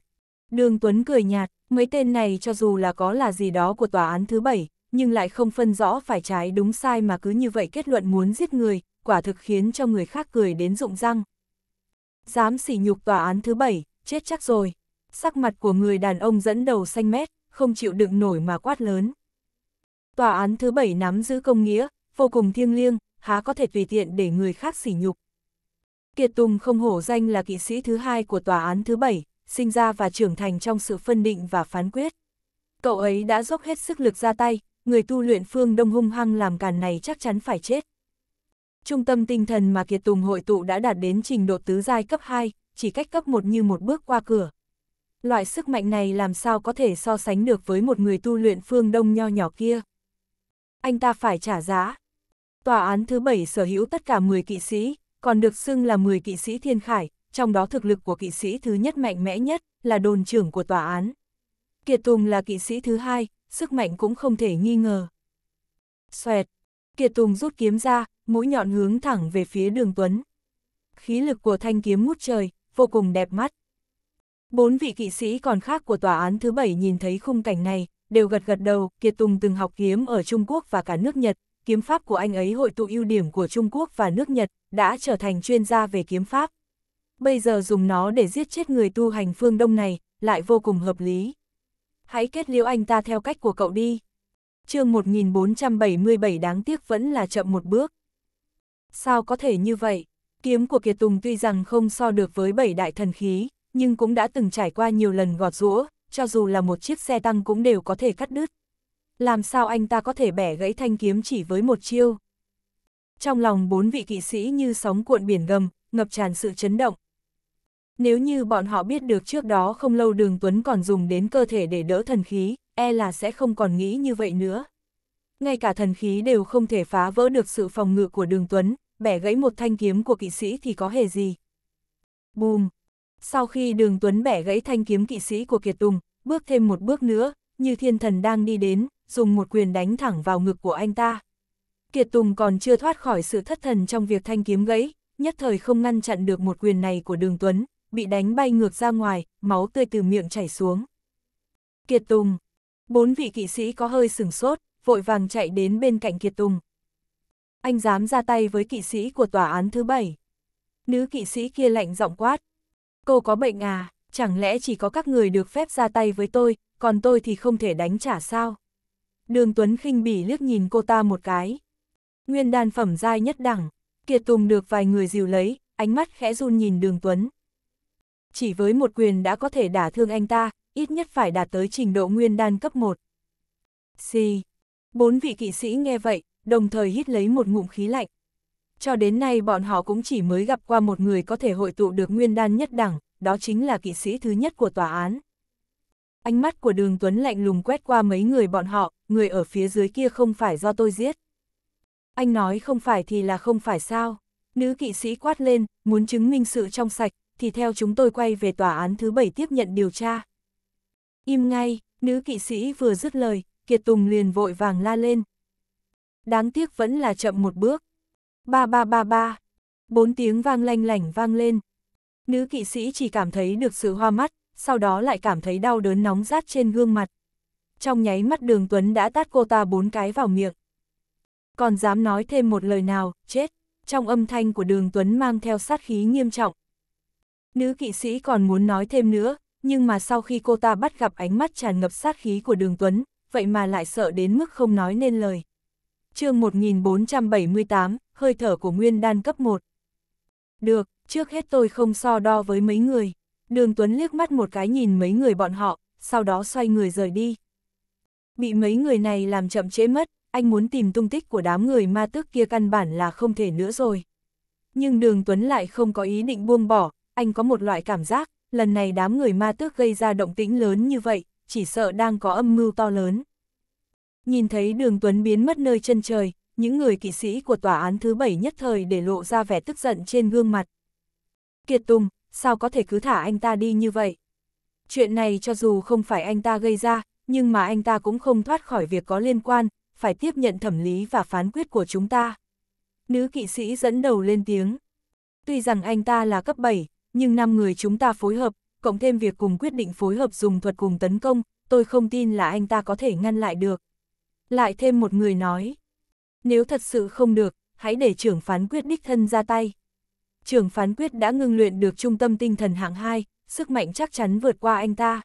Đường Tuấn cười nhạt, mấy tên này cho dù là có là gì đó của tòa án thứ 7, nhưng lại không phân rõ phải trái đúng sai mà cứ như vậy kết luận muốn giết người, quả thực khiến cho người khác cười đến rụng răng. Dám sỉ nhục tòa án thứ 7, chết chắc rồi. Sắc mặt của người đàn ông dẫn đầu xanh mét, không chịu đựng nổi mà quát lớn. Tòa án thứ bảy nắm giữ công nghĩa, vô cùng thiêng liêng, há có thể tùy tiện để người khác sỉ nhục. Kiệt Tùng không hổ danh là kỵ sĩ thứ hai của tòa án thứ bảy, sinh ra và trưởng thành trong sự phân định và phán quyết. Cậu ấy đã dốc hết sức lực ra tay, người tu luyện phương đông hung hăng làm càn này chắc chắn phải chết. Trung tâm tinh thần mà Kiệt Tùng hội tụ đã đạt đến trình độ tứ giai cấp 2, chỉ cách cấp 1 như một bước qua cửa. Loại sức mạnh này làm sao có thể so sánh được với một người tu luyện phương đông nho nhỏ kia anh ta phải trả giá. Tòa án thứ bảy sở hữu tất cả 10 kỵ sĩ, còn được xưng là 10 kỵ sĩ thiên khải, trong đó thực lực của kỵ sĩ thứ nhất mạnh mẽ nhất là đồn trưởng của tòa án. Kiệt Tùng là kỵ sĩ thứ hai, sức mạnh cũng không thể nghi ngờ. Xoẹt! Kiệt Tùng rút kiếm ra, mũi nhọn hướng thẳng về phía đường Tuấn. Khí lực của thanh kiếm ngút trời, vô cùng đẹp mắt. Bốn vị kỵ sĩ còn khác của tòa án thứ bảy nhìn thấy khung cảnh này, đều gật gật đầu, Kiệt Tùng từng học kiếm ở Trung Quốc và cả nước Nhật, kiếm pháp của anh ấy hội tụ ưu điểm của Trung Quốc và nước Nhật, đã trở thành chuyên gia về kiếm pháp. Bây giờ dùng nó để giết chết người tu hành phương Đông này, lại vô cùng hợp lý. Hãy kết liễu anh ta theo cách của cậu đi. chương 1477 đáng tiếc vẫn là chậm một bước. Sao có thể như vậy? Kiếm của Kiệt Tùng tuy rằng không so được với bảy đại thần khí, nhưng cũng đã từng trải qua nhiều lần gọt rũa, cho dù là một chiếc xe tăng cũng đều có thể cắt đứt. Làm sao anh ta có thể bẻ gãy thanh kiếm chỉ với một chiêu? Trong lòng bốn vị kỵ sĩ như sóng cuộn biển gầm, ngập tràn sự chấn động. Nếu như bọn họ biết được trước đó không lâu đường Tuấn còn dùng đến cơ thể để đỡ thần khí, e là sẽ không còn nghĩ như vậy nữa. Ngay cả thần khí đều không thể phá vỡ được sự phòng ngự của đường Tuấn, bẻ gãy một thanh kiếm của kỵ sĩ thì có hề gì. Bùm! Sau khi đường Tuấn bẻ gãy thanh kiếm kỵ sĩ của Kiệt Tùng, bước thêm một bước nữa, như thiên thần đang đi đến, dùng một quyền đánh thẳng vào ngực của anh ta. Kiệt Tùng còn chưa thoát khỏi sự thất thần trong việc thanh kiếm gãy, nhất thời không ngăn chặn được một quyền này của đường Tuấn, bị đánh bay ngược ra ngoài, máu tươi từ miệng chảy xuống. Kiệt Tùng Bốn vị kỵ sĩ có hơi sừng sốt, vội vàng chạy đến bên cạnh Kiệt Tùng. Anh dám ra tay với kỵ sĩ của tòa án thứ bảy. Nữ kỵ sĩ kia lạnh giọng quát, cô có bệnh à, chẳng lẽ chỉ có các người được phép ra tay với tôi, còn tôi thì không thể đánh trả sao? Đường Tuấn khinh bỉ liếc nhìn cô ta một cái. Nguyên đan phẩm giai nhất đẳng, Kiệt Tùng được vài người dìu lấy, ánh mắt khẽ run nhìn Đường Tuấn. Chỉ với một quyền đã có thể đả thương anh ta, ít nhất phải đạt tới trình độ nguyên đan cấp 1. Xì. Bốn vị kỵ sĩ nghe vậy, đồng thời hít lấy một ngụm khí lạnh cho đến nay bọn họ cũng chỉ mới gặp qua một người có thể hội tụ được nguyên đan nhất đẳng, đó chính là kỵ sĩ thứ nhất của tòa án. Ánh mắt của đường Tuấn lạnh lùng quét qua mấy người bọn họ, người ở phía dưới kia không phải do tôi giết. Anh nói không phải thì là không phải sao. Nữ kỵ sĩ quát lên, muốn chứng minh sự trong sạch, thì theo chúng tôi quay về tòa án thứ bảy tiếp nhận điều tra. Im ngay, nữ kỵ sĩ vừa dứt lời, Kiệt Tùng liền vội vàng la lên. Đáng tiếc vẫn là chậm một bước, Ba ba ba ba. Bốn tiếng vang lanh lảnh vang lên. Nữ kỵ sĩ chỉ cảm thấy được sự hoa mắt, sau đó lại cảm thấy đau đớn nóng rát trên gương mặt. Trong nháy mắt đường Tuấn đã tát cô ta bốn cái vào miệng. Còn dám nói thêm một lời nào, chết. Trong âm thanh của đường Tuấn mang theo sát khí nghiêm trọng. Nữ kỵ sĩ còn muốn nói thêm nữa, nhưng mà sau khi cô ta bắt gặp ánh mắt tràn ngập sát khí của đường Tuấn, vậy mà lại sợ đến mức không nói nên lời chương 1478, hơi thở của nguyên đan cấp 1. Được, trước hết tôi không so đo với mấy người. Đường Tuấn liếc mắt một cái nhìn mấy người bọn họ, sau đó xoay người rời đi. Bị mấy người này làm chậm chế mất, anh muốn tìm tung tích của đám người ma tước kia căn bản là không thể nữa rồi. Nhưng đường Tuấn lại không có ý định buông bỏ, anh có một loại cảm giác, lần này đám người ma tước gây ra động tĩnh lớn như vậy, chỉ sợ đang có âm mưu to lớn. Nhìn thấy đường Tuấn biến mất nơi chân trời, những người kỵ sĩ của tòa án thứ bảy nhất thời để lộ ra vẻ tức giận trên gương mặt. Kiệt Tùng, sao có thể cứ thả anh ta đi như vậy? Chuyện này cho dù không phải anh ta gây ra, nhưng mà anh ta cũng không thoát khỏi việc có liên quan, phải tiếp nhận thẩm lý và phán quyết của chúng ta. Nữ kỵ sĩ dẫn đầu lên tiếng. Tuy rằng anh ta là cấp 7, nhưng năm người chúng ta phối hợp, cộng thêm việc cùng quyết định phối hợp dùng thuật cùng tấn công, tôi không tin là anh ta có thể ngăn lại được. Lại thêm một người nói. Nếu thật sự không được, hãy để trưởng phán quyết đích thân ra tay. Trưởng phán quyết đã ngưng luyện được trung tâm tinh thần hạng 2, sức mạnh chắc chắn vượt qua anh ta.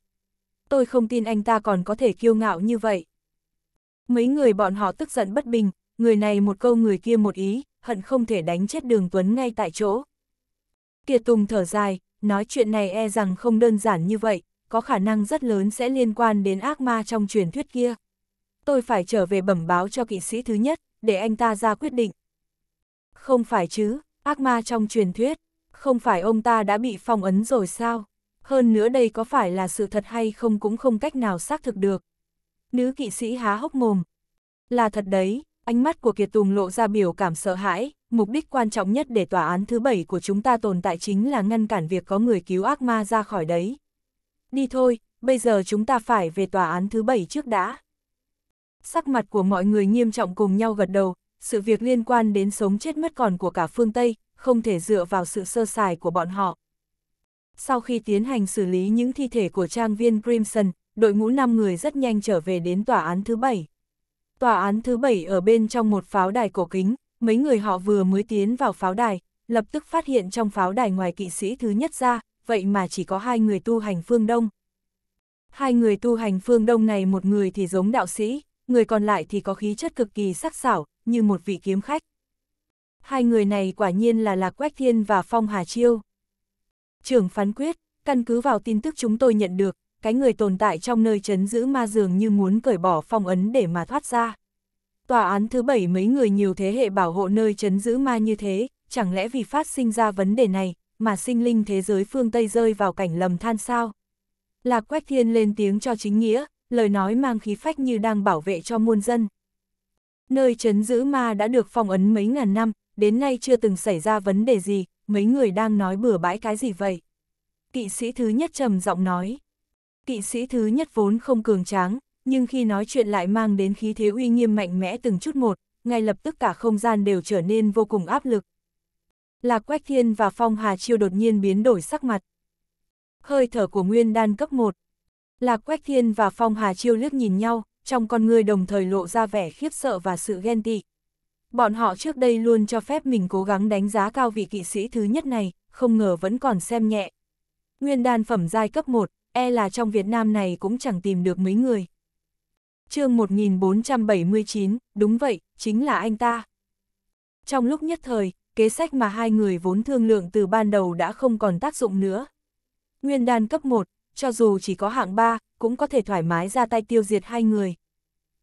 Tôi không tin anh ta còn có thể kiêu ngạo như vậy. Mấy người bọn họ tức giận bất bình, người này một câu người kia một ý, hận không thể đánh chết đường Tuấn ngay tại chỗ. Kiệt Tùng thở dài, nói chuyện này e rằng không đơn giản như vậy, có khả năng rất lớn sẽ liên quan đến ác ma trong truyền thuyết kia tôi phải trở về bẩm báo cho kỵ sĩ thứ nhất, để anh ta ra quyết định. Không phải chứ, ác ma trong truyền thuyết, không phải ông ta đã bị phong ấn rồi sao? Hơn nữa đây có phải là sự thật hay không cũng không cách nào xác thực được. Nữ kỵ sĩ há hốc mồm. Là thật đấy, ánh mắt của Kiệt Tùng lộ ra biểu cảm sợ hãi, mục đích quan trọng nhất để tòa án thứ bảy của chúng ta tồn tại chính là ngăn cản việc có người cứu ác ma ra khỏi đấy. Đi thôi, bây giờ chúng ta phải về tòa án thứ bảy trước đã. Sắc mặt của mọi người nghiêm trọng cùng nhau gật đầu, sự việc liên quan đến sống chết mất còn của cả phương Tây, không thể dựa vào sự sơ sài của bọn họ. Sau khi tiến hành xử lý những thi thể của trang viên Crimson, đội ngũ 5 người rất nhanh trở về đến tòa án thứ 7. Tòa án thứ 7 ở bên trong một pháo đài cổ kính, mấy người họ vừa mới tiến vào pháo đài, lập tức phát hiện trong pháo đài ngoài kỵ sĩ thứ nhất ra, vậy mà chỉ có hai người tu hành phương Đông. Hai người tu hành phương Đông này một người thì giống đạo sĩ, người còn lại thì có khí chất cực kỳ sắc sảo, như một vị kiếm khách. Hai người này quả nhiên là Lạc Quách Thiên và Phong Hà Chiêu. Trưởng phán quyết, căn cứ vào tin tức chúng tôi nhận được, cái người tồn tại trong nơi chấn giữ ma dường như muốn cởi bỏ phong ấn để mà thoát ra. Tòa án thứ bảy mấy người nhiều thế hệ bảo hộ nơi chấn giữ ma như thế, chẳng lẽ vì phát sinh ra vấn đề này, mà sinh linh thế giới phương Tây rơi vào cảnh lầm than sao? Lạc Quách Thiên lên tiếng cho chính nghĩa, lời nói mang khí phách như đang bảo vệ cho muôn dân. Nơi chấn giữ ma đã được phong ấn mấy ngàn năm, đến nay chưa từng xảy ra vấn đề gì, mấy người đang nói bừa bãi cái gì vậy? Kỵ sĩ thứ nhất trầm giọng nói. Kỵ sĩ thứ nhất vốn không cường tráng, nhưng khi nói chuyện lại mang đến khí thế uy nghiêm mạnh mẽ từng chút một, ngay lập tức cả không gian đều trở nên vô cùng áp lực. Lạc Quách Thiên và Phong Hà Chiêu đột nhiên biến đổi sắc mặt. Hơi thở của Nguyên Đan cấp 1, Lạc Quách Thiên và Phong Hà Chiêu liếc nhìn nhau, trong con người đồng thời lộ ra vẻ khiếp sợ và sự ghen tị. Bọn họ trước đây luôn cho phép mình cố gắng đánh giá cao vị kỵ sĩ thứ nhất này, không ngờ vẫn còn xem nhẹ. Nguyên đan phẩm giai cấp 1, e là trong Việt Nam này cũng chẳng tìm được mấy người. chương 1479, đúng vậy, chính là anh ta. Trong lúc nhất thời, kế sách mà hai người vốn thương lượng từ ban đầu đã không còn tác dụng nữa. Nguyên đan cấp 1, cho dù chỉ có hạng ba, cũng có thể thoải mái ra tay tiêu diệt hai người.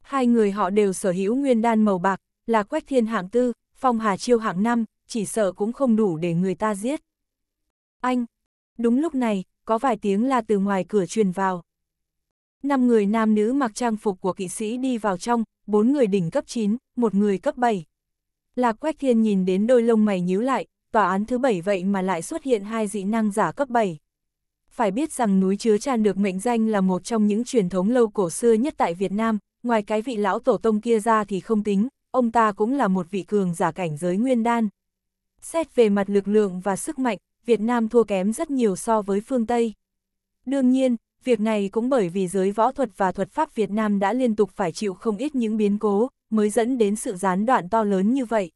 Hai người họ đều sở hữu nguyên đan màu bạc, là Quách Thiên hạng tư, Phong Hà Chiêu hạng năm, chỉ sợ cũng không đủ để người ta giết. Anh! Đúng lúc này, có vài tiếng là từ ngoài cửa truyền vào. Năm người nam nữ mặc trang phục của kỵ sĩ đi vào trong, bốn người đỉnh cấp 9, một người cấp 7. Lạc Quách Thiên nhìn đến đôi lông mày nhíu lại, tòa án thứ bảy vậy mà lại xuất hiện hai dị năng giả cấp 7 phải biết rằng núi chứa tràn được mệnh danh là một trong những truyền thống lâu cổ xưa nhất tại Việt Nam, ngoài cái vị lão tổ tông kia ra thì không tính, ông ta cũng là một vị cường giả cảnh giới nguyên đan. Xét về mặt lực lượng và sức mạnh, Việt Nam thua kém rất nhiều so với phương Tây. Đương nhiên, việc này cũng bởi vì giới võ thuật và thuật pháp Việt Nam đã liên tục phải chịu không ít những biến cố, mới dẫn đến sự gián đoạn to lớn như vậy.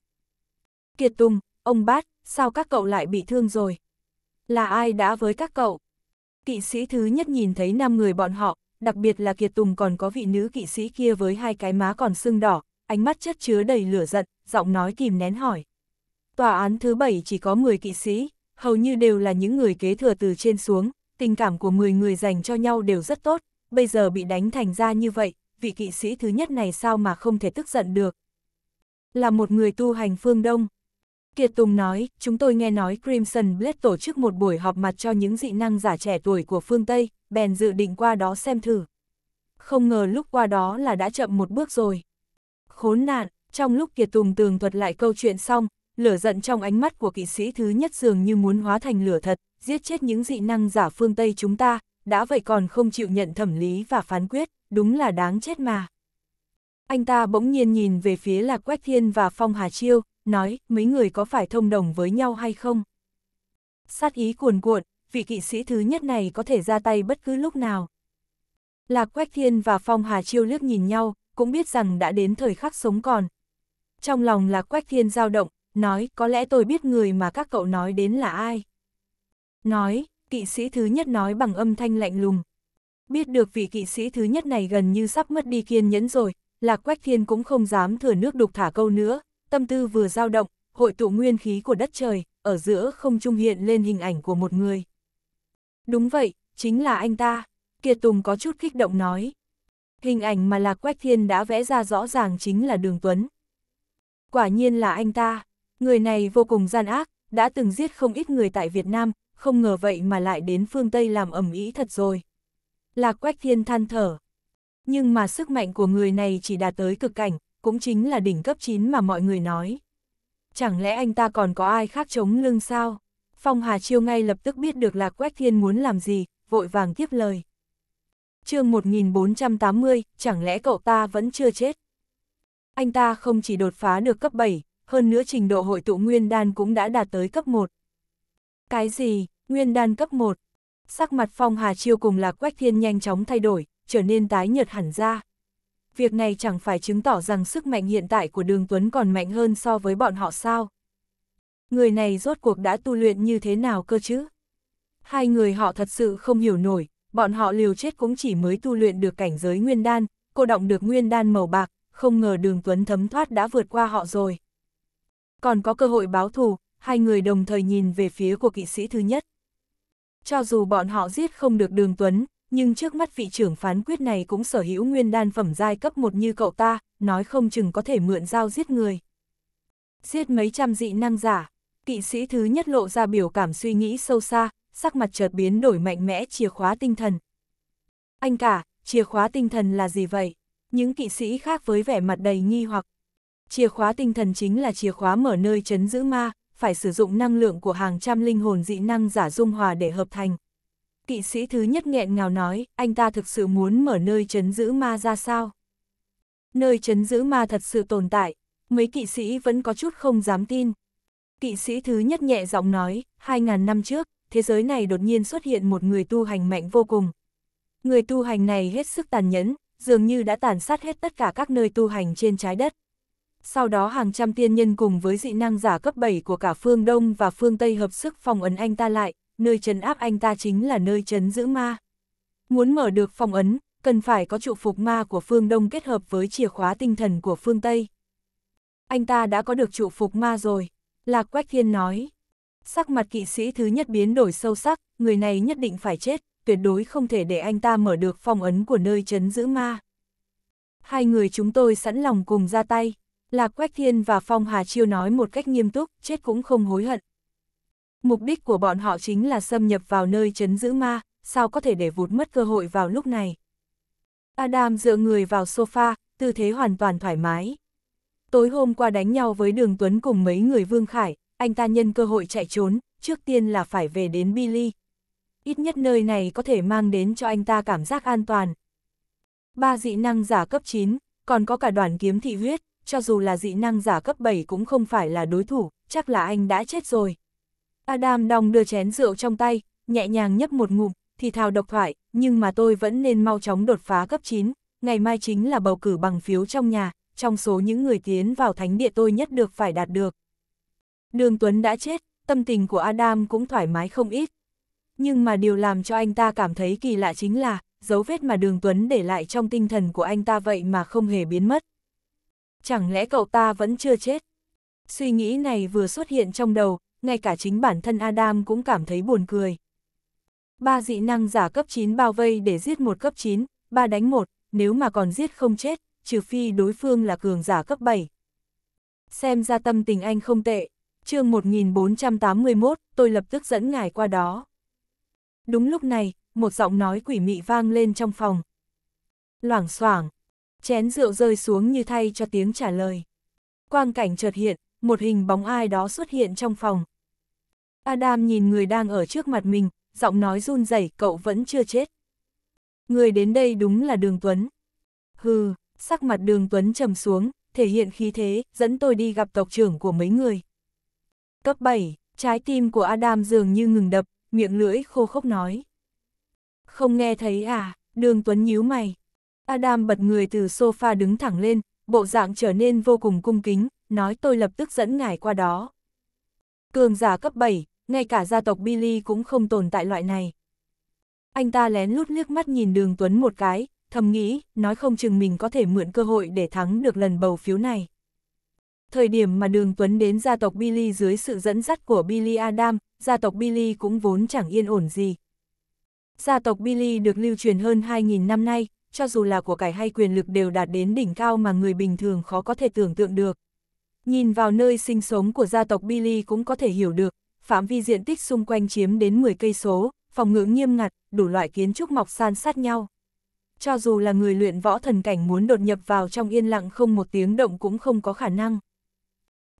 Kiệt Tùng, ông Bát, sao các cậu lại bị thương rồi? Là ai đã với các cậu? Kỵ sĩ thứ nhất nhìn thấy năm người bọn họ, đặc biệt là Kiệt Tùng còn có vị nữ kỵ sĩ kia với hai cái má còn sưng đỏ, ánh mắt chất chứa đầy lửa giận, giọng nói kìm nén hỏi. Tòa án thứ bảy chỉ có 10 kỵ sĩ, hầu như đều là những người kế thừa từ trên xuống, tình cảm của 10 người dành cho nhau đều rất tốt, bây giờ bị đánh thành ra như vậy, vị kỵ sĩ thứ nhất này sao mà không thể tức giận được. Là một người tu hành phương Đông, Kiệt Tùng nói, chúng tôi nghe nói Crimson Blade tổ chức một buổi họp mặt cho những dị năng giả trẻ tuổi của phương Tây, bèn dự định qua đó xem thử. Không ngờ lúc qua đó là đã chậm một bước rồi. Khốn nạn, trong lúc Kiệt Tùng tường thuật lại câu chuyện xong, lửa giận trong ánh mắt của kỵ sĩ thứ nhất dường như muốn hóa thành lửa thật, giết chết những dị năng giả phương Tây chúng ta, đã vậy còn không chịu nhận thẩm lý và phán quyết, đúng là đáng chết mà. Anh ta bỗng nhiên nhìn về phía Lạc Quách Thiên và Phong Hà Chiêu, nói, mấy người có phải thông đồng với nhau hay không? Sát ý cuồn cuộn, vị kỵ sĩ thứ nhất này có thể ra tay bất cứ lúc nào. Lạc Quách Thiên và Phong Hà Chiêu liếc nhìn nhau, cũng biết rằng đã đến thời khắc sống còn. Trong lòng Lạc Quách Thiên dao động, nói có lẽ tôi biết người mà các cậu nói đến là ai. Nói, kỵ sĩ thứ nhất nói bằng âm thanh lạnh lùng. Biết được vị kỵ sĩ thứ nhất này gần như sắp mất đi kiên nhẫn rồi, Lạc Quách Thiên cũng không dám thừa nước đục thả câu nữa, tâm tư vừa dao động, hội tụ nguyên khí của đất trời, ở giữa không trung hiện lên hình ảnh của một người. Đúng vậy, chính là anh ta, Kiệt Tùng có chút kích động nói. Hình ảnh mà Lạc Quách Thiên đã vẽ ra rõ ràng chính là Đường Tuấn. Quả nhiên là anh ta, người này vô cùng gian ác, đã từng giết không ít người tại Việt Nam, không ngờ vậy mà lại đến phương Tây làm ẩm ý thật rồi. Lạc Quách Thiên than thở. Nhưng mà sức mạnh của người này chỉ đạt tới cực cảnh, cũng chính là đỉnh cấp 9 mà mọi người nói. Chẳng lẽ anh ta còn có ai khác chống lưng sao? Phong Hà Chiêu ngay lập tức biết được Lạc Quách Thiên muốn làm gì, vội vàng tiếp lời. chương 1480, chẳng lẽ cậu ta vẫn chưa chết? Anh ta không chỉ đột phá được cấp 7, hơn nữa trình độ hội tụ nguyên đan cũng đã đạt tới cấp 1. Cái gì, nguyên đan cấp 1? Sắc mặt Phong Hà Chiêu cùng Lạc Quách Thiên nhanh chóng thay đổi, trở nên tái nhợt hẳn ra việc này chẳng phải chứng tỏ rằng sức mạnh hiện tại của Đường Tuấn còn mạnh hơn so với bọn họ sao. Người này rốt cuộc đã tu luyện như thế nào cơ chứ? Hai người họ thật sự không hiểu nổi, bọn họ liều chết cũng chỉ mới tu luyện được cảnh giới nguyên đan, cô động được nguyên đan màu bạc, không ngờ đường Tuấn thấm thoát đã vượt qua họ rồi. Còn có cơ hội báo thù, hai người đồng thời nhìn về phía của kỵ sĩ thứ nhất. Cho dù bọn họ giết không được đường Tuấn, nhưng trước mắt vị trưởng phán quyết này cũng sở hữu nguyên đan phẩm giai cấp một như cậu ta, nói không chừng có thể mượn dao giết người. Giết mấy trăm dị năng giả, kỵ sĩ thứ nhất lộ ra biểu cảm suy nghĩ sâu xa, sắc mặt chợt biến đổi mạnh mẽ chìa khóa tinh thần. Anh cả, chìa khóa tinh thần là gì vậy? Những kỵ sĩ khác với vẻ mặt đầy nghi hoặc. Chìa khóa tinh thần chính là chìa khóa mở nơi chấn giữ ma, phải sử dụng năng lượng của hàng trăm linh hồn dị năng giả dung hòa để hợp thành kỵ sĩ thứ nhất nghẹn ngào nói, anh ta thực sự muốn mở nơi chấn giữ ma ra sao? Nơi chấn giữ ma thật sự tồn tại, mấy kỵ sĩ vẫn có chút không dám tin. Kỵ sĩ thứ nhất nhẹ giọng nói, 2.000 năm trước, thế giới này đột nhiên xuất hiện một người tu hành mạnh vô cùng. Người tu hành này hết sức tàn nhẫn, dường như đã tàn sát hết tất cả các nơi tu hành trên trái đất. Sau đó hàng trăm tiên nhân cùng với dị năng giả cấp 7 của cả phương Đông và phương Tây hợp sức phòng ấn anh ta lại, nơi trấn áp anh ta chính là nơi trấn giữ ma. Muốn mở được phòng ấn, cần phải có trụ phục ma của phương Đông kết hợp với chìa khóa tinh thần của phương Tây. Anh ta đã có được trụ phục ma rồi, Lạc Quách Thiên nói. Sắc mặt kỵ sĩ thứ nhất biến đổi sâu sắc, người này nhất định phải chết, tuyệt đối không thể để anh ta mở được phong ấn của nơi trấn giữ ma. Hai người chúng tôi sẵn lòng cùng ra tay, Lạc Quách Thiên và Phong Hà Chiêu nói một cách nghiêm túc, chết cũng không hối hận. Mục đích của bọn họ chính là xâm nhập vào nơi chấn giữ ma, sao có thể để vụt mất cơ hội vào lúc này. Adam dựa người vào sofa, tư thế hoàn toàn thoải mái. Tối hôm qua đánh nhau với Đường Tuấn cùng mấy người Vương Khải, anh ta nhân cơ hội chạy trốn, trước tiên là phải về đến Billy. Ít nhất nơi này có thể mang đến cho anh ta cảm giác an toàn. Ba dị năng giả cấp 9, còn có cả đoàn kiếm thị huyết, cho dù là dị năng giả cấp 7 cũng không phải là đối thủ, chắc là anh đã chết rồi. Adam đong đưa chén rượu trong tay, nhẹ nhàng nhấp một ngụm, thì thào độc thoại, nhưng mà tôi vẫn nên mau chóng đột phá cấp 9, ngày mai chính là bầu cử bằng phiếu trong nhà, trong số những người tiến vào thánh địa tôi nhất được phải đạt được. Đường Tuấn đã chết, tâm tình của Adam cũng thoải mái không ít. Nhưng mà điều làm cho anh ta cảm thấy kỳ lạ chính là, dấu vết mà Đường Tuấn để lại trong tinh thần của anh ta vậy mà không hề biến mất. Chẳng lẽ cậu ta vẫn chưa chết? Suy nghĩ này vừa xuất hiện trong đầu, ngay cả chính bản thân Adam cũng cảm thấy buồn cười. Ba dị năng giả cấp 9 bao vây để giết một cấp 9, ba đánh một, nếu mà còn giết không chết, trừ phi đối phương là cường giả cấp 7. Xem ra tâm tình anh không tệ, chương 1481, tôi lập tức dẫn ngài qua đó. Đúng lúc này, một giọng nói quỷ mị vang lên trong phòng. Loảng xoảng, chén rượu rơi xuống như thay cho tiếng trả lời. Quang cảnh chợt hiện, một hình bóng ai đó xuất hiện trong phòng. Adam nhìn người đang ở trước mặt mình, giọng nói run rẩy cậu vẫn chưa chết. Người đến đây đúng là Đường Tuấn. Hừ, sắc mặt Đường Tuấn trầm xuống, thể hiện khí thế, dẫn tôi đi gặp tộc trưởng của mấy người. Cấp 7, trái tim của Adam dường như ngừng đập, miệng lưỡi khô khốc nói. Không nghe thấy à, Đường Tuấn nhíu mày. Adam bật người từ sofa đứng thẳng lên, bộ dạng trở nên vô cùng cung kính, nói tôi lập tức dẫn ngài qua đó. Cường giả cấp 7, ngay cả gia tộc Billy cũng không tồn tại loại này. Anh ta lén lút liếc mắt nhìn đường Tuấn một cái, thầm nghĩ, nói không chừng mình có thể mượn cơ hội để thắng được lần bầu phiếu này. Thời điểm mà đường Tuấn đến gia tộc Billy dưới sự dẫn dắt của Billy Adam, gia tộc Billy cũng vốn chẳng yên ổn gì. Gia tộc Billy được lưu truyền hơn 2.000 năm nay, cho dù là của cải hay quyền lực đều đạt đến đỉnh cao mà người bình thường khó có thể tưởng tượng được. Nhìn vào nơi sinh sống của gia tộc Billy cũng có thể hiểu được, phạm vi diện tích xung quanh chiếm đến 10 cây số, phòng ngưỡng nghiêm ngặt, đủ loại kiến trúc mọc san sát nhau. Cho dù là người luyện võ thần cảnh muốn đột nhập vào trong yên lặng không một tiếng động cũng không có khả năng.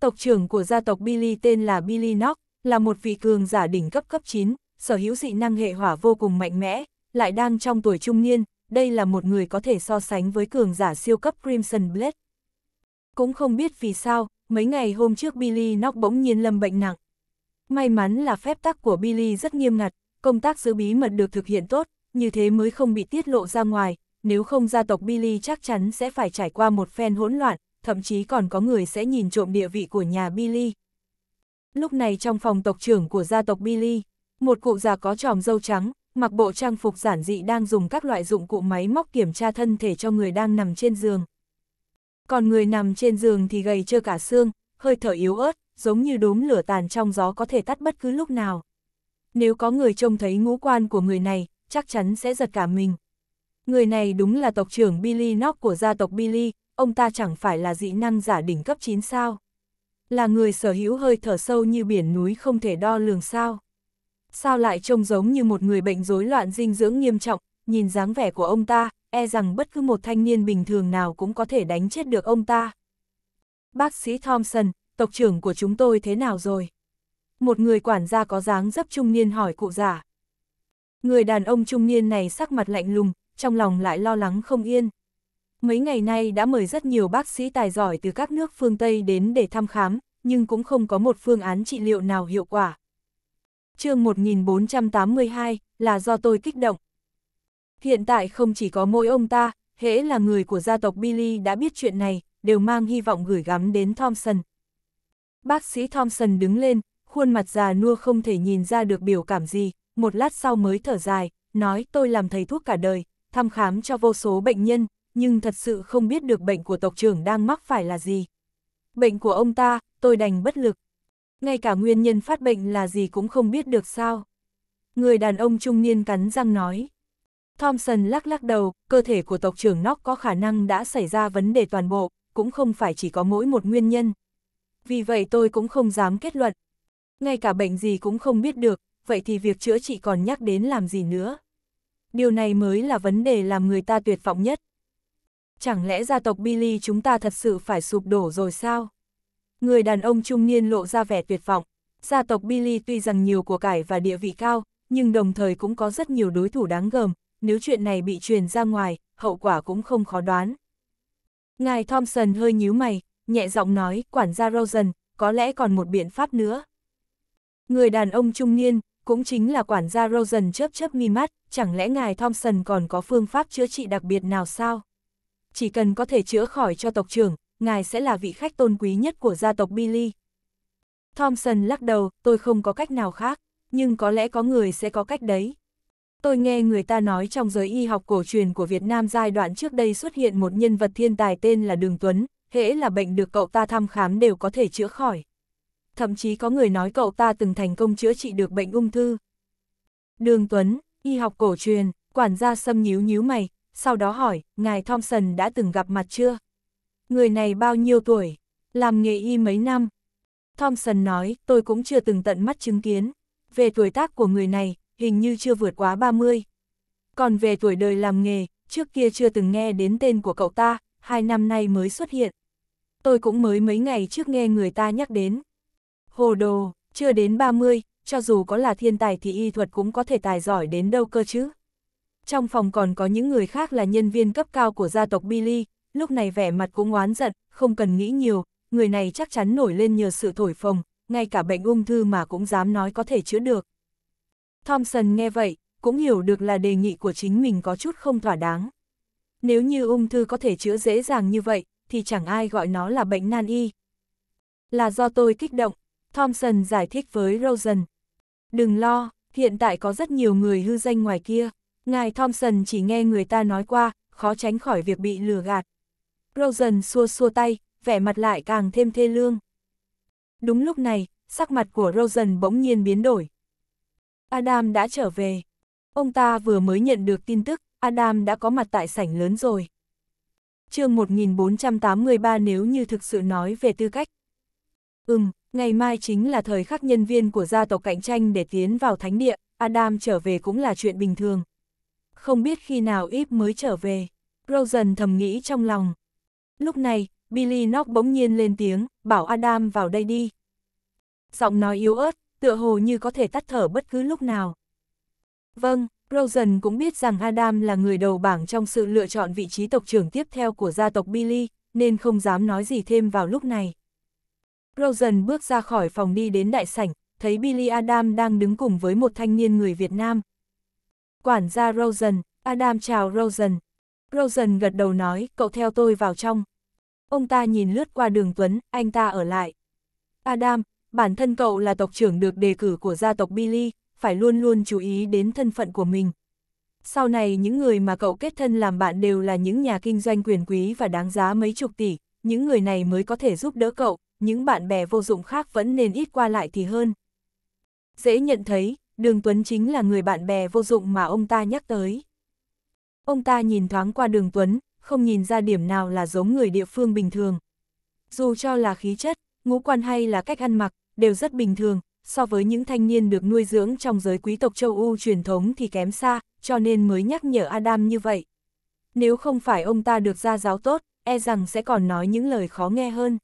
Tộc trưởng của gia tộc Billy tên là Billy Nock, là một vị cường giả đỉnh cấp cấp 9, sở hữu dị năng hệ hỏa vô cùng mạnh mẽ, lại đang trong tuổi trung niên, đây là một người có thể so sánh với cường giả siêu cấp Crimson Blade. Cũng không biết vì sao, mấy ngày hôm trước Billy nóc bỗng nhiên lâm bệnh nặng. May mắn là phép tắc của Billy rất nghiêm ngặt, công tác giữ bí mật được thực hiện tốt, như thế mới không bị tiết lộ ra ngoài, nếu không gia tộc Billy chắc chắn sẽ phải trải qua một phen hỗn loạn, thậm chí còn có người sẽ nhìn trộm địa vị của nhà Billy. Lúc này trong phòng tộc trưởng của gia tộc Billy, một cụ già có tròm dâu trắng, mặc bộ trang phục giản dị đang dùng các loại dụng cụ máy móc kiểm tra thân thể cho người đang nằm trên giường còn người nằm trên giường thì gầy trơ cả xương, hơi thở yếu ớt, giống như đốm lửa tàn trong gió có thể tắt bất cứ lúc nào. Nếu có người trông thấy ngũ quan của người này, chắc chắn sẽ giật cả mình. Người này đúng là tộc trưởng Billy Nock của gia tộc Billy, ông ta chẳng phải là dị năng giả đỉnh cấp 9 sao. Là người sở hữu hơi thở sâu như biển núi không thể đo lường sao. Sao lại trông giống như một người bệnh rối loạn dinh dưỡng nghiêm trọng, nhìn dáng vẻ của ông ta, e rằng bất cứ một thanh niên bình thường nào cũng có thể đánh chết được ông ta. Bác sĩ Thompson, tộc trưởng của chúng tôi thế nào rồi? Một người quản gia có dáng dấp trung niên hỏi cụ già. Người đàn ông trung niên này sắc mặt lạnh lùng, trong lòng lại lo lắng không yên. Mấy ngày nay đã mời rất nhiều bác sĩ tài giỏi từ các nước phương Tây đến để thăm khám, nhưng cũng không có một phương án trị liệu nào hiệu quả. chương 1482 là do tôi kích động. Hiện tại không chỉ có mỗi ông ta, hễ là người của gia tộc Billy đã biết chuyện này, đều mang hy vọng gửi gắm đến Thompson. Bác sĩ Thompson đứng lên, khuôn mặt già nua không thể nhìn ra được biểu cảm gì, một lát sau mới thở dài, nói tôi làm thầy thuốc cả đời, thăm khám cho vô số bệnh nhân, nhưng thật sự không biết được bệnh của tộc trưởng đang mắc phải là gì. Bệnh của ông ta, tôi đành bất lực. Ngay cả nguyên nhân phát bệnh là gì cũng không biết được sao. Người đàn ông trung niên cắn răng nói. Thompson lắc lắc đầu, cơ thể của tộc trưởng Nock có khả năng đã xảy ra vấn đề toàn bộ, cũng không phải chỉ có mỗi một nguyên nhân. Vì vậy tôi cũng không dám kết luận. Ngay cả bệnh gì cũng không biết được, vậy thì việc chữa trị còn nhắc đến làm gì nữa. Điều này mới là vấn đề làm người ta tuyệt vọng nhất. Chẳng lẽ gia tộc Billy chúng ta thật sự phải sụp đổ rồi sao? Người đàn ông trung niên lộ ra vẻ tuyệt vọng. Gia tộc Billy tuy rằng nhiều của cải và địa vị cao, nhưng đồng thời cũng có rất nhiều đối thủ đáng gờm, nếu chuyện này bị truyền ra ngoài, hậu quả cũng không khó đoán. Ngài Thompson hơi nhíu mày, nhẹ giọng nói, quản gia Rosen, có lẽ còn một biện pháp nữa. Người đàn ông trung niên, cũng chính là quản gia Rosen chớp chớp mi mắt, chẳng lẽ ngài Thompson còn có phương pháp chữa trị đặc biệt nào sao? Chỉ cần có thể chữa khỏi cho tộc trưởng, ngài sẽ là vị khách tôn quý nhất của gia tộc Billy. Thompson lắc đầu, tôi không có cách nào khác, nhưng có lẽ có người sẽ có cách đấy. Tôi nghe người ta nói trong giới y học cổ truyền của Việt Nam giai đoạn trước đây xuất hiện một nhân vật thiên tài tên là Đường Tuấn, hễ là bệnh được cậu ta thăm khám đều có thể chữa khỏi. Thậm chí có người nói cậu ta từng thành công chữa trị được bệnh ung thư. Đường Tuấn, y học cổ truyền, quản gia xâm nhíu nhíu mày, sau đó hỏi, ngài Thompson đã từng gặp mặt chưa? Người này bao nhiêu tuổi? Làm nghề y mấy năm? Thompson nói, tôi cũng chưa từng tận mắt chứng kiến. Về tuổi tác của người này, hình như chưa vượt quá 30. Còn về tuổi đời làm nghề, trước kia chưa từng nghe đến tên của cậu ta, hai năm nay mới xuất hiện. Tôi cũng mới mấy ngày trước nghe người ta nhắc đến. Hồ đồ, chưa đến 30, cho dù có là thiên tài thì y thuật cũng có thể tài giỏi đến đâu cơ chứ. Trong phòng còn có những người khác là nhân viên cấp cao của gia tộc Billy, lúc này vẻ mặt cũng oán giận, không cần nghĩ nhiều, người này chắc chắn nổi lên nhờ sự thổi phồng, ngay cả bệnh ung thư mà cũng dám nói có thể chữa được. Thompson nghe vậy, cũng hiểu được là đề nghị của chính mình có chút không thỏa đáng. Nếu như ung thư có thể chữa dễ dàng như vậy, thì chẳng ai gọi nó là bệnh nan y. Là do tôi kích động, Thompson giải thích với Rosen. Đừng lo, hiện tại có rất nhiều người hư danh ngoài kia. Ngài Thompson chỉ nghe người ta nói qua, khó tránh khỏi việc bị lừa gạt. Rosen xua xua tay, vẻ mặt lại càng thêm thê lương. Đúng lúc này, sắc mặt của Rosen bỗng nhiên biến đổi. Adam đã trở về. Ông ta vừa mới nhận được tin tức, Adam đã có mặt tại sảnh lớn rồi. chương 1483 nếu như thực sự nói về tư cách. Ừm, ngày mai chính là thời khắc nhân viên của gia tộc cạnh tranh để tiến vào thánh địa, Adam trở về cũng là chuyện bình thường. Không biết khi nào Ip mới trở về, Rosen thầm nghĩ trong lòng. Lúc này, Billy Knock bỗng nhiên lên tiếng, bảo Adam vào đây đi. Giọng nói yếu ớt, tựa hồ như có thể tắt thở bất cứ lúc nào. Vâng, Rosen cũng biết rằng Adam là người đầu bảng trong sự lựa chọn vị trí tộc trưởng tiếp theo của gia tộc Billy, nên không dám nói gì thêm vào lúc này. Rosen bước ra khỏi phòng đi đến đại sảnh, thấy Billy Adam đang đứng cùng với một thanh niên người Việt Nam. Quản gia Rosen, Adam chào Rosen. Rosen gật đầu nói, cậu theo tôi vào trong. Ông ta nhìn lướt qua đường Tuấn, anh ta ở lại. Adam, bản thân cậu là tộc trưởng được đề cử của gia tộc Billy, phải luôn luôn chú ý đến thân phận của mình. Sau này những người mà cậu kết thân làm bạn đều là những nhà kinh doanh quyền quý và đáng giá mấy chục tỷ, những người này mới có thể giúp đỡ cậu, những bạn bè vô dụng khác vẫn nên ít qua lại thì hơn. Dễ nhận thấy, Đường Tuấn chính là người bạn bè vô dụng mà ông ta nhắc tới. Ông ta nhìn thoáng qua Đường Tuấn, không nhìn ra điểm nào là giống người địa phương bình thường. Dù cho là khí chất, ngũ quan hay là cách ăn mặc, đều rất bình thường, so với những thanh niên được nuôi dưỡng trong giới quý tộc châu Âu truyền thống thì kém xa, cho nên mới nhắc nhở Adam như vậy. Nếu không phải ông ta được gia giáo tốt, e rằng sẽ còn nói những lời khó nghe hơn.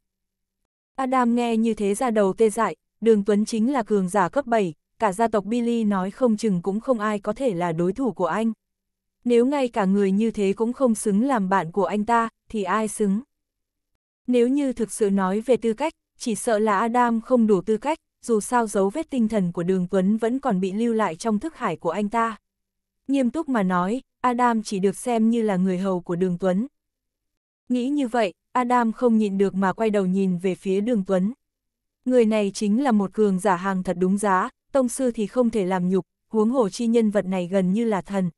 Adam nghe như thế ra đầu tê dại, đường Tuấn chính là cường giả cấp 7, cả gia tộc Billy nói không chừng cũng không ai có thể là đối thủ của anh. Nếu ngay cả người như thế cũng không xứng làm bạn của anh ta, thì ai xứng? Nếu như thực sự nói về tư cách, chỉ sợ là Adam không đủ tư cách, dù sao dấu vết tinh thần của đường Tuấn vẫn còn bị lưu lại trong thức hải của anh ta. Nghiêm túc mà nói, Adam chỉ được xem như là người hầu của đường Tuấn. Nghĩ như vậy, Adam không nhịn được mà quay đầu nhìn về phía đường Tuấn. Người này chính là một cường giả hàng thật đúng giá, tông sư thì không thể làm nhục, huống hồ chi nhân vật này gần như là thần.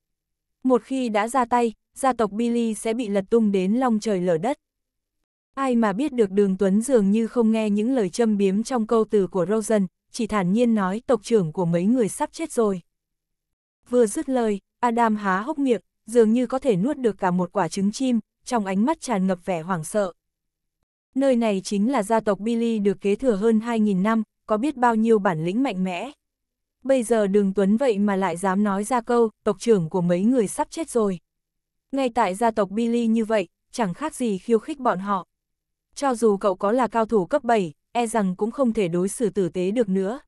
Một khi đã ra tay, gia tộc Billy sẽ bị lật tung đến long trời lở đất. Ai mà biết được đường Tuấn dường như không nghe những lời châm biếm trong câu từ của Rosen, chỉ thản nhiên nói tộc trưởng của mấy người sắp chết rồi. Vừa dứt lời, Adam há hốc miệng, dường như có thể nuốt được cả một quả trứng chim, trong ánh mắt tràn ngập vẻ hoảng sợ. Nơi này chính là gia tộc Billy được kế thừa hơn 2.000 năm, có biết bao nhiêu bản lĩnh mạnh mẽ. Bây giờ đường Tuấn vậy mà lại dám nói ra câu, tộc trưởng của mấy người sắp chết rồi. Ngay tại gia tộc Billy như vậy, chẳng khác gì khiêu khích bọn họ cho dù cậu có là cao thủ cấp 7, e rằng cũng không thể đối xử tử tế được nữa.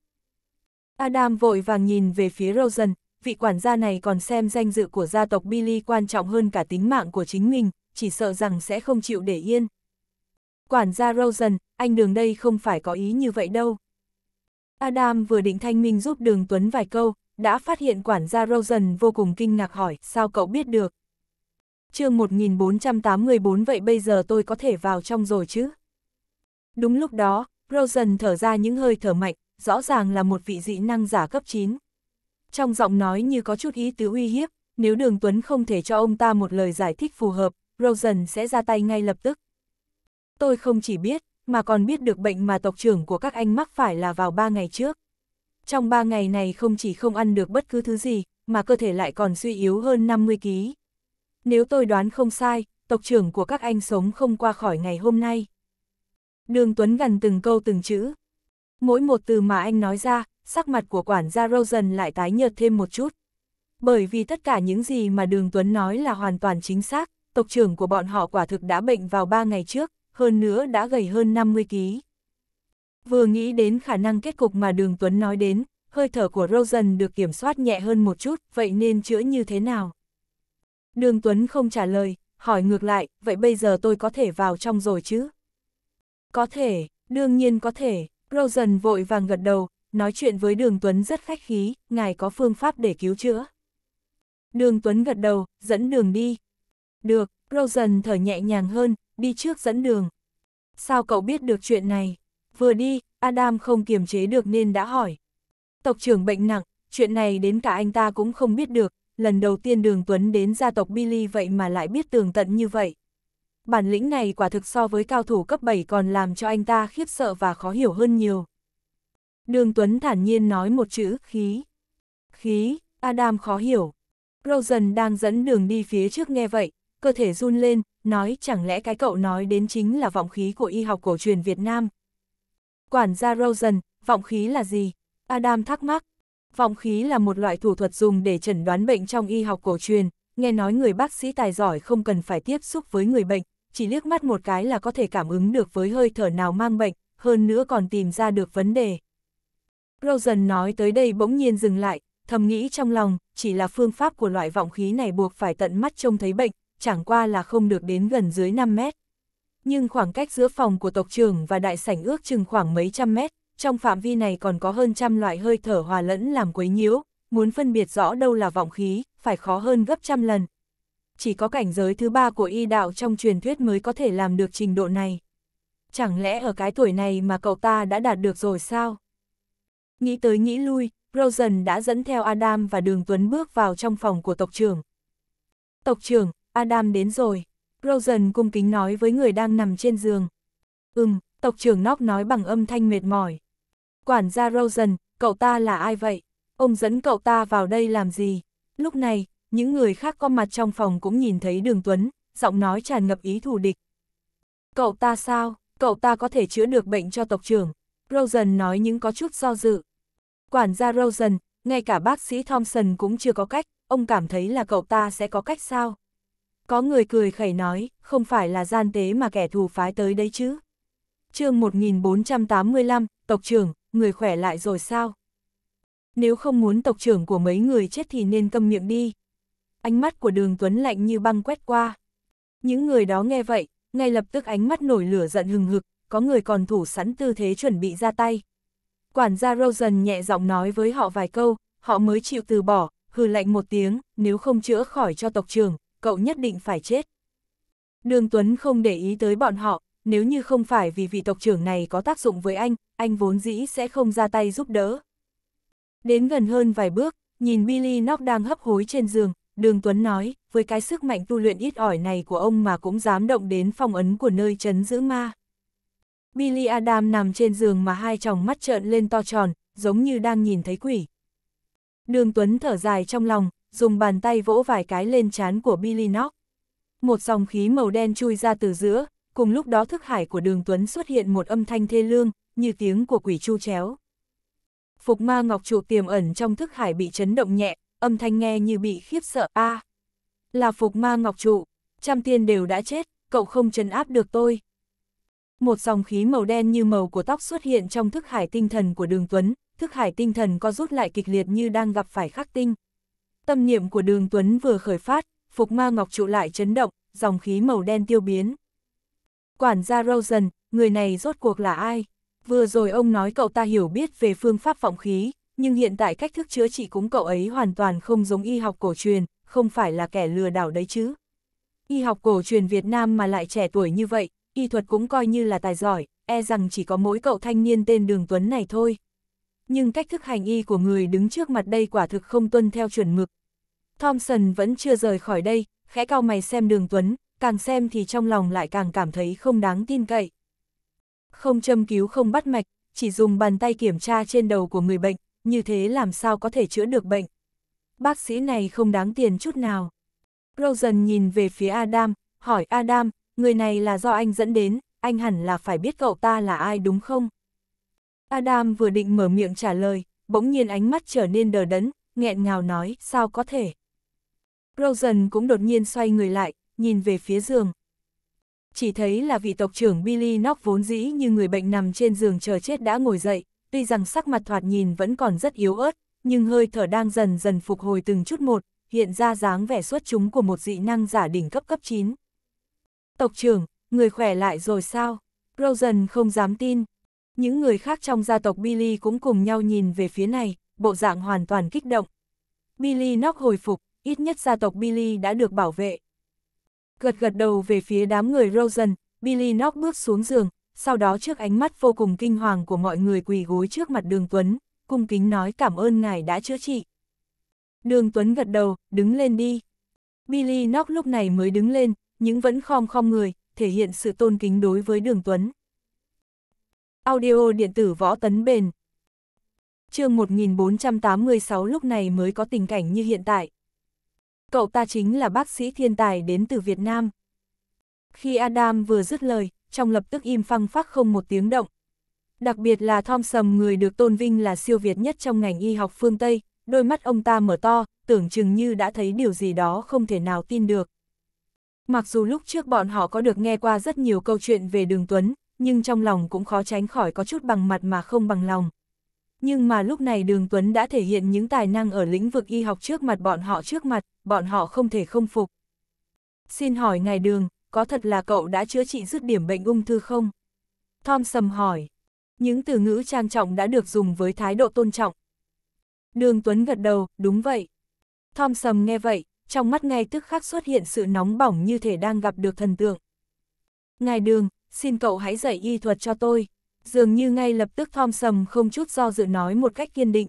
Adam vội vàng nhìn về phía Rosen, vị quản gia này còn xem danh dự của gia tộc Billy quan trọng hơn cả tính mạng của chính mình, chỉ sợ rằng sẽ không chịu để yên. Quản gia Rosen, anh đường đây không phải có ý như vậy đâu. Adam vừa định thanh minh giúp đường Tuấn vài câu, đã phát hiện quản gia Rosen vô cùng kinh ngạc hỏi sao cậu biết được chương 1484 vậy bây giờ tôi có thể vào trong rồi chứ? Đúng lúc đó, Rosen thở ra những hơi thở mạnh, rõ ràng là một vị dị năng giả cấp 9. Trong giọng nói như có chút ý tứ uy hiếp, nếu Đường Tuấn không thể cho ông ta một lời giải thích phù hợp, Rosen sẽ ra tay ngay lập tức. Tôi không chỉ biết, mà còn biết được bệnh mà tộc trưởng của các anh mắc phải là vào 3 ngày trước. Trong 3 ngày này không chỉ không ăn được bất cứ thứ gì, mà cơ thể lại còn suy yếu hơn 50 kg. Nếu tôi đoán không sai, tộc trưởng của các anh sống không qua khỏi ngày hôm nay. Đường Tuấn gần từng câu từng chữ. Mỗi một từ mà anh nói ra, sắc mặt của quản gia Rosen lại tái nhợt thêm một chút. Bởi vì tất cả những gì mà Đường Tuấn nói là hoàn toàn chính xác, tộc trưởng của bọn họ quả thực đã bệnh vào ba ngày trước, hơn nữa đã gầy hơn 50 ký. Vừa nghĩ đến khả năng kết cục mà Đường Tuấn nói đến, hơi thở của Rosen được kiểm soát nhẹ hơn một chút, vậy nên chữa như thế nào? Đường Tuấn không trả lời, hỏi ngược lại, vậy bây giờ tôi có thể vào trong rồi chứ? Có thể, đương nhiên có thể, Rosen vội vàng gật đầu, nói chuyện với Đường Tuấn rất khách khí, ngài có phương pháp để cứu chữa. Đường Tuấn gật đầu, dẫn đường đi. Được, Rosen thở nhẹ nhàng hơn, đi trước dẫn đường. Sao cậu biết được chuyện này? Vừa đi, Adam không kiềm chế được nên đã hỏi. Tộc trưởng bệnh nặng, chuyện này đến cả anh ta cũng không biết được, lần đầu tiên đường Tuấn đến gia tộc Billy vậy mà lại biết tường tận như vậy. Bản lĩnh này quả thực so với cao thủ cấp 7 còn làm cho anh ta khiếp sợ và khó hiểu hơn nhiều. Đường Tuấn thản nhiên nói một chữ, khí. Khí, Adam khó hiểu. Rosen đang dẫn đường đi phía trước nghe vậy, cơ thể run lên, nói chẳng lẽ cái cậu nói đến chính là vọng khí của y học cổ truyền Việt Nam. Quản gia Rosen, vọng khí là gì? Adam thắc mắc, Vọng khí là một loại thủ thuật dùng để chẩn đoán bệnh trong y học cổ truyền, nghe nói người bác sĩ tài giỏi không cần phải tiếp xúc với người bệnh, chỉ liếc mắt một cái là có thể cảm ứng được với hơi thở nào mang bệnh, hơn nữa còn tìm ra được vấn đề. Rosen nói tới đây bỗng nhiên dừng lại, thầm nghĩ trong lòng, chỉ là phương pháp của loại vọng khí này buộc phải tận mắt trông thấy bệnh, chẳng qua là không được đến gần dưới 5 mét. Nhưng khoảng cách giữa phòng của tộc trưởng và đại sảnh ước chừng khoảng mấy trăm mét, trong phạm vi này còn có hơn trăm loại hơi thở hòa lẫn làm quấy nhiễu, muốn phân biệt rõ đâu là vọng khí, phải khó hơn gấp trăm lần. Chỉ có cảnh giới thứ ba của y đạo trong truyền thuyết mới có thể làm được trình độ này. Chẳng lẽ ở cái tuổi này mà cậu ta đã đạt được rồi sao? Nghĩ tới nghĩ lui, Rosen đã dẫn theo Adam và Đường Tuấn bước vào trong phòng của tộc trưởng. Tộc trưởng, Adam đến rồi. Rosen cung kính nói với người đang nằm trên giường. Ừm, tộc trưởng Nóc nói bằng âm thanh mệt mỏi. Quản gia Rosen, cậu ta là ai vậy? Ông dẫn cậu ta vào đây làm gì? Lúc này, những người khác có mặt trong phòng cũng nhìn thấy đường Tuấn, giọng nói tràn ngập ý thù địch. Cậu ta sao? Cậu ta có thể chữa được bệnh cho tộc trưởng. Rosen nói những có chút do dự. Quản gia Rosen, ngay cả bác sĩ Thompson cũng chưa có cách, ông cảm thấy là cậu ta sẽ có cách sao? Có người cười khẩy nói, không phải là gian tế mà kẻ thù phái tới đấy chứ. chương 1485, tộc trưởng, người khỏe lại rồi sao? Nếu không muốn tộc trưởng của mấy người chết thì nên câm miệng đi. Ánh mắt của đường Tuấn lạnh như băng quét qua. Những người đó nghe vậy, ngay lập tức ánh mắt nổi lửa giận hừng hực, có người còn thủ sẵn tư thế chuẩn bị ra tay. Quản gia Rosen nhẹ giọng nói với họ vài câu, họ mới chịu từ bỏ, hừ lạnh một tiếng, nếu không chữa khỏi cho tộc trưởng, cậu nhất định phải chết. Đường Tuấn không để ý tới bọn họ, nếu như không phải vì vị tộc trưởng này có tác dụng với anh, anh vốn dĩ sẽ không ra tay giúp đỡ. Đến gần hơn vài bước, nhìn Billy Knock đang hấp hối trên giường, Đường Tuấn nói, với cái sức mạnh tu luyện ít ỏi này của ông mà cũng dám động đến phong ấn của nơi chấn giữ ma. Billy Adam nằm trên giường mà hai tròng mắt trợn lên to tròn, giống như đang nhìn thấy quỷ. Đường Tuấn thở dài trong lòng, dùng bàn tay vỗ vài cái lên trán của Billy Knock. Một dòng khí màu đen chui ra từ giữa, Cùng lúc đó thức hải của đường Tuấn xuất hiện một âm thanh thê lương, như tiếng của quỷ chu chéo. Phục ma ngọc trụ tiềm ẩn trong thức hải bị chấn động nhẹ, âm thanh nghe như bị khiếp sợ. a à, là phục ma ngọc trụ, trăm tiên đều đã chết, cậu không chấn áp được tôi. Một dòng khí màu đen như màu của tóc xuất hiện trong thức hải tinh thần của đường Tuấn, thức hải tinh thần có rút lại kịch liệt như đang gặp phải khắc tinh. Tâm niệm của đường Tuấn vừa khởi phát, phục ma ngọc trụ lại chấn động, dòng khí màu đen tiêu biến. Quản gia Rosen, người này rốt cuộc là ai? Vừa rồi ông nói cậu ta hiểu biết về phương pháp phỏng khí, nhưng hiện tại cách thức chữa trị cúng cậu ấy hoàn toàn không giống y học cổ truyền, không phải là kẻ lừa đảo đấy chứ. Y học cổ truyền Việt Nam mà lại trẻ tuổi như vậy, y thuật cũng coi như là tài giỏi, e rằng chỉ có mỗi cậu thanh niên tên Đường Tuấn này thôi. Nhưng cách thức hành y của người đứng trước mặt đây quả thực không tuân theo chuẩn mực. Thompson vẫn chưa rời khỏi đây, khẽ cao mày xem Đường Tuấn, càng xem thì trong lòng lại càng cảm thấy không đáng tin cậy. Không châm cứu không bắt mạch, chỉ dùng bàn tay kiểm tra trên đầu của người bệnh, như thế làm sao có thể chữa được bệnh. Bác sĩ này không đáng tiền chút nào. Rosen nhìn về phía Adam, hỏi Adam, người này là do anh dẫn đến, anh hẳn là phải biết cậu ta là ai đúng không? Adam vừa định mở miệng trả lời, bỗng nhiên ánh mắt trở nên đờ đẫn, nghẹn ngào nói, sao có thể? Rosen cũng đột nhiên xoay người lại, nhìn về phía giường. Chỉ thấy là vị tộc trưởng Billy Nock vốn dĩ như người bệnh nằm trên giường chờ chết đã ngồi dậy, tuy rằng sắc mặt thoạt nhìn vẫn còn rất yếu ớt, nhưng hơi thở đang dần dần phục hồi từng chút một, hiện ra dáng vẻ xuất chúng của một dị năng giả đỉnh cấp cấp 9. Tộc trưởng, người khỏe lại rồi sao? Rosen không dám tin. Những người khác trong gia tộc Billy cũng cùng nhau nhìn về phía này, bộ dạng hoàn toàn kích động. Billy Nock hồi phục, ít nhất gia tộc Billy đã được bảo vệ, gật gật đầu về phía đám người Rosen, Billy Knock bước xuống giường, sau đó trước ánh mắt vô cùng kinh hoàng của mọi người quỳ gối trước mặt Đường Tuấn, cung kính nói cảm ơn ngài đã chữa trị. Đường Tuấn gật đầu, đứng lên đi. Billy Knock lúc này mới đứng lên, nhưng vẫn khom khom người, thể hiện sự tôn kính đối với Đường Tuấn. Audio điện tử võ tấn bền chương 1486 lúc này mới có tình cảnh như hiện tại cậu ta chính là bác sĩ thiên tài đến từ Việt Nam. Khi Adam vừa dứt lời, trong lập tức im phăng phắc không một tiếng động. Đặc biệt là Thompson người được tôn vinh là siêu việt nhất trong ngành y học phương Tây, đôi mắt ông ta mở to, tưởng chừng như đã thấy điều gì đó không thể nào tin được. Mặc dù lúc trước bọn họ có được nghe qua rất nhiều câu chuyện về Đường Tuấn, nhưng trong lòng cũng khó tránh khỏi có chút bằng mặt mà không bằng lòng. Nhưng mà lúc này Đường Tuấn đã thể hiện những tài năng ở lĩnh vực y học trước mặt bọn họ trước mặt, bọn họ không thể không phục. Xin hỏi ngài Đường, có thật là cậu đã chữa trị dứt điểm bệnh ung thư không? Thom sầm hỏi. Những từ ngữ trang trọng đã được dùng với thái độ tôn trọng. Đường Tuấn gật đầu, đúng vậy. Thom sầm nghe vậy, trong mắt ngay tức khắc xuất hiện sự nóng bỏng như thể đang gặp được thần tượng. Ngài Đường, xin cậu hãy dạy y thuật cho tôi dường như ngay lập tức Thompson không chút do dự nói một cách kiên định.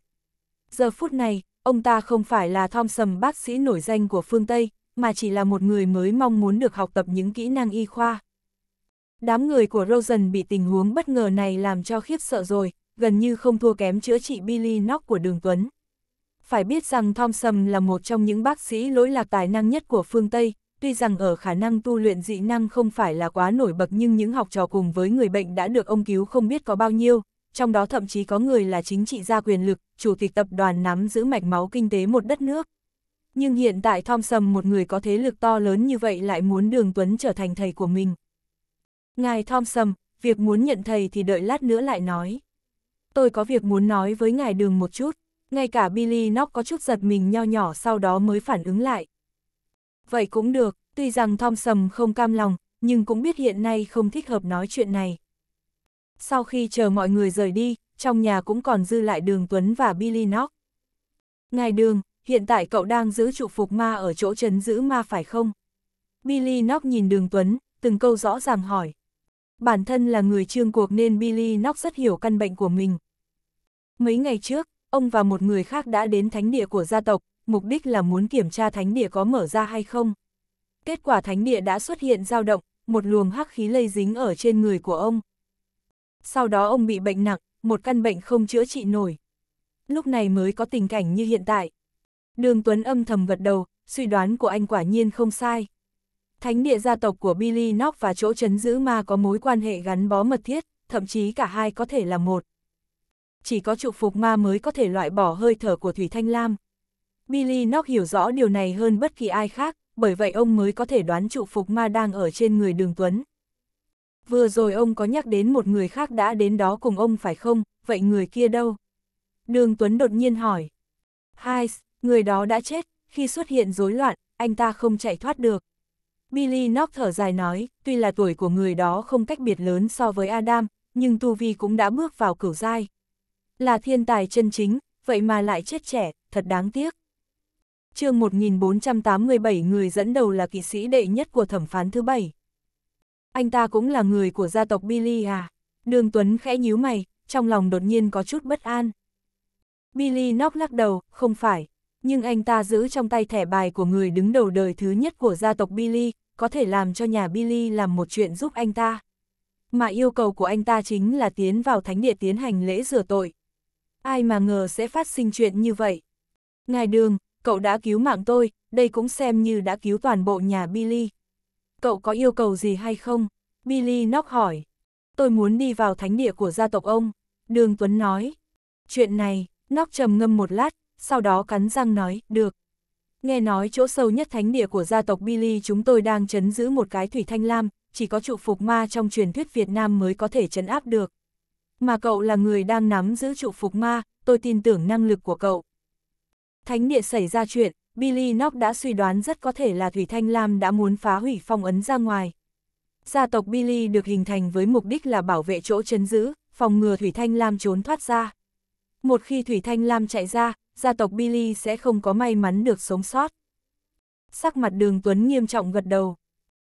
Giờ phút này, ông ta không phải là Thompson bác sĩ nổi danh của phương Tây, mà chỉ là một người mới mong muốn được học tập những kỹ năng y khoa. Đám người của Rosen bị tình huống bất ngờ này làm cho khiếp sợ rồi, gần như không thua kém chữa trị Billy Knock của Đường Tuấn. Phải biết rằng Thompson là một trong những bác sĩ lỗi lạc tài năng nhất của phương Tây, tuy rằng ở khả năng tu luyện dị năng không phải là quá nổi bật nhưng những học trò cùng với người bệnh đã được ông cứu không biết có bao nhiêu, trong đó thậm chí có người là chính trị gia quyền lực, chủ tịch tập đoàn nắm giữ mạch máu kinh tế một đất nước. Nhưng hiện tại Thompson một người có thế lực to lớn như vậy lại muốn Đường Tuấn trở thành thầy của mình. Ngài Thompson, việc muốn nhận thầy thì đợi lát nữa lại nói. Tôi có việc muốn nói với ngài Đường một chút, ngay cả Billy Nock có chút giật mình nho nhỏ sau đó mới phản ứng lại vậy cũng được, tuy rằng Thom Sầm không cam lòng, nhưng cũng biết hiện nay không thích hợp nói chuyện này. Sau khi chờ mọi người rời đi, trong nhà cũng còn dư lại Đường Tuấn và Billy Knock. Ngài Đường, hiện tại cậu đang giữ trụ phục ma ở chỗ trấn giữ ma phải không? Billy Knock nhìn Đường Tuấn, từng câu rõ ràng hỏi. Bản thân là người trương cuộc nên Billy Knock rất hiểu căn bệnh của mình. Mấy ngày trước, ông và một người khác đã đến thánh địa của gia tộc, mục đích là muốn kiểm tra thánh địa có mở ra hay không. Kết quả thánh địa đã xuất hiện dao động, một luồng hắc khí lây dính ở trên người của ông. Sau đó ông bị bệnh nặng, một căn bệnh không chữa trị nổi. Lúc này mới có tình cảnh như hiện tại. Đường Tuấn âm thầm vật đầu, suy đoán của anh quả nhiên không sai. Thánh địa gia tộc của Billy Knock và chỗ chấn giữ ma có mối quan hệ gắn bó mật thiết, thậm chí cả hai có thể là một. Chỉ có trụ phục ma mới có thể loại bỏ hơi thở của Thủy Thanh Lam. Billy Nock hiểu rõ điều này hơn bất kỳ ai khác, bởi vậy ông mới có thể đoán trụ phục ma đang ở trên người đường Tuấn. Vừa rồi ông có nhắc đến một người khác đã đến đó cùng ông phải không, vậy người kia đâu? Đường Tuấn đột nhiên hỏi. Hai người đó đã chết, khi xuất hiện rối loạn, anh ta không chạy thoát được. Billy Nock thở dài nói, tuy là tuổi của người đó không cách biệt lớn so với Adam, nhưng Tu Vi cũng đã bước vào cửu giai. Là thiên tài chân chính, vậy mà lại chết trẻ, thật đáng tiếc chương 1487 người dẫn đầu là kỵ sĩ đệ nhất của thẩm phán thứ bảy. Anh ta cũng là người của gia tộc Billy à? Đường Tuấn khẽ nhíu mày, trong lòng đột nhiên có chút bất an. Billy nóc lắc đầu, không phải, nhưng anh ta giữ trong tay thẻ bài của người đứng đầu đời thứ nhất của gia tộc Billy, có thể làm cho nhà Billy làm một chuyện giúp anh ta. Mà yêu cầu của anh ta chính là tiến vào thánh địa tiến hành lễ rửa tội. Ai mà ngờ sẽ phát sinh chuyện như vậy. Ngài Đường, cậu đã cứu mạng tôi, đây cũng xem như đã cứu toàn bộ nhà Billy. Cậu có yêu cầu gì hay không? Billy nóc hỏi. Tôi muốn đi vào thánh địa của gia tộc ông. Đường Tuấn nói. Chuyện này, nóc trầm ngâm một lát, sau đó cắn răng nói, được. Nghe nói chỗ sâu nhất thánh địa của gia tộc Billy chúng tôi đang chấn giữ một cái thủy thanh lam, chỉ có trụ phục ma trong truyền thuyết Việt Nam mới có thể chấn áp được. Mà cậu là người đang nắm giữ trụ phục ma, tôi tin tưởng năng lực của cậu. Thánh địa xảy ra chuyện, Billy Nock đã suy đoán rất có thể là Thủy Thanh Lam đã muốn phá hủy phong ấn ra ngoài. Gia tộc Billy được hình thành với mục đích là bảo vệ chỗ chấn giữ, phòng ngừa Thủy Thanh Lam trốn thoát ra. Một khi Thủy Thanh Lam chạy ra, gia tộc Billy sẽ không có may mắn được sống sót. Sắc mặt đường Tuấn nghiêm trọng gật đầu.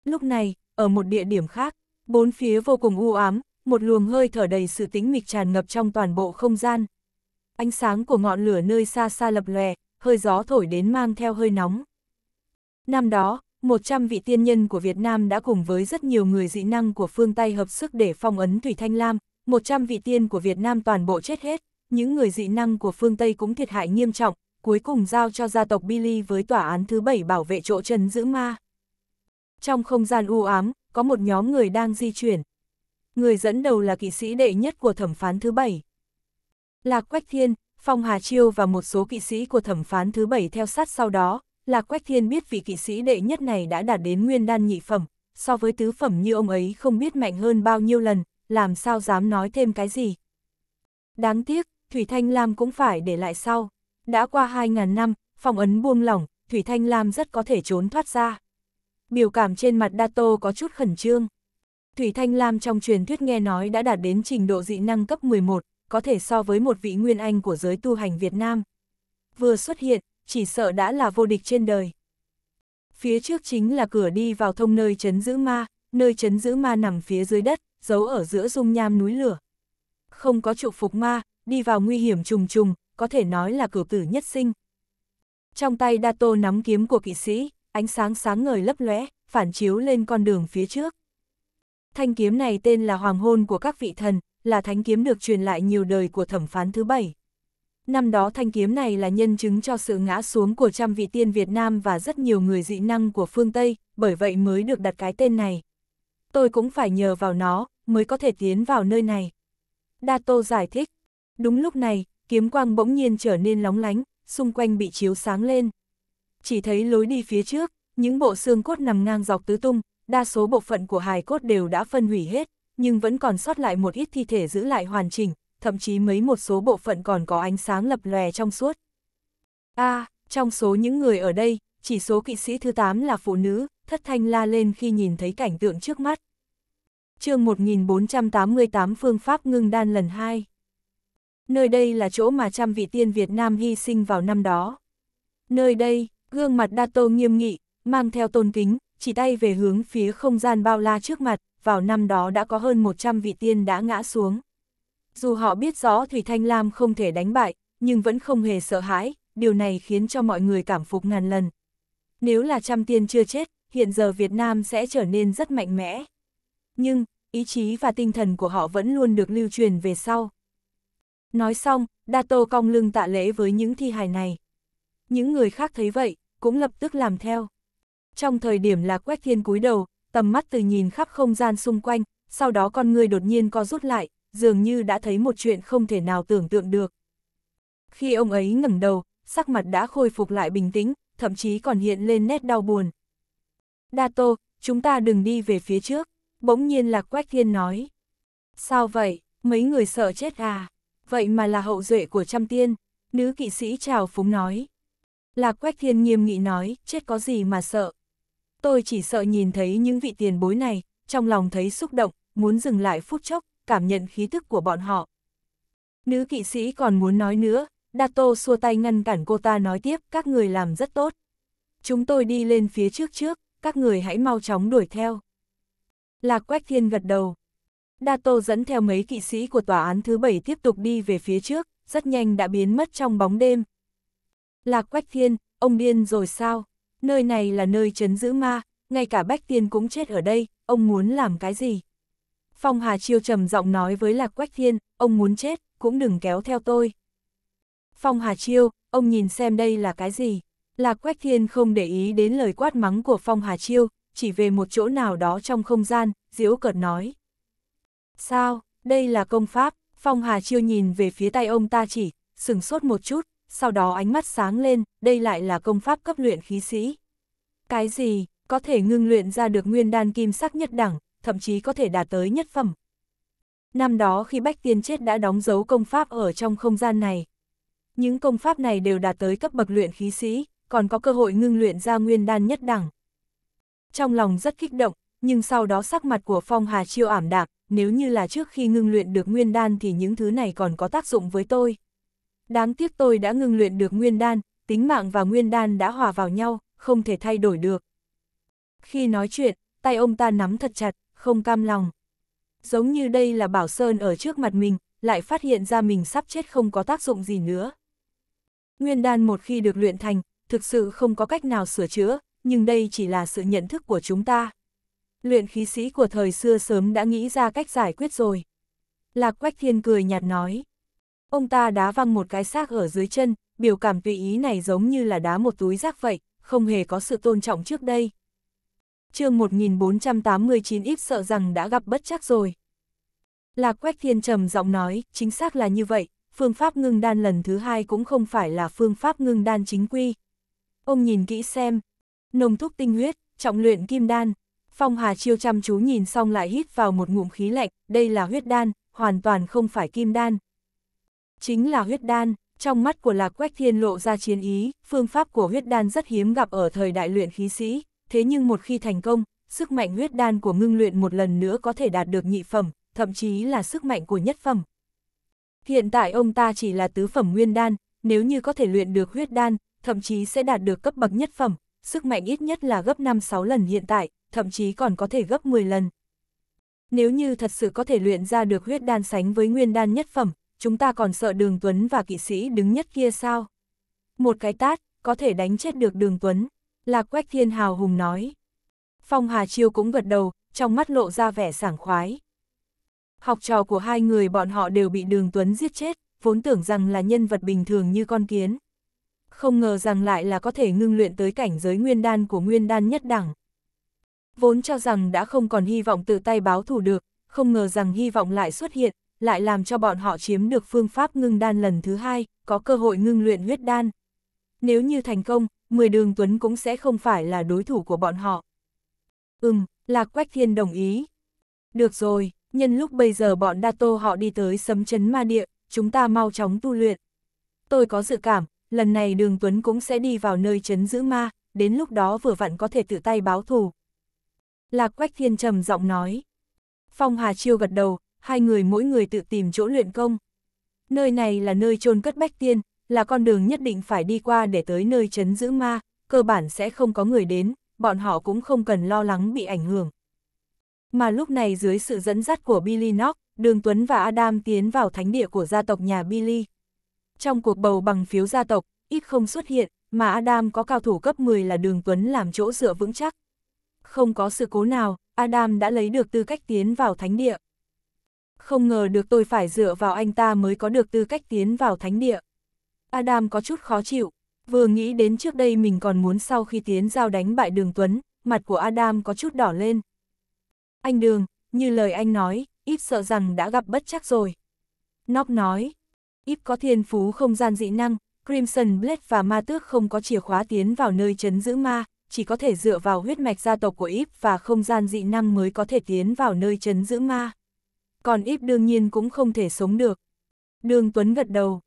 Lúc này, ở một địa điểm khác, bốn phía vô cùng u ám, một luồng hơi thở đầy sự tĩnh mịch tràn ngập trong toàn bộ không gian, Ánh sáng của ngọn lửa nơi xa xa lập lòe, hơi gió thổi đến mang theo hơi nóng. Năm đó, 100 vị tiên nhân của Việt Nam đã cùng với rất nhiều người dị năng của phương Tây hợp sức để phong ấn Thủy Thanh Lam, 100 vị tiên của Việt Nam toàn bộ chết hết, những người dị năng của phương Tây cũng thiệt hại nghiêm trọng, cuối cùng giao cho gia tộc Billy với tòa án thứ bảy bảo vệ chỗ chân giữ ma. Trong không gian u ám, có một nhóm người đang di chuyển. Người dẫn đầu là kỵ sĩ đệ nhất của thẩm phán thứ bảy. Lạc Quách Thiên, Phong Hà Chiêu và một số kỵ sĩ của thẩm phán thứ bảy theo sát sau đó, Lạc Quách Thiên biết vị kỵ sĩ đệ nhất này đã đạt đến nguyên đan nhị phẩm, so với tứ phẩm như ông ấy không biết mạnh hơn bao nhiêu lần, làm sao dám nói thêm cái gì. Đáng tiếc, Thủy Thanh Lam cũng phải để lại sau. Đã qua 2.000 năm, phong ấn buông lỏng, Thủy Thanh Lam rất có thể trốn thoát ra. Biểu cảm trên mặt Đa Dato có chút khẩn trương. Thủy Thanh Lam trong truyền thuyết nghe nói đã đạt đến trình độ dị năng cấp 11, có thể so với một vị nguyên anh của giới tu hành Việt Nam. Vừa xuất hiện, chỉ sợ đã là vô địch trên đời. Phía trước chính là cửa đi vào thông nơi chấn giữ ma, nơi chấn giữ ma nằm phía dưới đất, giấu ở giữa dung nham núi lửa. Không có trụ phục ma, đi vào nguy hiểm trùng trùng, có thể nói là cửa tử nhất sinh. Trong tay đa tô nắm kiếm của kỵ sĩ, ánh sáng sáng ngời lấp lóe, phản chiếu lên con đường phía trước. Thanh kiếm này tên là Hoàng Hôn của các vị thần, là thánh kiếm được truyền lại nhiều đời của thẩm phán thứ bảy. Năm đó thanh kiếm này là nhân chứng cho sự ngã xuống của trăm vị tiên Việt Nam và rất nhiều người dị năng của phương Tây, bởi vậy mới được đặt cái tên này. Tôi cũng phải nhờ vào nó, mới có thể tiến vào nơi này. Dato giải thích. Đúng lúc này, kiếm quang bỗng nhiên trở nên lóng lánh, xung quanh bị chiếu sáng lên. Chỉ thấy lối đi phía trước, những bộ xương cốt nằm ngang dọc tứ tung, đa số bộ phận của hài cốt đều đã phân hủy hết, nhưng vẫn còn sót lại một ít thi thể giữ lại hoàn chỉnh, thậm chí mấy một số bộ phận còn có ánh sáng lập lòe trong suốt. A, à, trong số những người ở đây, chỉ số kỵ sĩ thứ 8 là phụ nữ, thất thanh la lên khi nhìn thấy cảnh tượng trước mắt. chương 1488 Phương pháp ngưng đan lần 2 Nơi đây là chỗ mà trăm vị tiên Việt Nam hy sinh vào năm đó. Nơi đây, gương mặt Đa Tô nghiêm nghị, mang theo tôn kính, chỉ tay về hướng phía không gian bao la trước mặt, vào năm đó đã có hơn 100 vị tiên đã ngã xuống. Dù họ biết rõ Thủy Thanh Lam không thể đánh bại, nhưng vẫn không hề sợ hãi, điều này khiến cho mọi người cảm phục ngàn lần. Nếu là trăm tiên chưa chết, hiện giờ Việt Nam sẽ trở nên rất mạnh mẽ. Nhưng, ý chí và tinh thần của họ vẫn luôn được lưu truyền về sau. Nói xong, Dato cong lưng tạ lễ với những thi hài này. Những người khác thấy vậy, cũng lập tức làm theo. Trong thời điểm là quét thiên cúi đầu, tầm mắt từ nhìn khắp không gian xung quanh, sau đó con người đột nhiên co rút lại, dường như đã thấy một chuyện không thể nào tưởng tượng được. Khi ông ấy ngẩng đầu, sắc mặt đã khôi phục lại bình tĩnh, thậm chí còn hiện lên nét đau buồn. Dato, chúng ta đừng đi về phía trước, bỗng nhiên là Quách Thiên nói. Sao vậy, mấy người sợ chết à? Vậy mà là hậu duệ của trăm tiên, nữ kỵ sĩ chào phúng nói. Lạc Quách Thiên nghiêm nghị nói, chết có gì mà sợ tôi chỉ sợ nhìn thấy những vị tiền bối này, trong lòng thấy xúc động, muốn dừng lại phút chốc, cảm nhận khí thức của bọn họ. Nữ kỵ sĩ còn muốn nói nữa, Dato xua tay ngăn cản cô ta nói tiếp, các người làm rất tốt. Chúng tôi đi lên phía trước trước, các người hãy mau chóng đuổi theo. Lạc Quách Thiên gật đầu. Dato dẫn theo mấy kỵ sĩ của tòa án thứ bảy tiếp tục đi về phía trước, rất nhanh đã biến mất trong bóng đêm. Lạc Quách Thiên, ông điên rồi sao? nơi này là nơi chấn giữ ma, ngay cả Bách Tiên cũng chết ở đây, ông muốn làm cái gì? Phong Hà Chiêu trầm giọng nói với Lạc Quách Thiên, ông muốn chết, cũng đừng kéo theo tôi. Phong Hà Chiêu, ông nhìn xem đây là cái gì? Lạc Quách Thiên không để ý đến lời quát mắng của Phong Hà Chiêu, chỉ về một chỗ nào đó trong không gian, diễu cợt nói. Sao, đây là công pháp, Phong Hà Chiêu nhìn về phía tay ông ta chỉ, sừng sốt một chút, sau đó ánh mắt sáng lên, đây lại là công pháp cấp luyện khí sĩ. Cái gì, có thể ngưng luyện ra được nguyên đan kim sắc nhất đẳng, thậm chí có thể đạt tới nhất phẩm. Năm đó khi Bách Tiên chết đã đóng dấu công pháp ở trong không gian này. Những công pháp này đều đạt tới cấp bậc luyện khí sĩ, còn có cơ hội ngưng luyện ra nguyên đan nhất đẳng. Trong lòng rất kích động, nhưng sau đó sắc mặt của Phong Hà Chiêu ảm đạm, nếu như là trước khi ngưng luyện được nguyên đan thì những thứ này còn có tác dụng với tôi. Đáng tiếc tôi đã ngừng luyện được nguyên đan, tính mạng và nguyên đan đã hòa vào nhau, không thể thay đổi được. Khi nói chuyện, tay ông ta nắm thật chặt, không cam lòng. Giống như đây là Bảo Sơn ở trước mặt mình, lại phát hiện ra mình sắp chết không có tác dụng gì nữa. Nguyên đan một khi được luyện thành, thực sự không có cách nào sửa chữa, nhưng đây chỉ là sự nhận thức của chúng ta. Luyện khí sĩ của thời xưa sớm đã nghĩ ra cách giải quyết rồi. Lạc Quách Thiên cười nhạt nói. Ông ta đá văng một cái xác ở dưới chân, biểu cảm tùy ý này giống như là đá một túi rác vậy, không hề có sự tôn trọng trước đây. chương 1489 ít sợ rằng đã gặp bất chắc rồi. Lạc Quách Thiên trầm giọng nói, chính xác là như vậy, phương pháp ngưng đan lần thứ hai cũng không phải là phương pháp ngưng đan chính quy. Ông nhìn kỹ xem, nồng thúc tinh huyết, trọng luyện kim đan. Phong Hà Chiêu chăm chú nhìn xong lại hít vào một ngụm khí lạnh, đây là huyết đan, hoàn toàn không phải kim đan. Chính là huyết đan, trong mắt của Lạc Quách Thiên lộ ra chiến ý, phương pháp của huyết đan rất hiếm gặp ở thời đại luyện khí sĩ, thế nhưng một khi thành công, sức mạnh huyết đan của ngưng luyện một lần nữa có thể đạt được nhị phẩm, thậm chí là sức mạnh của nhất phẩm. Hiện tại ông ta chỉ là tứ phẩm nguyên đan, nếu như có thể luyện được huyết đan, thậm chí sẽ đạt được cấp bậc nhất phẩm, sức mạnh ít nhất là gấp 5-6 lần hiện tại, thậm chí còn có thể gấp 10 lần. Nếu như thật sự có thể luyện ra được huyết đan sánh với nguyên đan nhất phẩm, chúng ta còn sợ đường Tuấn và kỵ sĩ đứng nhất kia sao? Một cái tát, có thể đánh chết được đường Tuấn, là Quách Thiên Hào hùng nói. Phong Hà Chiêu cũng gật đầu, trong mắt lộ ra vẻ sảng khoái. Học trò của hai người bọn họ đều bị đường Tuấn giết chết, vốn tưởng rằng là nhân vật bình thường như con kiến. Không ngờ rằng lại là có thể ngưng luyện tới cảnh giới nguyên đan của nguyên đan nhất đẳng. Vốn cho rằng đã không còn hy vọng tự tay báo thù được, không ngờ rằng hy vọng lại xuất hiện, lại làm cho bọn họ chiếm được phương pháp ngưng đan lần thứ hai, có cơ hội ngưng luyện huyết đan. Nếu như thành công, 10 đường Tuấn cũng sẽ không phải là đối thủ của bọn họ. Ừm, Lạc Quách Thiên đồng ý. Được rồi, nhân lúc bây giờ bọn Đa Tô họ đi tới sấm chấn ma địa, chúng ta mau chóng tu luyện. Tôi có dự cảm, lần này đường Tuấn cũng sẽ đi vào nơi chấn giữ ma, đến lúc đó vừa vặn có thể tự tay báo thù. Lạc Quách Thiên trầm giọng nói. Phong Hà Chiêu gật đầu, hai người mỗi người tự tìm chỗ luyện công. Nơi này là nơi chôn cất bách tiên, là con đường nhất định phải đi qua để tới nơi chấn giữ ma, cơ bản sẽ không có người đến, bọn họ cũng không cần lo lắng bị ảnh hưởng. Mà lúc này dưới sự dẫn dắt của Billy Knock, Đường Tuấn và Adam tiến vào thánh địa của gia tộc nhà Billy. Trong cuộc bầu bằng phiếu gia tộc, ít không xuất hiện, mà Adam có cao thủ cấp 10 là Đường Tuấn làm chỗ dựa vững chắc. Không có sự cố nào, Adam đã lấy được tư cách tiến vào thánh địa. Không ngờ được tôi phải dựa vào anh ta mới có được tư cách tiến vào thánh địa. Adam có chút khó chịu, vừa nghĩ đến trước đây mình còn muốn sau khi tiến giao đánh bại đường Tuấn, mặt của Adam có chút đỏ lên. Anh Đường, như lời anh nói, ít sợ rằng đã gặp bất chắc rồi. Nóc nói, ít có thiên phú không gian dị năng, Crimson Blade và ma tước không có chìa khóa tiến vào nơi chấn giữ ma, chỉ có thể dựa vào huyết mạch gia tộc của ít và không gian dị năng mới có thể tiến vào nơi chấn giữ ma còn ít đương nhiên cũng không thể sống được. Đường Tuấn gật đầu.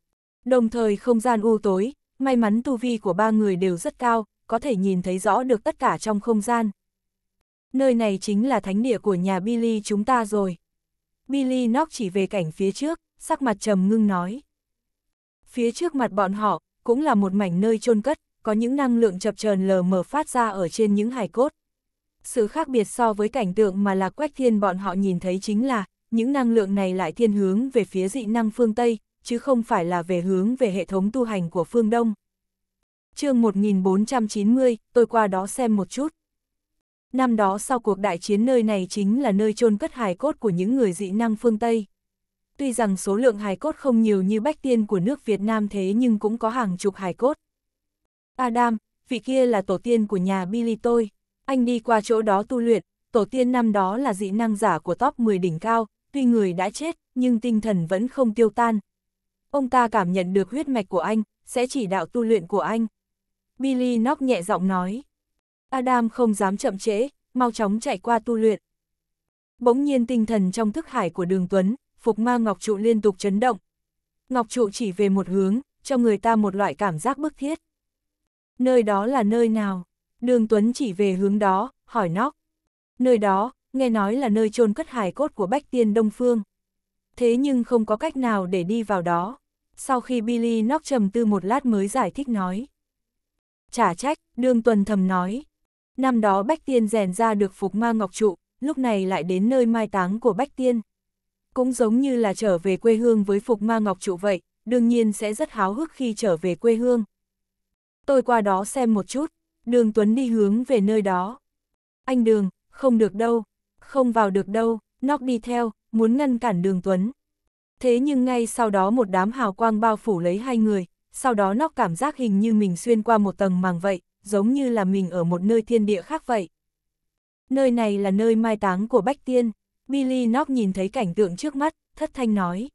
Đồng thời không gian u tối, may mắn tu vi của ba người đều rất cao, có thể nhìn thấy rõ được tất cả trong không gian. Nơi này chính là thánh địa của nhà Billy chúng ta rồi. Billy nóc chỉ về cảnh phía trước, sắc mặt trầm ngưng nói. Phía trước mặt bọn họ, cũng là một mảnh nơi chôn cất, có những năng lượng chập chờn lờ mờ phát ra ở trên những hài cốt. Sự khác biệt so với cảnh tượng mà Lạc Quách Thiên bọn họ nhìn thấy chính là, những năng lượng này lại thiên hướng về phía dị năng phương Tây, chứ không phải là về hướng về hệ thống tu hành của phương Đông. chương 1490, tôi qua đó xem một chút. Năm đó sau cuộc đại chiến nơi này chính là nơi chôn cất hài cốt của những người dị năng phương Tây. Tuy rằng số lượng hài cốt không nhiều như bách tiên của nước Việt Nam thế nhưng cũng có hàng chục hài cốt. Adam, vị kia là tổ tiên của nhà Billy tôi. Anh đi qua chỗ đó tu luyện, tổ tiên năm đó là dị năng giả của top 10 đỉnh cao, tuy người đã chết, nhưng tinh thần vẫn không tiêu tan. Ông ta cảm nhận được huyết mạch của anh, sẽ chỉ đạo tu luyện của anh. Billy nóc nhẹ giọng nói. Adam không dám chậm trễ, mau chóng chạy qua tu luyện. Bỗng nhiên tinh thần trong thức hải của đường Tuấn, phục ma Ngọc Trụ liên tục chấn động. Ngọc Trụ chỉ về một hướng, cho người ta một loại cảm giác bức thiết. Nơi đó là nơi nào? Đường Tuấn chỉ về hướng đó, hỏi nóc. Nơi đó, nghe nói là nơi chôn cất hài cốt của Bách Tiên Đông Phương. Thế nhưng không có cách nào để đi vào đó. Sau khi Billy nóc trầm tư một lát mới giải thích nói. Trả trách, đương tuần thầm nói. Năm đó Bách Tiên rèn ra được phục ma ngọc trụ, lúc này lại đến nơi mai táng của Bách Tiên. Cũng giống như là trở về quê hương với phục ma ngọc trụ vậy, đương nhiên sẽ rất háo hức khi trở về quê hương. Tôi qua đó xem một chút, đường Tuấn đi hướng về nơi đó. Anh Đường, không được đâu, không vào được đâu, Nóc đi theo, muốn ngăn cản đường Tuấn. Thế nhưng ngay sau đó một đám hào quang bao phủ lấy hai người, sau đó Nóc cảm giác hình như mình xuyên qua một tầng màng vậy, giống như là mình ở một nơi thiên địa khác vậy. Nơi này là nơi mai táng của Bách Tiên, Billy Nóc nhìn thấy cảnh tượng trước mắt, thất thanh nói.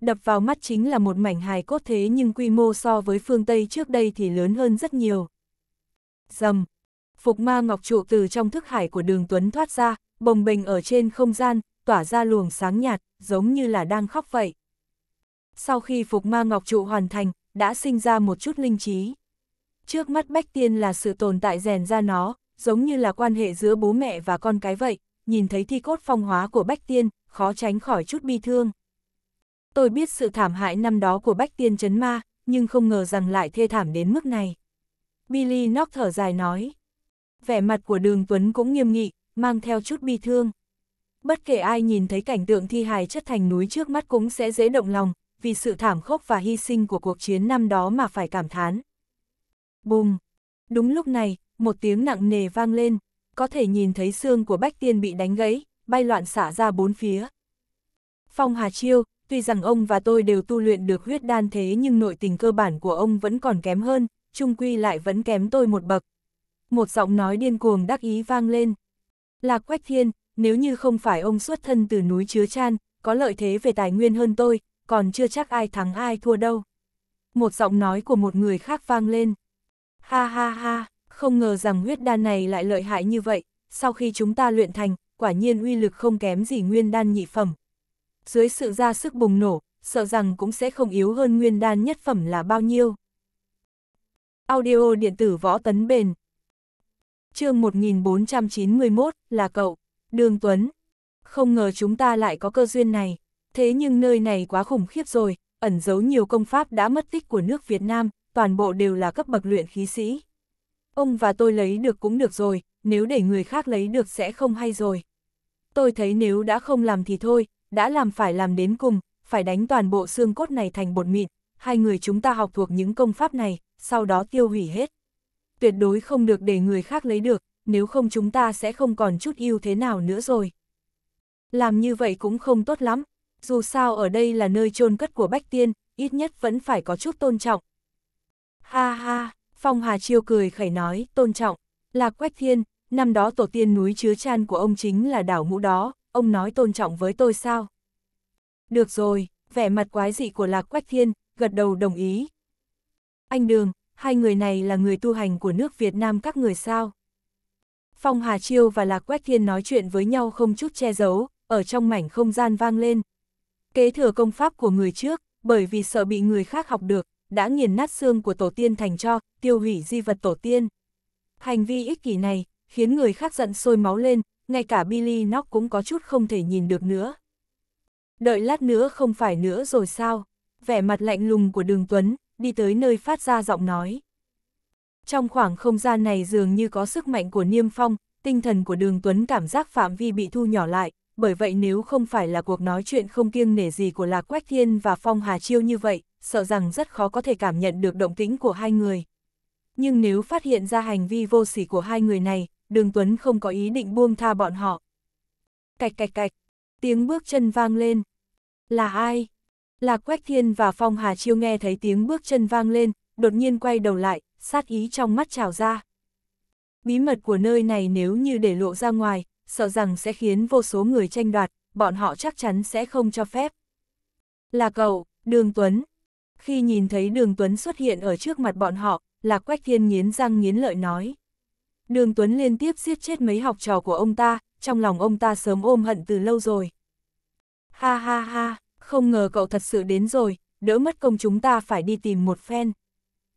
Đập vào mắt chính là một mảnh hài cốt thế nhưng quy mô so với phương Tây trước đây thì lớn hơn rất nhiều. Dầm, phục ma ngọc trụ từ trong thức hải của đường Tuấn thoát ra, bồng bềnh ở trên không gian, tỏa ra luồng sáng nhạt, giống như là đang khóc vậy. Sau khi phục ma ngọc trụ hoàn thành, đã sinh ra một chút linh trí. Trước mắt Bách Tiên là sự tồn tại rèn ra nó, giống như là quan hệ giữa bố mẹ và con cái vậy, nhìn thấy thi cốt phong hóa của Bách Tiên, khó tránh khỏi chút bi thương. Tôi biết sự thảm hại năm đó của Bách Tiên chấn ma, nhưng không ngờ rằng lại thê thảm đến mức này. Billy Nock thở dài nói. Vẻ mặt của đường Tuấn cũng nghiêm nghị, mang theo chút bi thương. Bất kể ai nhìn thấy cảnh tượng thi hài chất thành núi trước mắt cũng sẽ dễ động lòng, vì sự thảm khốc và hy sinh của cuộc chiến năm đó mà phải cảm thán. bùm. Đúng lúc này, một tiếng nặng nề vang lên, có thể nhìn thấy xương của Bách Tiên bị đánh gãy, bay loạn xả ra bốn phía. Phong Hà Chiêu, tuy rằng ông và tôi đều tu luyện được huyết đan thế nhưng nội tình cơ bản của ông vẫn còn kém hơn, trung quy lại vẫn kém tôi một bậc. Một giọng nói điên cuồng đắc ý vang lên là Quách Thiên, nếu như không phải ông xuất thân từ núi chứa chan, có lợi thế về tài nguyên hơn tôi, còn chưa chắc ai thắng ai thua đâu. Một giọng nói của một người khác vang lên. Ha ha ha, không ngờ rằng huyết đan này lại lợi hại như vậy, sau khi chúng ta luyện thành, quả nhiên uy lực không kém gì nguyên đan nhị phẩm. Dưới sự ra sức bùng nổ, sợ rằng cũng sẽ không yếu hơn nguyên đan nhất phẩm là bao nhiêu. Audio điện tử võ tấn bền chương 1491, là cậu, Đường Tuấn. Không ngờ chúng ta lại có cơ duyên này, thế nhưng nơi này quá khủng khiếp rồi, ẩn giấu nhiều công pháp đã mất tích của nước Việt Nam, toàn bộ đều là cấp bậc luyện khí sĩ. Ông và tôi lấy được cũng được rồi, nếu để người khác lấy được sẽ không hay rồi. Tôi thấy nếu đã không làm thì thôi, đã làm phải làm đến cùng, phải đánh toàn bộ xương cốt này thành bột mịn, hai người chúng ta học thuộc những công pháp này, sau đó tiêu hủy hết tuyệt đối không được để người khác lấy được, nếu không chúng ta sẽ không còn chút yêu thế nào nữa rồi. Làm như vậy cũng không tốt lắm, dù sao ở đây là nơi chôn cất của Bách Tiên, ít nhất vẫn phải có chút tôn trọng. Ha ha, Phong Hà Chiêu cười khẩy nói, tôn trọng, là Quách Thiên, năm đó tổ tiên núi chứa chan của ông chính là đảo ngũ đó, ông nói tôn trọng với tôi sao? Được rồi, vẻ mặt quái dị của Lạc Quách Thiên, gật đầu đồng ý. Anh Đường, hai người này là người tu hành của nước Việt Nam các người sao? Phong Hà Chiêu và Lạc Quách Thiên nói chuyện với nhau không chút che giấu, ở trong mảnh không gian vang lên. Kế thừa công pháp của người trước, bởi vì sợ bị người khác học được, đã nghiền nát xương của tổ tiên thành cho, tiêu hủy di vật tổ tiên. Hành vi ích kỷ này, khiến người khác giận sôi máu lên, ngay cả Billy Nock cũng có chút không thể nhìn được nữa. Đợi lát nữa không phải nữa rồi sao? Vẻ mặt lạnh lùng của đường Tuấn, đi tới nơi phát ra giọng nói. Trong khoảng không gian này dường như có sức mạnh của niêm phong, tinh thần của đường Tuấn cảm giác phạm vi bị thu nhỏ lại, bởi vậy nếu không phải là cuộc nói chuyện không kiêng nể gì của Lạc Quách Thiên và Phong Hà Chiêu như vậy, sợ rằng rất khó có thể cảm nhận được động tĩnh của hai người. Nhưng nếu phát hiện ra hành vi vô sỉ của hai người này, đường Tuấn không có ý định buông tha bọn họ. Cạch cạch cạch, tiếng bước chân vang lên. Là ai? Lạc Quách Thiên và Phong Hà Chiêu nghe thấy tiếng bước chân vang lên, đột nhiên quay đầu lại, sát ý trong mắt trào ra. Bí mật của nơi này nếu như để lộ ra ngoài, sợ rằng sẽ khiến vô số người tranh đoạt, bọn họ chắc chắn sẽ không cho phép. Là cậu, Đường Tuấn. Khi nhìn thấy Đường Tuấn xuất hiện ở trước mặt bọn họ, Lạc Quách Thiên nghiến răng nghiến lợi nói. Đường Tuấn liên tiếp giết chết mấy học trò của ông ta, trong lòng ông ta sớm ôm hận từ lâu rồi. Ha ha ha, không ngờ cậu thật sự đến rồi, đỡ mất công chúng ta phải đi tìm một phen.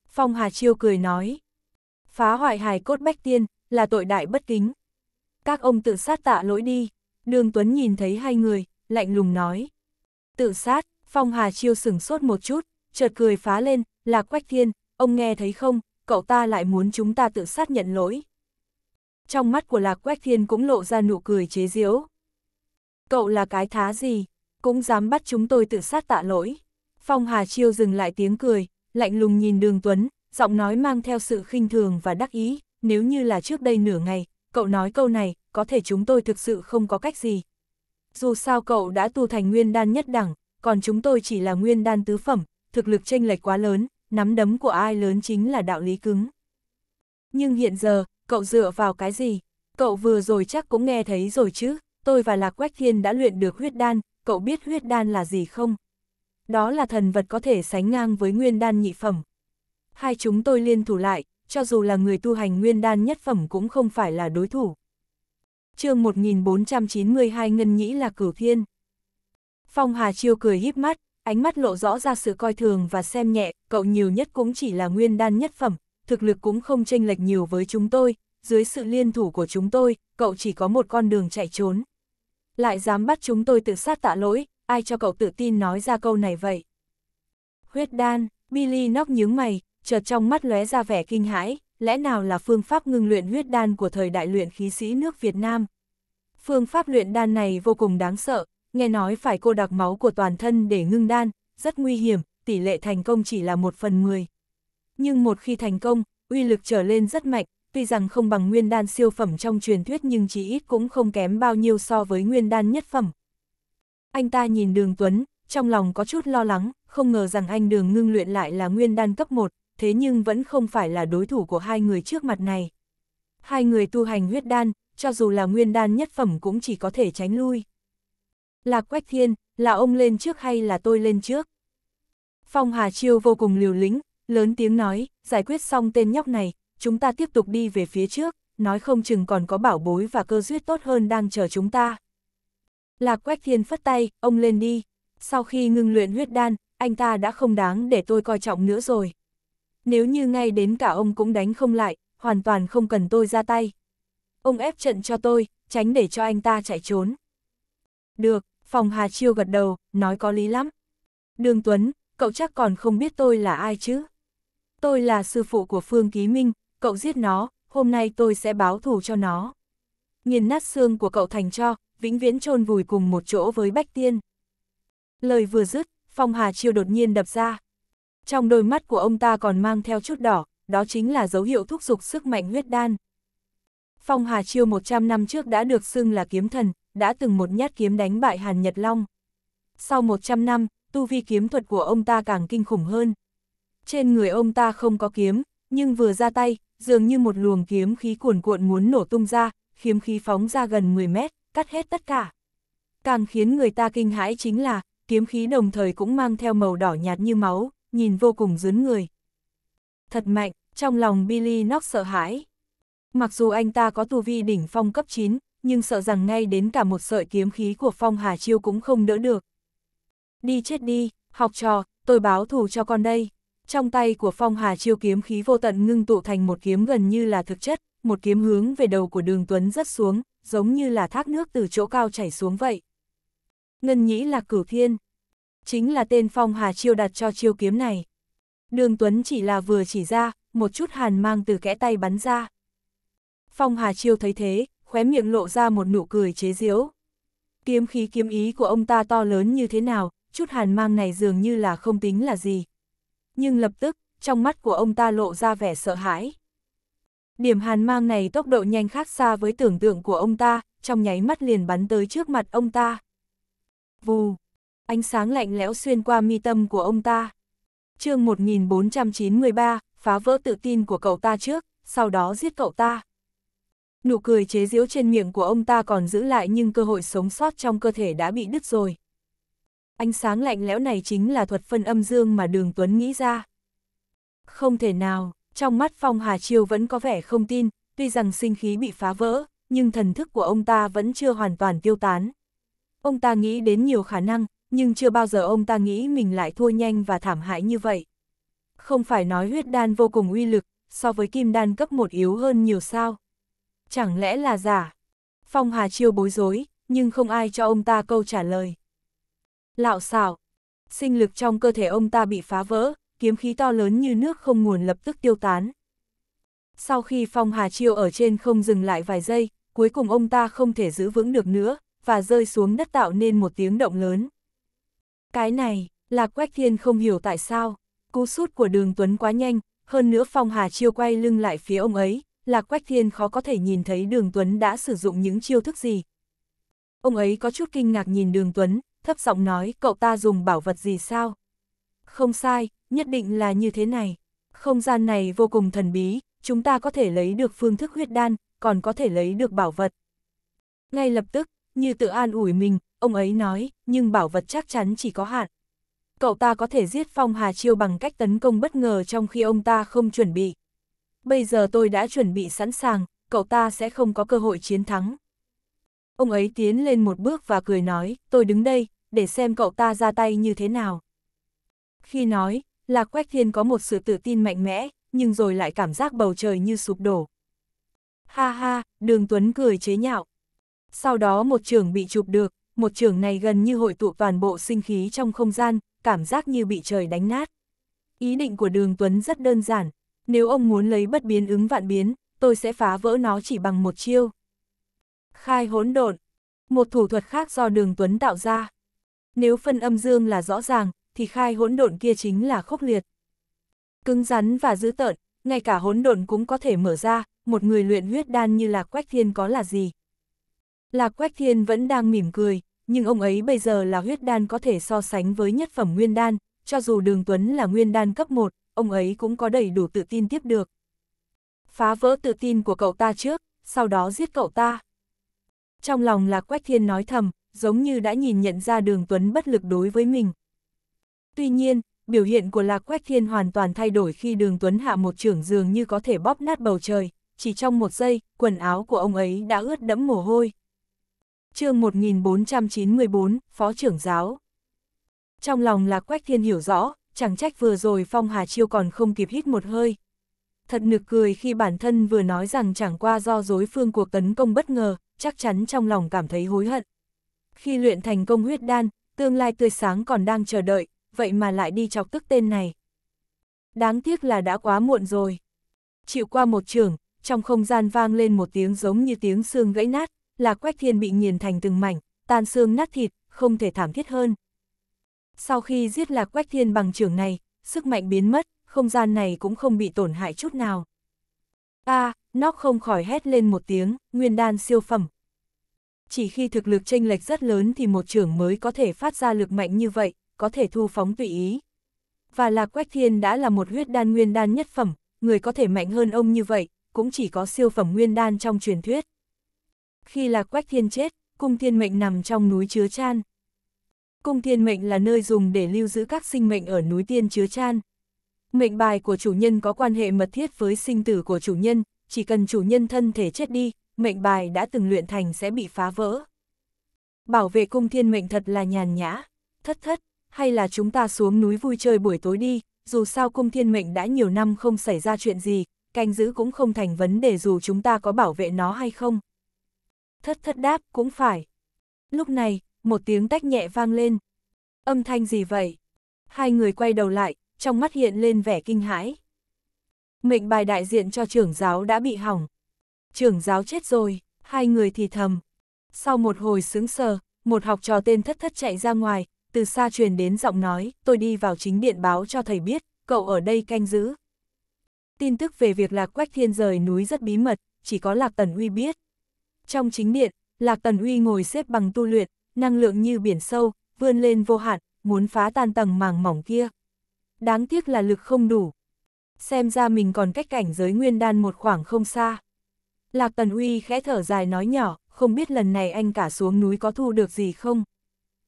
Phong Hà Chiêu cười nói, phá hoại hài cốt bách tiên, là tội đại bất kính. Các ông tự sát tạ lỗi đi, Đường Tuấn nhìn thấy hai người, lạnh lùng nói. Tự sát, Phong Hà Chiêu sửng sốt một chút, chợt cười phá lên, là Quách Thiên, ông nghe thấy không, cậu ta lại muốn chúng ta tự sát nhận lỗi. Trong mắt của Lạc Quách Thiên cũng lộ ra nụ cười chế giễu. Cậu là cái thá gì, cũng dám bắt chúng tôi tự sát tạ lỗi. Phong Hà Chiêu dừng lại tiếng cười, lạnh lùng nhìn đường Tuấn, giọng nói mang theo sự khinh thường và đắc ý, nếu như là trước đây nửa ngày, cậu nói câu này, có thể chúng tôi thực sự không có cách gì. Dù sao cậu đã tu thành nguyên đan nhất đẳng, còn chúng tôi chỉ là nguyên đan tứ phẩm, thực lực chênh lệch quá lớn, nắm đấm của ai lớn chính là đạo lý cứng. Nhưng hiện giờ, cậu dựa vào cái gì? Cậu vừa rồi chắc cũng nghe thấy rồi chứ, tôi và Lạc Quách Thiên đã luyện được huyết đan, cậu biết huyết đan là gì không? Đó là thần vật có thể sánh ngang với nguyên đan nhị phẩm. Hai chúng tôi liên thủ lại, cho dù là người tu hành nguyên đan nhất phẩm cũng không phải là đối thủ. chương 1492 Ngân Nhĩ là cửu thiên. Phong Hà Chiêu cười híp mắt, ánh mắt lộ rõ ra sự coi thường và xem nhẹ, cậu nhiều nhất cũng chỉ là nguyên đan nhất phẩm, thực lực cũng không chênh lệch nhiều với chúng tôi, dưới sự liên thủ của chúng tôi, cậu chỉ có một con đường chạy trốn lại dám bắt chúng tôi tự sát tạ lỗi, ai cho cậu tự tin nói ra câu này vậy? Huyết đan, Billy nóc nhướng mày, chợt trong mắt lóe ra vẻ kinh hãi, lẽ nào là phương pháp ngưng luyện huyết đan của thời đại luyện khí sĩ nước Việt Nam? Phương pháp luyện đan này vô cùng đáng sợ, nghe nói phải cô đặc máu của toàn thân để ngưng đan, rất nguy hiểm, tỷ lệ thành công chỉ là một phần mười. Nhưng một khi thành công, uy lực trở lên rất mạnh, tuy rằng không bằng nguyên đan siêu phẩm trong truyền thuyết nhưng chỉ ít cũng không kém bao nhiêu so với nguyên đan nhất phẩm. Anh ta nhìn đường Tuấn, trong lòng có chút lo lắng, không ngờ rằng anh đường ngưng luyện lại là nguyên đan cấp 1, thế nhưng vẫn không phải là đối thủ của hai người trước mặt này. Hai người tu hành huyết đan, cho dù là nguyên đan nhất phẩm cũng chỉ có thể tránh lui. Là Quách Thiên, là ông lên trước hay là tôi lên trước? Phong Hà Chiêu vô cùng liều lĩnh, lớn tiếng nói, giải quyết xong tên nhóc này, chúng ta tiếp tục đi về phía trước, nói không chừng còn có bảo bối và cơ duyết tốt hơn đang chờ chúng ta. Lạc Quách Thiên phất tay, ông lên đi. Sau khi ngưng luyện huyết đan, anh ta đã không đáng để tôi coi trọng nữa rồi. Nếu như ngay đến cả ông cũng đánh không lại, hoàn toàn không cần tôi ra tay. Ông ép trận cho tôi, tránh để cho anh ta chạy trốn. Được, phòng Hà Chiêu gật đầu, nói có lý lắm. Đường Tuấn, cậu chắc còn không biết tôi là ai chứ? Tôi là sư phụ của Phương Ký Minh, cậu giết nó, hôm nay tôi sẽ báo thù cho nó. Nghiền nát xương của cậu thành cho, vĩnh viễn chôn vùi cùng một chỗ với Bách Tiên. Lời vừa dứt, Phong Hà Chiêu đột nhiên đập ra. Trong đôi mắt của ông ta còn mang theo chút đỏ, đó chính là dấu hiệu thúc giục sức mạnh huyết đan. Phong Hà Chiêu 100 năm trước đã được xưng là kiếm thần, đã từng một nhát kiếm đánh bại Hàn Nhật Long. Sau 100 năm, tu vi kiếm thuật của ông ta càng kinh khủng hơn. Trên người ông ta không có kiếm, nhưng vừa ra tay, dường như một luồng kiếm khí cuồn cuộn muốn nổ tung ra, khiếm khí phóng ra gần 10 mét, cắt hết tất cả. Càng khiến người ta kinh hãi chính là, kiếm khí đồng thời cũng mang theo màu đỏ nhạt như máu, nhìn vô cùng dướn người. Thật mạnh, trong lòng Billy Knox sợ hãi. Mặc dù anh ta có tu vi đỉnh phong cấp 9, nhưng sợ rằng ngay đến cả một sợi kiếm khí của phong hà chiêu cũng không đỡ được. Đi chết đi, học trò, tôi báo thù cho con đây trong tay của phong hà chiêu kiếm khí vô tận ngưng tụ thành một kiếm gần như là thực chất, một kiếm hướng về đầu của đường Tuấn rất xuống, giống như là thác nước từ chỗ cao chảy xuống vậy. Ngân nhĩ là cửu thiên, chính là tên phong hà chiêu đặt cho chiêu kiếm này. Đường Tuấn chỉ là vừa chỉ ra, một chút hàn mang từ kẽ tay bắn ra. Phong hà chiêu thấy thế, khóe miệng lộ ra một nụ cười chế giễu. Kiếm khí kiếm ý của ông ta to lớn như thế nào, chút hàn mang này dường như là không tính là gì, nhưng lập tức, trong mắt của ông ta lộ ra vẻ sợ hãi. Điểm hàn mang này tốc độ nhanh khác xa với tưởng tượng của ông ta, trong nháy mắt liền bắn tới trước mặt ông ta. Vù! Ánh sáng lạnh lẽo xuyên qua mi tâm của ông ta. chương 1493, phá vỡ tự tin của cậu ta trước, sau đó giết cậu ta. Nụ cười chế giễu trên miệng của ông ta còn giữ lại nhưng cơ hội sống sót trong cơ thể đã bị đứt rồi ánh sáng lạnh lẽo này chính là thuật phân âm dương mà đường Tuấn nghĩ ra. Không thể nào, trong mắt Phong Hà Chiêu vẫn có vẻ không tin, tuy rằng sinh khí bị phá vỡ, nhưng thần thức của ông ta vẫn chưa hoàn toàn tiêu tán. Ông ta nghĩ đến nhiều khả năng, nhưng chưa bao giờ ông ta nghĩ mình lại thua nhanh và thảm hại như vậy. Không phải nói huyết đan vô cùng uy lực, so với kim đan cấp một yếu hơn nhiều sao. Chẳng lẽ là giả? Phong Hà Chiêu bối rối, nhưng không ai cho ông ta câu trả lời lạo xảo. Sinh lực trong cơ thể ông ta bị phá vỡ, kiếm khí to lớn như nước không nguồn lập tức tiêu tán. Sau khi phong hà chiêu ở trên không dừng lại vài giây, cuối cùng ông ta không thể giữ vững được nữa, và rơi xuống đất tạo nên một tiếng động lớn. Cái này, là Quách Thiên không hiểu tại sao, cú sút của đường Tuấn quá nhanh, hơn nữa phong hà chiêu quay lưng lại phía ông ấy, là Quách Thiên khó có thể nhìn thấy Đường Tuấn đã sử dụng những chiêu thức gì. Ông ấy có chút kinh ngạc nhìn Đường Tuấn, thấp giọng nói cậu ta dùng bảo vật gì sao? Không sai, nhất định là như thế này. Không gian này vô cùng thần bí, chúng ta có thể lấy được phương thức huyết đan, còn có thể lấy được bảo vật. Ngay lập tức, như tự an ủi mình, ông ấy nói, nhưng bảo vật chắc chắn chỉ có hạn. Cậu ta có thể giết Phong Hà Chiêu bằng cách tấn công bất ngờ trong khi ông ta không chuẩn bị. Bây giờ tôi đã chuẩn bị sẵn sàng, cậu ta sẽ không có cơ hội chiến thắng ông ấy tiến lên một bước và cười nói, tôi đứng đây, để xem cậu ta ra tay như thế nào. Khi nói, Lạc Quách Thiên có một sự tự tin mạnh mẽ, nhưng rồi lại cảm giác bầu trời như sụp đổ. Ha ha, đường Tuấn cười chế nhạo. Sau đó một trường bị chụp được, một trường này gần như hội tụ toàn bộ sinh khí trong không gian, cảm giác như bị trời đánh nát. Ý định của đường Tuấn rất đơn giản, nếu ông muốn lấy bất biến ứng vạn biến, tôi sẽ phá vỡ nó chỉ bằng một chiêu khai hỗn độn, một thủ thuật khác do đường Tuấn tạo ra. Nếu phân âm dương là rõ ràng, thì khai hỗn độn kia chính là khốc liệt. Cứng rắn và dữ tợn, ngay cả hỗn độn cũng có thể mở ra, một người luyện huyết đan như là Quách Thiên có là gì. là Quách Thiên vẫn đang mỉm cười, nhưng ông ấy bây giờ là huyết đan có thể so sánh với nhất phẩm nguyên đan, cho dù đường Tuấn là nguyên đan cấp 1, ông ấy cũng có đầy đủ tự tin tiếp được. Phá vỡ tự tin của cậu ta trước, sau đó giết cậu ta. Trong lòng là Quách Thiên nói thầm, giống như đã nhìn nhận ra đường Tuấn bất lực đối với mình. Tuy nhiên, biểu hiện của Lạc Quách Thiên hoàn toàn thay đổi khi đường Tuấn hạ một trưởng dường như có thể bóp nát bầu trời, chỉ trong một giây, quần áo của ông ấy đã ướt đẫm mồ hôi. chương 1494, Phó trưởng giáo. Trong lòng Lạc Quách Thiên hiểu rõ, chẳng trách vừa rồi Phong Hà Chiêu còn không kịp hít một hơi. Thật nực cười khi bản thân vừa nói rằng chẳng qua do dối phương cuộc tấn công bất ngờ, chắc chắn trong lòng cảm thấy hối hận. Khi luyện thành công huyết đan, tương lai tươi sáng còn đang chờ đợi, vậy mà lại đi chọc tức tên này. Đáng tiếc là đã quá muộn rồi. Chịu qua một trường, trong không gian vang lên một tiếng giống như tiếng xương gãy nát, là quách thiên bị nghiền thành từng mảnh, tan xương nát thịt, không thể thảm thiết hơn. Sau khi giết lạc quách thiên bằng trường này, sức mạnh biến mất, không gian này cũng không bị tổn hại chút nào a à, nóc không khỏi hét lên một tiếng, nguyên đan siêu phẩm. Chỉ khi thực lực chênh lệch rất lớn thì một trưởng mới có thể phát ra lực mạnh như vậy, có thể thu phóng tùy ý. Và Lạc Quách Thiên đã là một huyết đan nguyên đan nhất phẩm, người có thể mạnh hơn ông như vậy, cũng chỉ có siêu phẩm nguyên đan trong truyền thuyết. Khi Lạc Quách Thiên chết, cung thiên mệnh nằm trong núi chứa chan. Cung thiên mệnh là nơi dùng để lưu giữ các sinh mệnh ở núi tiên chứa chan, Mệnh bài của chủ nhân có quan hệ mật thiết với sinh tử của chủ nhân, chỉ cần chủ nhân thân thể chết đi, mệnh bài đã từng luyện thành sẽ bị phá vỡ. Bảo vệ cung thiên mệnh thật là nhàn nhã, thất thất, hay là chúng ta xuống núi vui chơi buổi tối đi, dù sao cung thiên mệnh đã nhiều năm không xảy ra chuyện gì, canh giữ cũng không thành vấn đề dù chúng ta có bảo vệ nó hay không. Thất thất đáp cũng phải. Lúc này, một tiếng tách nhẹ vang lên. Âm thanh gì vậy? Hai người quay đầu lại, trong mắt hiện lên vẻ kinh hãi. Mệnh bài đại diện cho trưởng giáo đã bị hỏng. Trưởng giáo chết rồi, hai người thì thầm. Sau một hồi sướng sờ, một học trò tên thất thất chạy ra ngoài, từ xa truyền đến giọng nói, tôi đi vào chính điện báo cho thầy biết, cậu ở đây canh giữ. Tin tức về việc Lạc Quách Thiên rời núi rất bí mật, chỉ có Lạc Tần Uy biết. Trong chính điện, Lạc Tần Uy ngồi xếp bằng tu luyện, năng lượng như biển sâu, vươn lên vô hạn, muốn phá tan tầng màng mỏng kia đáng tiếc là lực không đủ. Xem ra mình còn cách cảnh giới nguyên đan một khoảng không xa. Lạc Tần Uy khẽ thở dài nói nhỏ, không biết lần này anh cả xuống núi có thu được gì không?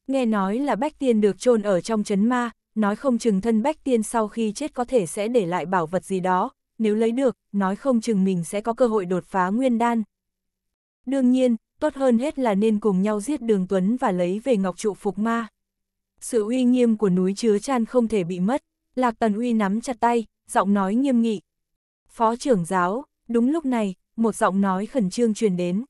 Nghe nói là Bách Tiên được chôn ở trong chấn ma, nói không chừng thân Bách Tiên sau khi chết có thể sẽ để lại bảo vật gì đó, nếu lấy được, nói không chừng mình sẽ có cơ hội đột phá nguyên đan. Đương nhiên, tốt hơn hết là nên cùng nhau giết Đường Tuấn và lấy về Ngọc Trụ Phục Ma. Sự uy nghiêm của núi chứa chan không thể bị mất. Lạc Tần Uy nắm chặt tay, giọng nói nghiêm nghị. Phó trưởng giáo, đúng lúc này, một giọng nói khẩn trương truyền đến.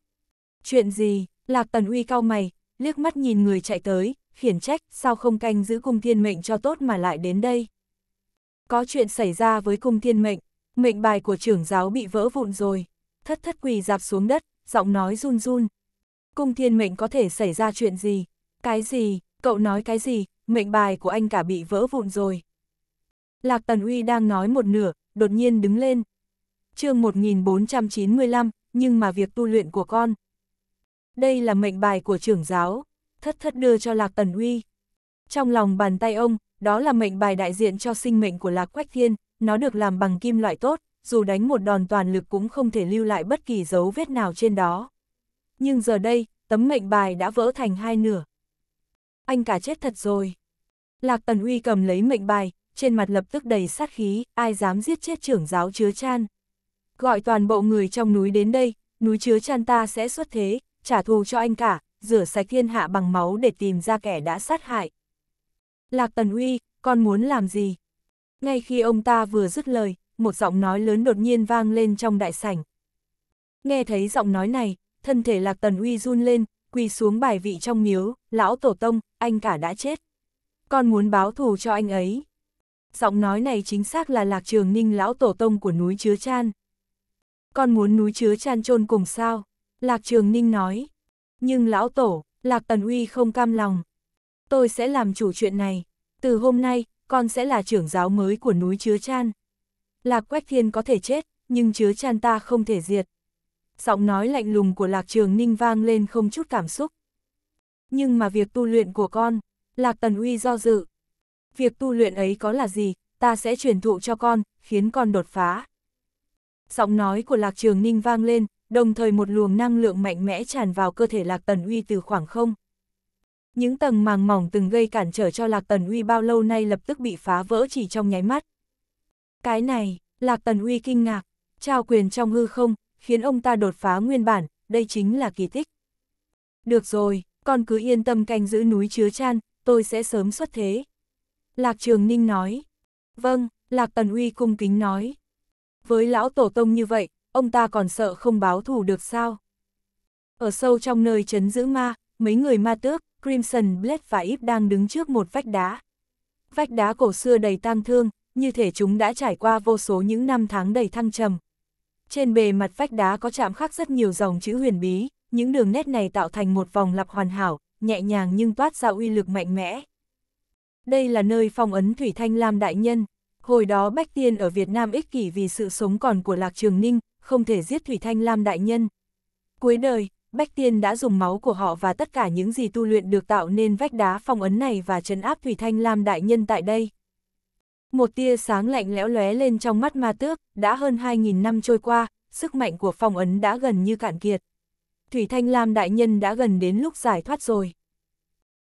Chuyện gì? Lạc Tần Uy cao mày, liếc mắt nhìn người chạy tới, khiển trách, sao không canh giữ cung thiên mệnh cho tốt mà lại đến đây? Có chuyện xảy ra với cung thiên mệnh, mệnh bài của trưởng giáo bị vỡ vụn rồi. Thất thất quỳ dạp xuống đất, giọng nói run run. Cung thiên mệnh có thể xảy ra chuyện gì? Cái gì? Cậu nói cái gì? Mệnh bài của anh cả bị vỡ vụn rồi. Lạc Tần Uy đang nói một nửa, đột nhiên đứng lên. chương 1495, nhưng mà việc tu luyện của con. Đây là mệnh bài của trưởng giáo, thất thất đưa cho Lạc Tần Uy. Trong lòng bàn tay ông, đó là mệnh bài đại diện cho sinh mệnh của Lạc Quách Thiên, nó được làm bằng kim loại tốt, dù đánh một đòn toàn lực cũng không thể lưu lại bất kỳ dấu vết nào trên đó. Nhưng giờ đây, tấm mệnh bài đã vỡ thành hai nửa. Anh cả chết thật rồi. Lạc Tần Uy cầm lấy mệnh bài, trên mặt lập tức đầy sát khí, ai dám giết chết trưởng giáo chứa chan. Gọi toàn bộ người trong núi đến đây, núi chứa chan ta sẽ xuất thế, trả thù cho anh cả, rửa sạch thiên hạ bằng máu để tìm ra kẻ đã sát hại. Lạc Tần Uy, con muốn làm gì? Ngay khi ông ta vừa dứt lời, một giọng nói lớn đột nhiên vang lên trong đại sảnh. Nghe thấy giọng nói này, thân thể Lạc Tần Uy run lên, quỳ xuống bài vị trong miếu, lão tổ tông, anh cả đã chết. Con muốn báo thù cho anh ấy giọng nói này chính xác là lạc trường ninh lão tổ tông của núi chứa chan. Con muốn núi chứa chan chôn cùng sao? Lạc trường ninh nói. Nhưng lão tổ, lạc tần uy không cam lòng. Tôi sẽ làm chủ chuyện này. Từ hôm nay, con sẽ là trưởng giáo mới của núi chứa chan. Lạc quách thiên có thể chết, nhưng chứa chan ta không thể diệt. Giọng nói lạnh lùng của lạc trường ninh vang lên không chút cảm xúc. Nhưng mà việc tu luyện của con, lạc tần uy do dự, việc tu luyện ấy có là gì, ta sẽ truyền thụ cho con, khiến con đột phá. Giọng nói của Lạc Trường Ninh vang lên, đồng thời một luồng năng lượng mạnh mẽ tràn vào cơ thể Lạc Tần Uy từ khoảng không. Những tầng màng mỏng từng gây cản trở cho Lạc Tần Uy bao lâu nay lập tức bị phá vỡ chỉ trong nháy mắt. Cái này, Lạc Tần Uy kinh ngạc, trao quyền trong hư không, khiến ông ta đột phá nguyên bản, đây chính là kỳ tích. Được rồi, con cứ yên tâm canh giữ núi chứa chan, tôi sẽ sớm xuất thế. Lạc Trường Ninh nói. Vâng, Lạc Tần Uy cung kính nói. Với lão tổ tông như vậy, ông ta còn sợ không báo thù được sao? Ở sâu trong nơi chấn giữ ma, mấy người ma tước, Crimson Blade và Ip đang đứng trước một vách đá. Vách đá cổ xưa đầy tang thương, như thể chúng đã trải qua vô số những năm tháng đầy thăng trầm. Trên bề mặt vách đá có chạm khắc rất nhiều dòng chữ huyền bí, những đường nét này tạo thành một vòng lặp hoàn hảo, nhẹ nhàng nhưng toát ra uy lực mạnh mẽ. Đây là nơi phong ấn Thủy Thanh Lam Đại Nhân. Hồi đó Bách Tiên ở Việt Nam ích kỷ vì sự sống còn của Lạc Trường Ninh, không thể giết Thủy Thanh Lam Đại Nhân. Cuối đời, Bách Tiên đã dùng máu của họ và tất cả những gì tu luyện được tạo nên vách đá phong ấn này và trấn áp Thủy Thanh Lam Đại Nhân tại đây. Một tia sáng lạnh lẽo lóe lên trong mắt ma tước, đã hơn 2.000 năm trôi qua, sức mạnh của phong ấn đã gần như cạn kiệt. Thủy Thanh Lam Đại Nhân đã gần đến lúc giải thoát rồi.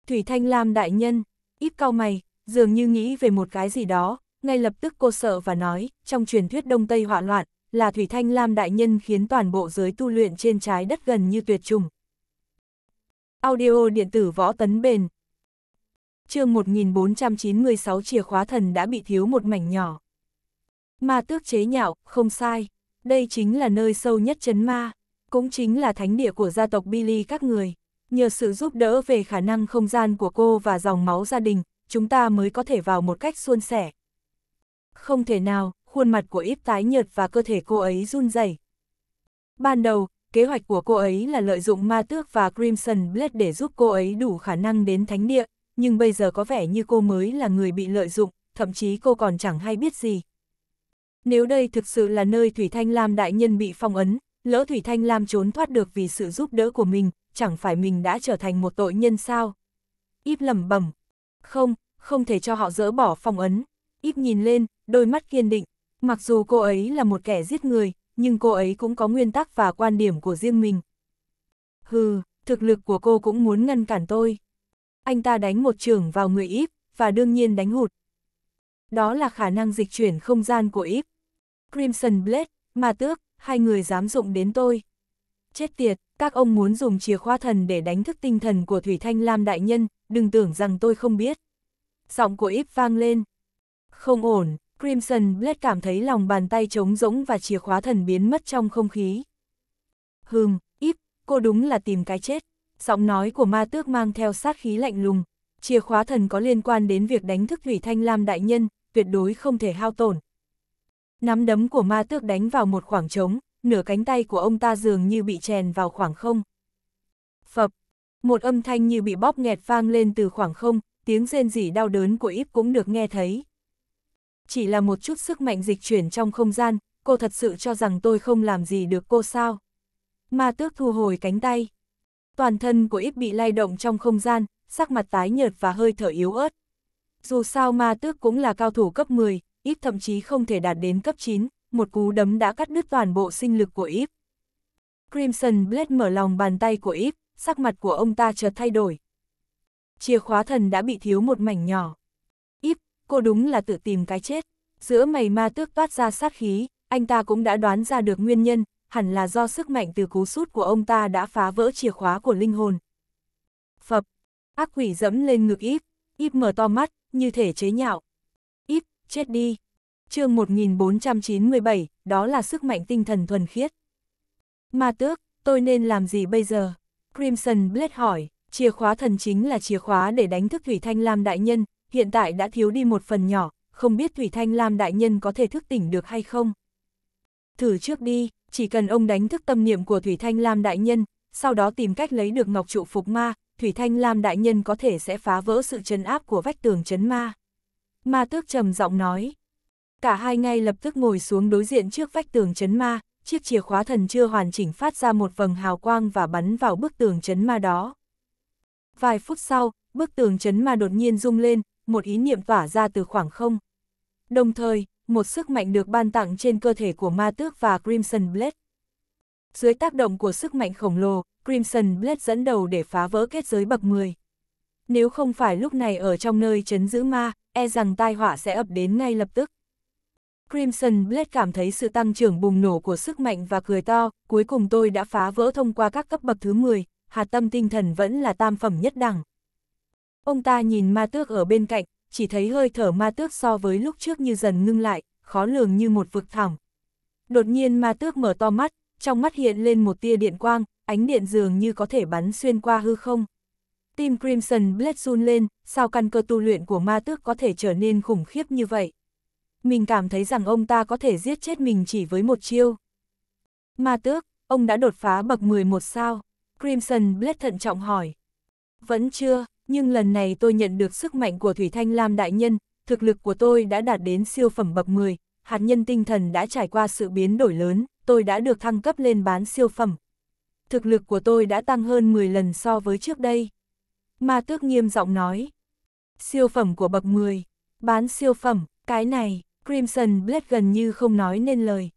Thủy Thanh Lam Đại Nhân ít cau mày, dường như nghĩ về một cái gì đó, ngay lập tức cô sợ và nói, trong truyền thuyết Đông Tây họa loạn, là Thủy Thanh Lam đại nhân khiến toàn bộ giới tu luyện trên trái đất gần như tuyệt chủng. Audio điện tử võ tấn bền chương 1496 chìa khóa thần đã bị thiếu một mảnh nhỏ. Ma tước chế nhạo, không sai, đây chính là nơi sâu nhất chấn ma, cũng chính là thánh địa của gia tộc Billy các người. Nhờ sự giúp đỡ về khả năng không gian của cô và dòng máu gia đình, chúng ta mới có thể vào một cách suôn sẻ. Không thể nào, khuôn mặt của Íp tái nhợt và cơ thể cô ấy run rẩy. Ban đầu, kế hoạch của cô ấy là lợi dụng ma tước và Crimson Blade để giúp cô ấy đủ khả năng đến thánh địa, nhưng bây giờ có vẻ như cô mới là người bị lợi dụng, thậm chí cô còn chẳng hay biết gì. Nếu đây thực sự là nơi Thủy Thanh Lam đại nhân bị phong ấn, lỡ Thủy Thanh Lam trốn thoát được vì sự giúp đỡ của mình, chẳng phải mình đã trở thành một tội nhân sao? Íp lẩm bẩm, không, không thể cho họ dỡ bỏ phong ấn. Íp nhìn lên, đôi mắt kiên định, mặc dù cô ấy là một kẻ giết người, nhưng cô ấy cũng có nguyên tắc và quan điểm của riêng mình. Hừ, thực lực của cô cũng muốn ngăn cản tôi. Anh ta đánh một trường vào người Íp, và đương nhiên đánh hụt. Đó là khả năng dịch chuyển không gian của Íp. Crimson Blade, ma tước, hai người dám dụng đến tôi. Chết tiệt, các ông muốn dùng chìa khóa thần để đánh thức tinh thần của Thủy Thanh Lam đại nhân, đừng tưởng rằng tôi không biết. Giọng của Íp vang lên. Không ổn, Crimson Blade cảm thấy lòng bàn tay trống rỗng và chìa khóa thần biến mất trong không khí. Hừm, Íp, cô đúng là tìm cái chết. Giọng nói của ma tước mang theo sát khí lạnh lùng. Chìa khóa thần có liên quan đến việc đánh thức Thủy Thanh Lam đại nhân, tuyệt đối không thể hao tổn. Nắm đấm của ma tước đánh vào một khoảng trống, nửa cánh tay của ông ta dường như bị chèn vào khoảng không. Phập, một âm thanh như bị bóp nghẹt vang lên từ khoảng không, tiếng rên rỉ đau đớn của íp cũng được nghe thấy. Chỉ là một chút sức mạnh dịch chuyển trong không gian, cô thật sự cho rằng tôi không làm gì được cô sao. Ma tước thu hồi cánh tay. Toàn thân của Íp bị lay động trong không gian, sắc mặt tái nhợt và hơi thở yếu ớt. Dù sao ma tước cũng là cao thủ cấp 10, ít thậm chí không thể đạt đến cấp 9, một cú đấm đã cắt đứt toàn bộ sinh lực của Ip. Crimson Blade mở lòng bàn tay của Ip, sắc mặt của ông ta chợt thay đổi. Chìa khóa thần đã bị thiếu một mảnh nhỏ. Ip, cô đúng là tự tìm cái chết. Giữa mày ma tước toát ra sát khí, anh ta cũng đã đoán ra được nguyên nhân, hẳn là do sức mạnh từ cú sút của ông ta đã phá vỡ chìa khóa của linh hồn. Phập, ác quỷ dẫm lên ngực Ip, Ip mở to mắt, như thể chế nhạo. Ip, chết đi chương 1497, đó là sức mạnh tinh thần thuần khiết. Ma tước, tôi nên làm gì bây giờ? Crimson Blade hỏi, chìa khóa thần chính là chìa khóa để đánh thức Thủy Thanh Lam Đại Nhân, hiện tại đã thiếu đi một phần nhỏ, không biết Thủy Thanh Lam Đại Nhân có thể thức tỉnh được hay không? Thử trước đi, chỉ cần ông đánh thức tâm niệm của Thủy Thanh Lam Đại Nhân, sau đó tìm cách lấy được ngọc trụ phục ma, Thủy Thanh Lam Đại Nhân có thể sẽ phá vỡ sự chấn áp của vách tường chấn ma. Ma tước trầm giọng nói, cả hai ngay lập tức ngồi xuống đối diện trước vách tường chấn ma, chiếc chìa khóa thần chưa hoàn chỉnh phát ra một vầng hào quang và bắn vào bức tường chấn ma đó. Vài phút sau, bức tường chấn ma đột nhiên rung lên, một ý niệm tỏa ra từ khoảng không. Đồng thời, một sức mạnh được ban tặng trên cơ thể của ma tước và Crimson Blade. Dưới tác động của sức mạnh khổng lồ, Crimson Blade dẫn đầu để phá vỡ kết giới bậc 10. Nếu không phải lúc này ở trong nơi chấn giữ ma, e rằng tai họa sẽ ập đến ngay lập tức. Crimson Blade cảm thấy sự tăng trưởng bùng nổ của sức mạnh và cười to, cuối cùng tôi đã phá vỡ thông qua các cấp bậc thứ 10, hạt tâm tinh thần vẫn là tam phẩm nhất đẳng. Ông ta nhìn ma tước ở bên cạnh, chỉ thấy hơi thở ma tước so với lúc trước như dần ngưng lại, khó lường như một vực thẳm. Đột nhiên ma tước mở to mắt, trong mắt hiện lên một tia điện quang, ánh điện dường như có thể bắn xuyên qua hư không. Tim Crimson Blade run lên, sao căn cơ tu luyện của ma tước có thể trở nên khủng khiếp như vậy mình cảm thấy rằng ông ta có thể giết chết mình chỉ với một chiêu. Ma tước, ông đã đột phá bậc 11 sao? Crimson Blade thận trọng hỏi. Vẫn chưa, nhưng lần này tôi nhận được sức mạnh của Thủy Thanh Lam Đại Nhân, thực lực của tôi đã đạt đến siêu phẩm bậc 10, hạt nhân tinh thần đã trải qua sự biến đổi lớn, tôi đã được thăng cấp lên bán siêu phẩm. Thực lực của tôi đã tăng hơn 10 lần so với trước đây. Ma tước nghiêm giọng nói. Siêu phẩm của bậc 10, bán siêu phẩm, cái này, Crimson Blade gần như không nói nên lời.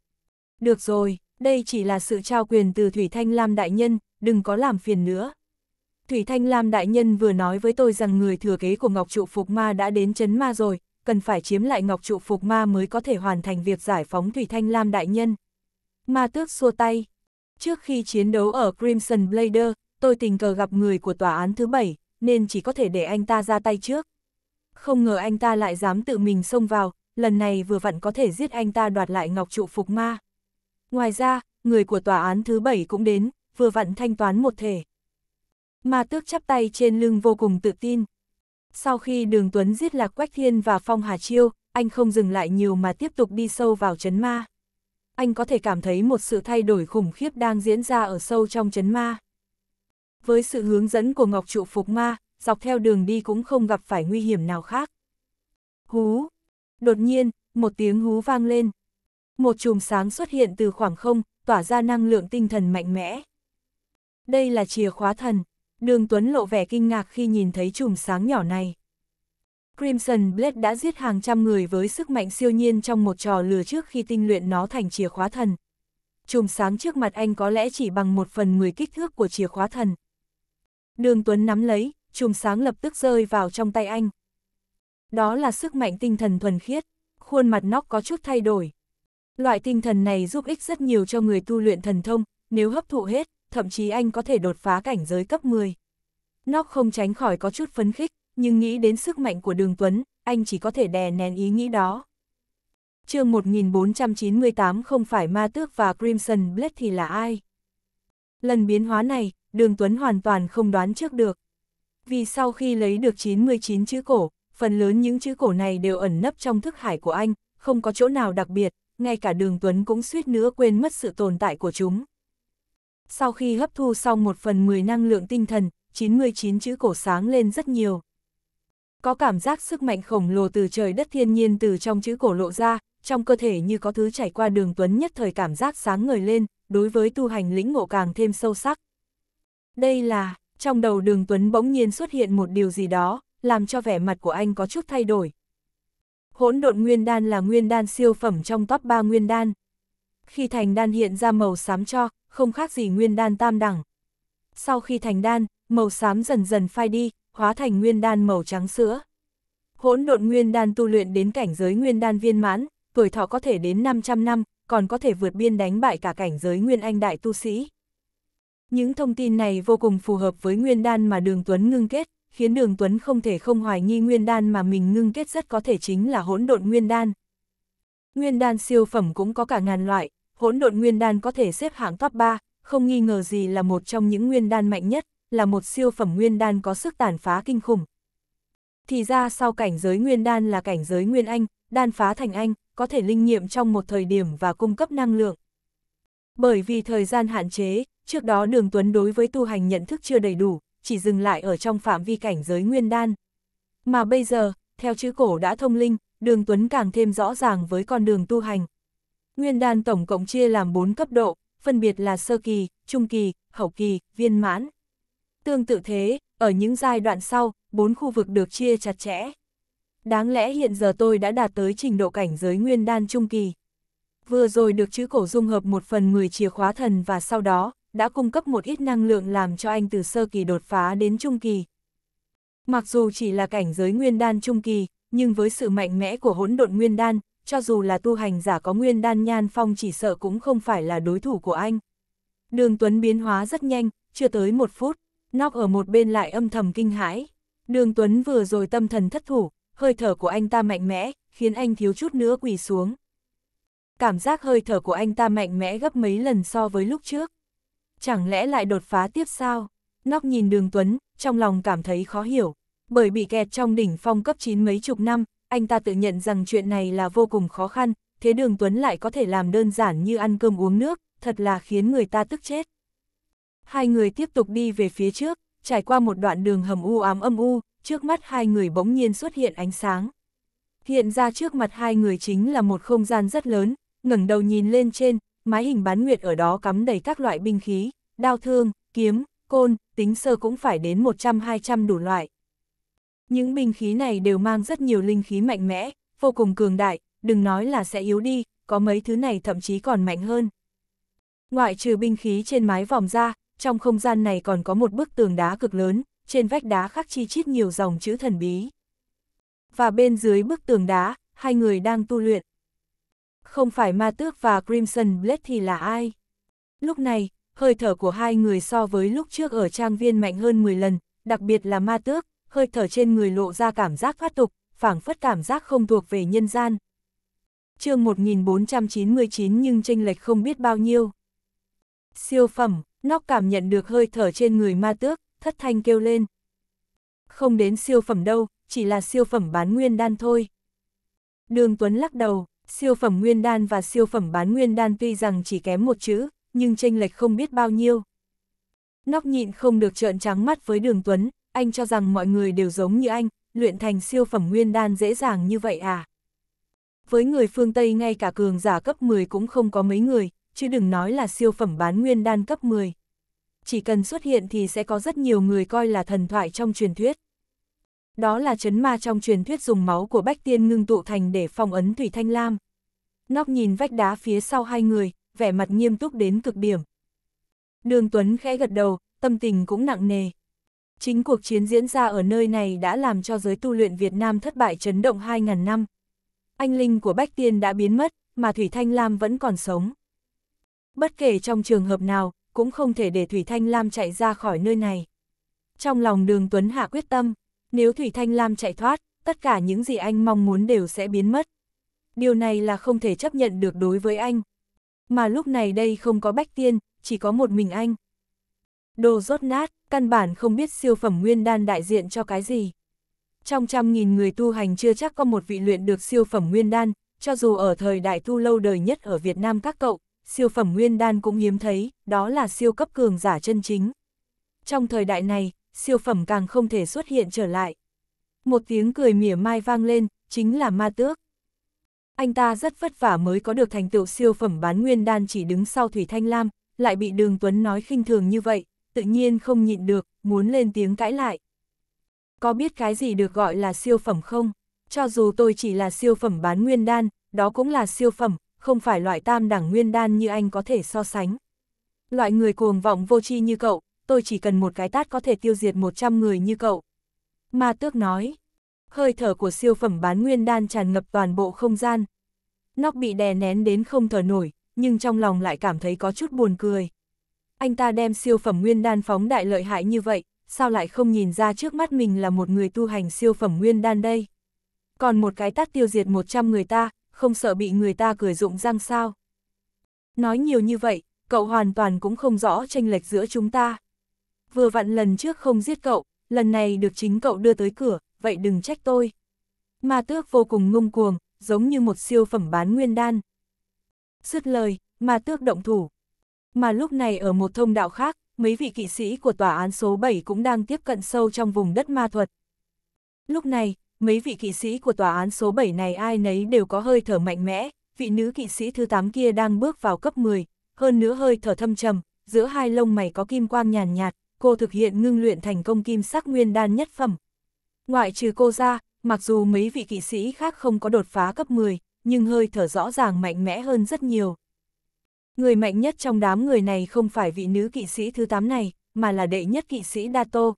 Được rồi, đây chỉ là sự trao quyền từ Thủy Thanh Lam Đại Nhân, đừng có làm phiền nữa. Thủy Thanh Lam Đại Nhân vừa nói với tôi rằng người thừa kế của Ngọc Trụ Phục Ma đã đến chấn ma rồi, cần phải chiếm lại Ngọc Trụ Phục Ma mới có thể hoàn thành việc giải phóng Thủy Thanh Lam Đại Nhân. Ma tước xua tay. Trước khi chiến đấu ở Crimson Blader, tôi tình cờ gặp người của tòa án thứ bảy, nên chỉ có thể để anh ta ra tay trước. Không ngờ anh ta lại dám tự mình xông vào, lần này vừa vặn có thể giết anh ta đoạt lại ngọc trụ phục ma. Ngoài ra, người của tòa án thứ bảy cũng đến, vừa vặn thanh toán một thể. Ma tước chắp tay trên lưng vô cùng tự tin. Sau khi đường Tuấn giết lạc Quách Thiên và Phong Hà Chiêu, anh không dừng lại nhiều mà tiếp tục đi sâu vào chấn ma. Anh có thể cảm thấy một sự thay đổi khủng khiếp đang diễn ra ở sâu trong chấn ma. Với sự hướng dẫn của Ngọc Trụ Phục Ma, dọc theo đường đi cũng không gặp phải nguy hiểm nào khác. Hú, Đột nhiên, một tiếng hú vang lên. Một chùm sáng xuất hiện từ khoảng không, tỏa ra năng lượng tinh thần mạnh mẽ. Đây là chìa khóa thần. Đường Tuấn lộ vẻ kinh ngạc khi nhìn thấy chùm sáng nhỏ này. Crimson Blade đã giết hàng trăm người với sức mạnh siêu nhiên trong một trò lừa trước khi tinh luyện nó thành chìa khóa thần. Chùm sáng trước mặt anh có lẽ chỉ bằng một phần 10 kích thước của chìa khóa thần. Đường Tuấn nắm lấy, chùm sáng lập tức rơi vào trong tay anh. Đó là sức mạnh tinh thần thuần khiết, khuôn mặt nóc có chút thay đổi. Loại tinh thần này giúp ích rất nhiều cho người tu luyện thần thông, nếu hấp thụ hết, thậm chí anh có thể đột phá cảnh giới cấp 10. Nóc không tránh khỏi có chút phấn khích, nhưng nghĩ đến sức mạnh của Đường Tuấn, anh chỉ có thể đè nén ý nghĩ đó. chương 1498 không phải Ma Tước và Crimson Blade thì là ai? Lần biến hóa này, Đường Tuấn hoàn toàn không đoán trước được. Vì sau khi lấy được 99 chữ cổ, phần lớn những chữ cổ này đều ẩn nấp trong thức hải của anh, không có chỗ nào đặc biệt, ngay cả đường Tuấn cũng suýt nữa quên mất sự tồn tại của chúng. Sau khi hấp thu xong một phần 10 năng lượng tinh thần, 99 chữ cổ sáng lên rất nhiều. Có cảm giác sức mạnh khổng lồ từ trời đất thiên nhiên từ trong chữ cổ lộ ra, trong cơ thể như có thứ chảy qua đường Tuấn nhất thời cảm giác sáng ngời lên, đối với tu hành lĩnh ngộ càng thêm sâu sắc. Đây là, trong đầu đường Tuấn bỗng nhiên xuất hiện một điều gì đó, làm cho vẻ mặt của anh có chút thay đổi. Hỗn độn nguyên đan là nguyên đan siêu phẩm trong top 3 nguyên đan. Khi thành đan hiện ra màu xám cho, không khác gì nguyên đan tam đẳng. Sau khi thành đan, màu xám dần dần phai đi, hóa thành nguyên đan màu trắng sữa. Hỗn độn nguyên đan tu luyện đến cảnh giới nguyên đan viên mãn, tuổi thọ có thể đến 500 năm, còn có thể vượt biên đánh bại cả cảnh giới nguyên anh đại tu sĩ. Những thông tin này vô cùng phù hợp với nguyên đan mà Đường Tuấn ngưng kết, khiến đường Tuấn không thể không hoài nghi nguyên đan mà mình ngưng kết rất có thể chính là hỗn độn nguyên đan. Nguyên đan siêu phẩm cũng có cả ngàn loại, hỗn độn nguyên đan có thể xếp hạng top 3, không nghi ngờ gì là một trong những nguyên đan mạnh nhất, là một siêu phẩm nguyên đan có sức tàn phá kinh khủng. Thì ra sau cảnh giới nguyên đan là cảnh giới nguyên anh, đan phá thành anh, có thể linh nghiệm trong một thời điểm và cung cấp năng lượng. Bởi vì thời gian hạn chế, trước đó đường Tuấn đối với tu hành nhận thức chưa đầy đủ, chỉ dừng lại ở trong phạm vi cảnh giới nguyên đan. Mà bây giờ, theo chữ cổ đã thông linh, đường Tuấn càng thêm rõ ràng với con đường tu hành. Nguyên đan tổng cộng chia làm 4 cấp độ, phân biệt là sơ kỳ, trung kỳ, hậu kỳ, viên mãn. Tương tự thế, ở những giai đoạn sau, bốn khu vực được chia chặt chẽ. Đáng lẽ hiện giờ tôi đã đạt tới trình độ cảnh giới nguyên đan trung kỳ. Vừa rồi được chữ cổ dung hợp một phần 10 chìa khóa thần và sau đó, đã cung cấp một ít năng lượng làm cho anh từ sơ kỳ đột phá đến trung kỳ. Mặc dù chỉ là cảnh giới nguyên đan trung kỳ, nhưng với sự mạnh mẽ của hỗn độn nguyên đan, cho dù là tu hành giả có nguyên đan nhan phong chỉ sợ cũng không phải là đối thủ của anh. Đường Tuấn biến hóa rất nhanh, chưa tới một phút, nóc ở một bên lại âm thầm kinh hãi. Đường Tuấn vừa rồi tâm thần thất thủ, hơi thở của anh ta mạnh mẽ, khiến anh thiếu chút nữa quỳ xuống. Cảm giác hơi thở của anh ta mạnh mẽ gấp mấy lần so với lúc trước chẳng lẽ lại đột phá tiếp sao? Nóc nhìn đường Tuấn, trong lòng cảm thấy khó hiểu, bởi bị kẹt trong đỉnh phong cấp 9 mấy chục năm, anh ta tự nhận rằng chuyện này là vô cùng khó khăn, thế đường Tuấn lại có thể làm đơn giản như ăn cơm uống nước, thật là khiến người ta tức chết. Hai người tiếp tục đi về phía trước, trải qua một đoạn đường hầm u ám âm u, trước mắt hai người bỗng nhiên xuất hiện ánh sáng. Hiện ra trước mặt hai người chính là một không gian rất lớn, ngẩng đầu nhìn lên trên, mái hình bán nguyệt ở đó cắm đầy các loại binh khí, đao thương, kiếm, côn, tính sơ cũng phải đến 100-200 đủ loại. Những binh khí này đều mang rất nhiều linh khí mạnh mẽ, vô cùng cường đại, đừng nói là sẽ yếu đi, có mấy thứ này thậm chí còn mạnh hơn. Ngoại trừ binh khí trên mái vòm ra, trong không gian này còn có một bức tường đá cực lớn, trên vách đá khắc chi chít nhiều dòng chữ thần bí. Và bên dưới bức tường đá, hai người đang tu luyện không phải ma tước và Crimson Blade thì là ai? Lúc này, hơi thở của hai người so với lúc trước ở trang viên mạnh hơn 10 lần, đặc biệt là ma tước, hơi thở trên người lộ ra cảm giác phát tục, phảng phất cảm giác không thuộc về nhân gian. chương 1499 nhưng tranh lệch không biết bao nhiêu. Siêu phẩm, nó cảm nhận được hơi thở trên người ma tước, thất thanh kêu lên. Không đến siêu phẩm đâu, chỉ là siêu phẩm bán nguyên đan thôi. Đường Tuấn lắc đầu, Siêu phẩm nguyên đan và siêu phẩm bán nguyên đan tuy rằng chỉ kém một chữ, nhưng tranh lệch không biết bao nhiêu. Nóc nhịn không được trợn trắng mắt với đường Tuấn, anh cho rằng mọi người đều giống như anh, luyện thành siêu phẩm nguyên đan dễ dàng như vậy à? Với người phương Tây ngay cả cường giả cấp 10 cũng không có mấy người, chứ đừng nói là siêu phẩm bán nguyên đan cấp 10. Chỉ cần xuất hiện thì sẽ có rất nhiều người coi là thần thoại trong truyền thuyết đó là chấn ma trong truyền thuyết dùng máu của Bách Tiên ngưng tụ thành để phong ấn Thủy Thanh Lam. Nóc nhìn vách đá phía sau hai người, vẻ mặt nghiêm túc đến cực điểm. Đường Tuấn khẽ gật đầu, tâm tình cũng nặng nề. Chính cuộc chiến diễn ra ở nơi này đã làm cho giới tu luyện Việt Nam thất bại chấn động 2.000 năm. Anh Linh của Bách Tiên đã biến mất, mà Thủy Thanh Lam vẫn còn sống. Bất kể trong trường hợp nào, cũng không thể để Thủy Thanh Lam chạy ra khỏi nơi này. Trong lòng đường Tuấn Hạ quyết tâm, nếu Thủy Thanh Lam chạy thoát, tất cả những gì anh mong muốn đều sẽ biến mất. Điều này là không thể chấp nhận được đối với anh. Mà lúc này đây không có Bách Tiên, chỉ có một mình anh. Đồ rốt nát, căn bản không biết siêu phẩm nguyên đan đại diện cho cái gì. Trong trăm nghìn người tu hành chưa chắc có một vị luyện được siêu phẩm nguyên đan, cho dù ở thời đại tu lâu đời nhất ở Việt Nam các cậu, siêu phẩm nguyên đan cũng hiếm thấy, đó là siêu cấp cường giả chân chính. Trong thời đại này, siêu phẩm càng không thể xuất hiện trở lại. Một tiếng cười mỉa mai vang lên, chính là ma tước. Anh ta rất vất vả mới có được thành tựu siêu phẩm bán nguyên đan chỉ đứng sau Thủy Thanh Lam, lại bị Đường Tuấn nói khinh thường như vậy, tự nhiên không nhịn được, muốn lên tiếng cãi lại. Có biết cái gì được gọi là siêu phẩm không? Cho dù tôi chỉ là siêu phẩm bán nguyên đan, đó cũng là siêu phẩm, không phải loại tam đẳng nguyên đan như anh có thể so sánh. Loại người cuồng vọng vô tri như cậu, tôi chỉ cần một cái tát có thể tiêu diệt 100 người như cậu. Ma tước nói, hơi thở của siêu phẩm bán nguyên đan tràn ngập toàn bộ không gian. Nóc bị đè nén đến không thở nổi, nhưng trong lòng lại cảm thấy có chút buồn cười. Anh ta đem siêu phẩm nguyên đan phóng đại lợi hại như vậy, sao lại không nhìn ra trước mắt mình là một người tu hành siêu phẩm nguyên đan đây? Còn một cái tát tiêu diệt 100 người ta, không sợ bị người ta cười rụng răng sao? Nói nhiều như vậy, cậu hoàn toàn cũng không rõ tranh lệch giữa chúng ta vừa vặn lần trước không giết cậu, lần này được chính cậu đưa tới cửa, vậy đừng trách tôi. Ma tước vô cùng ngung cuồng, giống như một siêu phẩm bán nguyên đan. Dứt lời, ma tước động thủ. Mà lúc này ở một thông đạo khác, mấy vị kỵ sĩ của tòa án số 7 cũng đang tiếp cận sâu trong vùng đất ma thuật. Lúc này, mấy vị kỵ sĩ của tòa án số 7 này ai nấy đều có hơi thở mạnh mẽ, vị nữ kỵ sĩ thứ 8 kia đang bước vào cấp 10, hơn nữa hơi thở thâm trầm, giữa hai lông mày có kim quang nhàn nhạt, nhạt, cô thực hiện ngưng luyện thành công kim sắc nguyên đan nhất phẩm. Ngoại trừ cô ra, mặc dù mấy vị kỵ sĩ khác không có đột phá cấp 10, nhưng hơi thở rõ ràng mạnh mẽ hơn rất nhiều. Người mạnh nhất trong đám người này không phải vị nữ kỵ sĩ thứ 8 này, mà là đệ nhất kỵ sĩ Dato.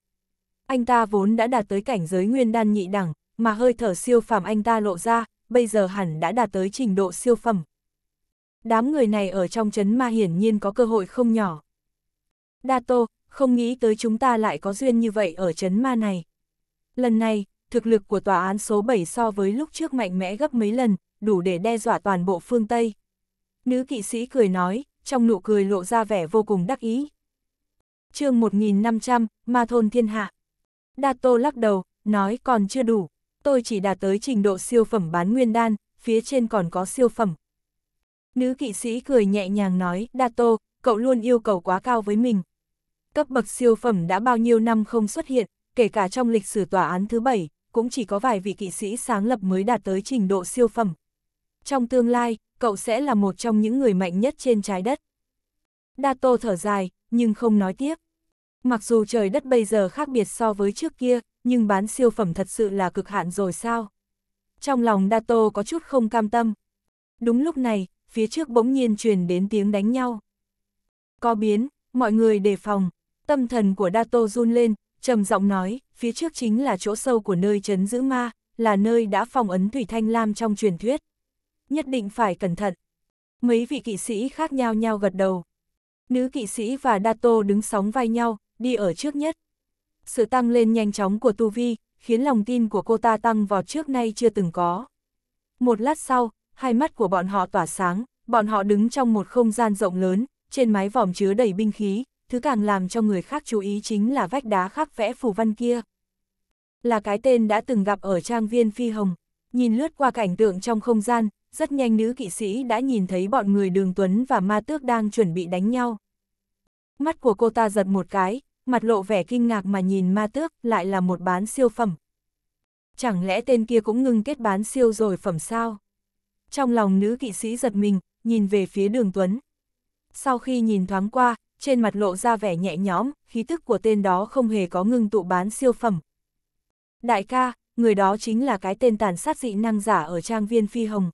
Anh ta vốn đã đạt tới cảnh giới nguyên đan nhị đẳng, mà hơi thở siêu phàm anh ta lộ ra, bây giờ hẳn đã đạt tới trình độ siêu phẩm. Đám người này ở trong chấn ma hiển nhiên có cơ hội không nhỏ. Dato, không nghĩ tới chúng ta lại có duyên như vậy ở chấn ma này. Lần này, thực lực của tòa án số 7 so với lúc trước mạnh mẽ gấp mấy lần, đủ để đe dọa toàn bộ phương Tây. Nữ kỵ sĩ cười nói, trong nụ cười lộ ra vẻ vô cùng đắc ý. chương 1500, Ma Thôn Thiên Hạ. Đa Tô lắc đầu, nói còn chưa đủ, tôi chỉ đạt tới trình độ siêu phẩm bán nguyên đan, phía trên còn có siêu phẩm. Nữ kỵ sĩ cười nhẹ nhàng nói, Đa Tô, cậu luôn yêu cầu quá cao với mình. Cấp bậc siêu phẩm đã bao nhiêu năm không xuất hiện, kể cả trong lịch sử tòa án thứ bảy, cũng chỉ có vài vị kỵ sĩ sáng lập mới đạt tới trình độ siêu phẩm. Trong tương lai, cậu sẽ là một trong những người mạnh nhất trên trái đất. Dato thở dài, nhưng không nói tiếp. Mặc dù trời đất bây giờ khác biệt so với trước kia, nhưng bán siêu phẩm thật sự là cực hạn rồi sao? Trong lòng Dato có chút không cam tâm. Đúng lúc này, phía trước bỗng nhiên truyền đến tiếng đánh nhau. Có biến, mọi người đề phòng. Tâm thần của Dato run lên, trầm giọng nói, phía trước chính là chỗ sâu của nơi chấn giữ ma, là nơi đã phong ấn Thủy Thanh Lam trong truyền thuyết. Nhất định phải cẩn thận. Mấy vị kỵ sĩ khác nhau nhau gật đầu. Nữ kỵ sĩ và Dato đứng sóng vai nhau, đi ở trước nhất. Sự tăng lên nhanh chóng của Tu Vi, khiến lòng tin của cô ta tăng vào trước nay chưa từng có. Một lát sau, hai mắt của bọn họ tỏa sáng, bọn họ đứng trong một không gian rộng lớn, trên mái vòm chứa đầy binh khí, thứ càng làm cho người khác chú ý chính là vách đá khắc vẽ phù văn kia. Là cái tên đã từng gặp ở trang viên Phi Hồng, nhìn lướt qua cảnh tượng trong không gian, rất nhanh nữ kỵ sĩ đã nhìn thấy bọn người đường Tuấn và ma tước đang chuẩn bị đánh nhau. Mắt của cô ta giật một cái, mặt lộ vẻ kinh ngạc mà nhìn ma tước lại là một bán siêu phẩm. Chẳng lẽ tên kia cũng ngưng kết bán siêu rồi phẩm sao? Trong lòng nữ kỵ sĩ giật mình, nhìn về phía đường Tuấn. Sau khi nhìn thoáng qua, trên mặt lộ ra vẻ nhẹ nhõm, khí tức của tên đó không hề có ngưng tụ bán siêu phẩm. Đại ca, người đó chính là cái tên tàn sát dị năng giả ở trang viên Phi Hồng.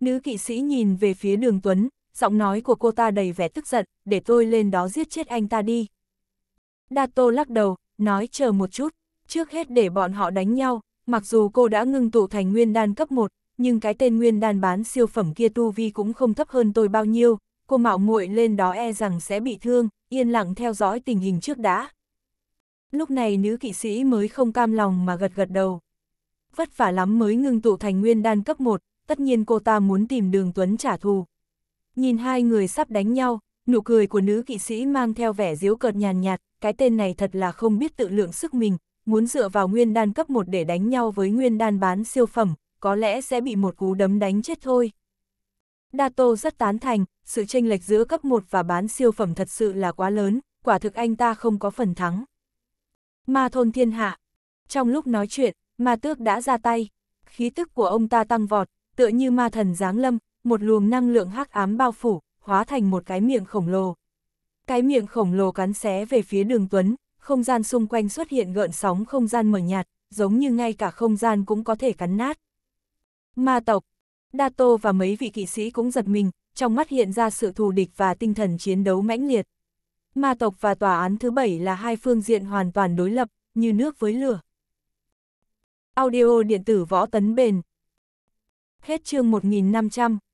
Nữ kỵ sĩ nhìn về phía đường Tuấn, giọng nói của cô ta đầy vẻ tức giận, để tôi lên đó giết chết anh ta đi. Dato lắc đầu, nói chờ một chút, trước hết để bọn họ đánh nhau, mặc dù cô đã ngưng tụ thành nguyên đan cấp 1, nhưng cái tên nguyên đan bán siêu phẩm kia tu vi cũng không thấp hơn tôi bao nhiêu, cô mạo muội lên đó e rằng sẽ bị thương, yên lặng theo dõi tình hình trước đã. Lúc này nữ kỵ sĩ mới không cam lòng mà gật gật đầu. Vất vả lắm mới ngưng tụ thành nguyên đan cấp 1, tất nhiên cô ta muốn tìm đường Tuấn trả thù. Nhìn hai người sắp đánh nhau, nụ cười của nữ kỵ sĩ mang theo vẻ diếu cợt nhàn nhạt, cái tên này thật là không biết tự lượng sức mình, muốn dựa vào nguyên đan cấp 1 để đánh nhau với nguyên đan bán siêu phẩm, có lẽ sẽ bị một cú đấm đánh chết thôi. Dato rất tán thành, sự chênh lệch giữa cấp 1 và bán siêu phẩm thật sự là quá lớn, quả thực anh ta không có phần thắng. Ma thôn thiên hạ. Trong lúc nói chuyện, ma tước đã ra tay. Khí tức của ông ta tăng vọt, tựa như ma thần giáng lâm, một luồng năng lượng hắc ám bao phủ, hóa thành một cái miệng khổng lồ. Cái miệng khổng lồ cắn xé về phía đường Tuấn, không gian xung quanh xuất hiện gợn sóng không gian mở nhạt, giống như ngay cả không gian cũng có thể cắn nát. Ma tộc, Dato và mấy vị kỵ sĩ cũng giật mình, trong mắt hiện ra sự thù địch và tinh thần chiến đấu mãnh liệt. Ma tộc và tòa án thứ bảy là hai phương diện hoàn toàn đối lập, như nước với lửa. Audio điện tử võ tấn bền. Hết chương 1500.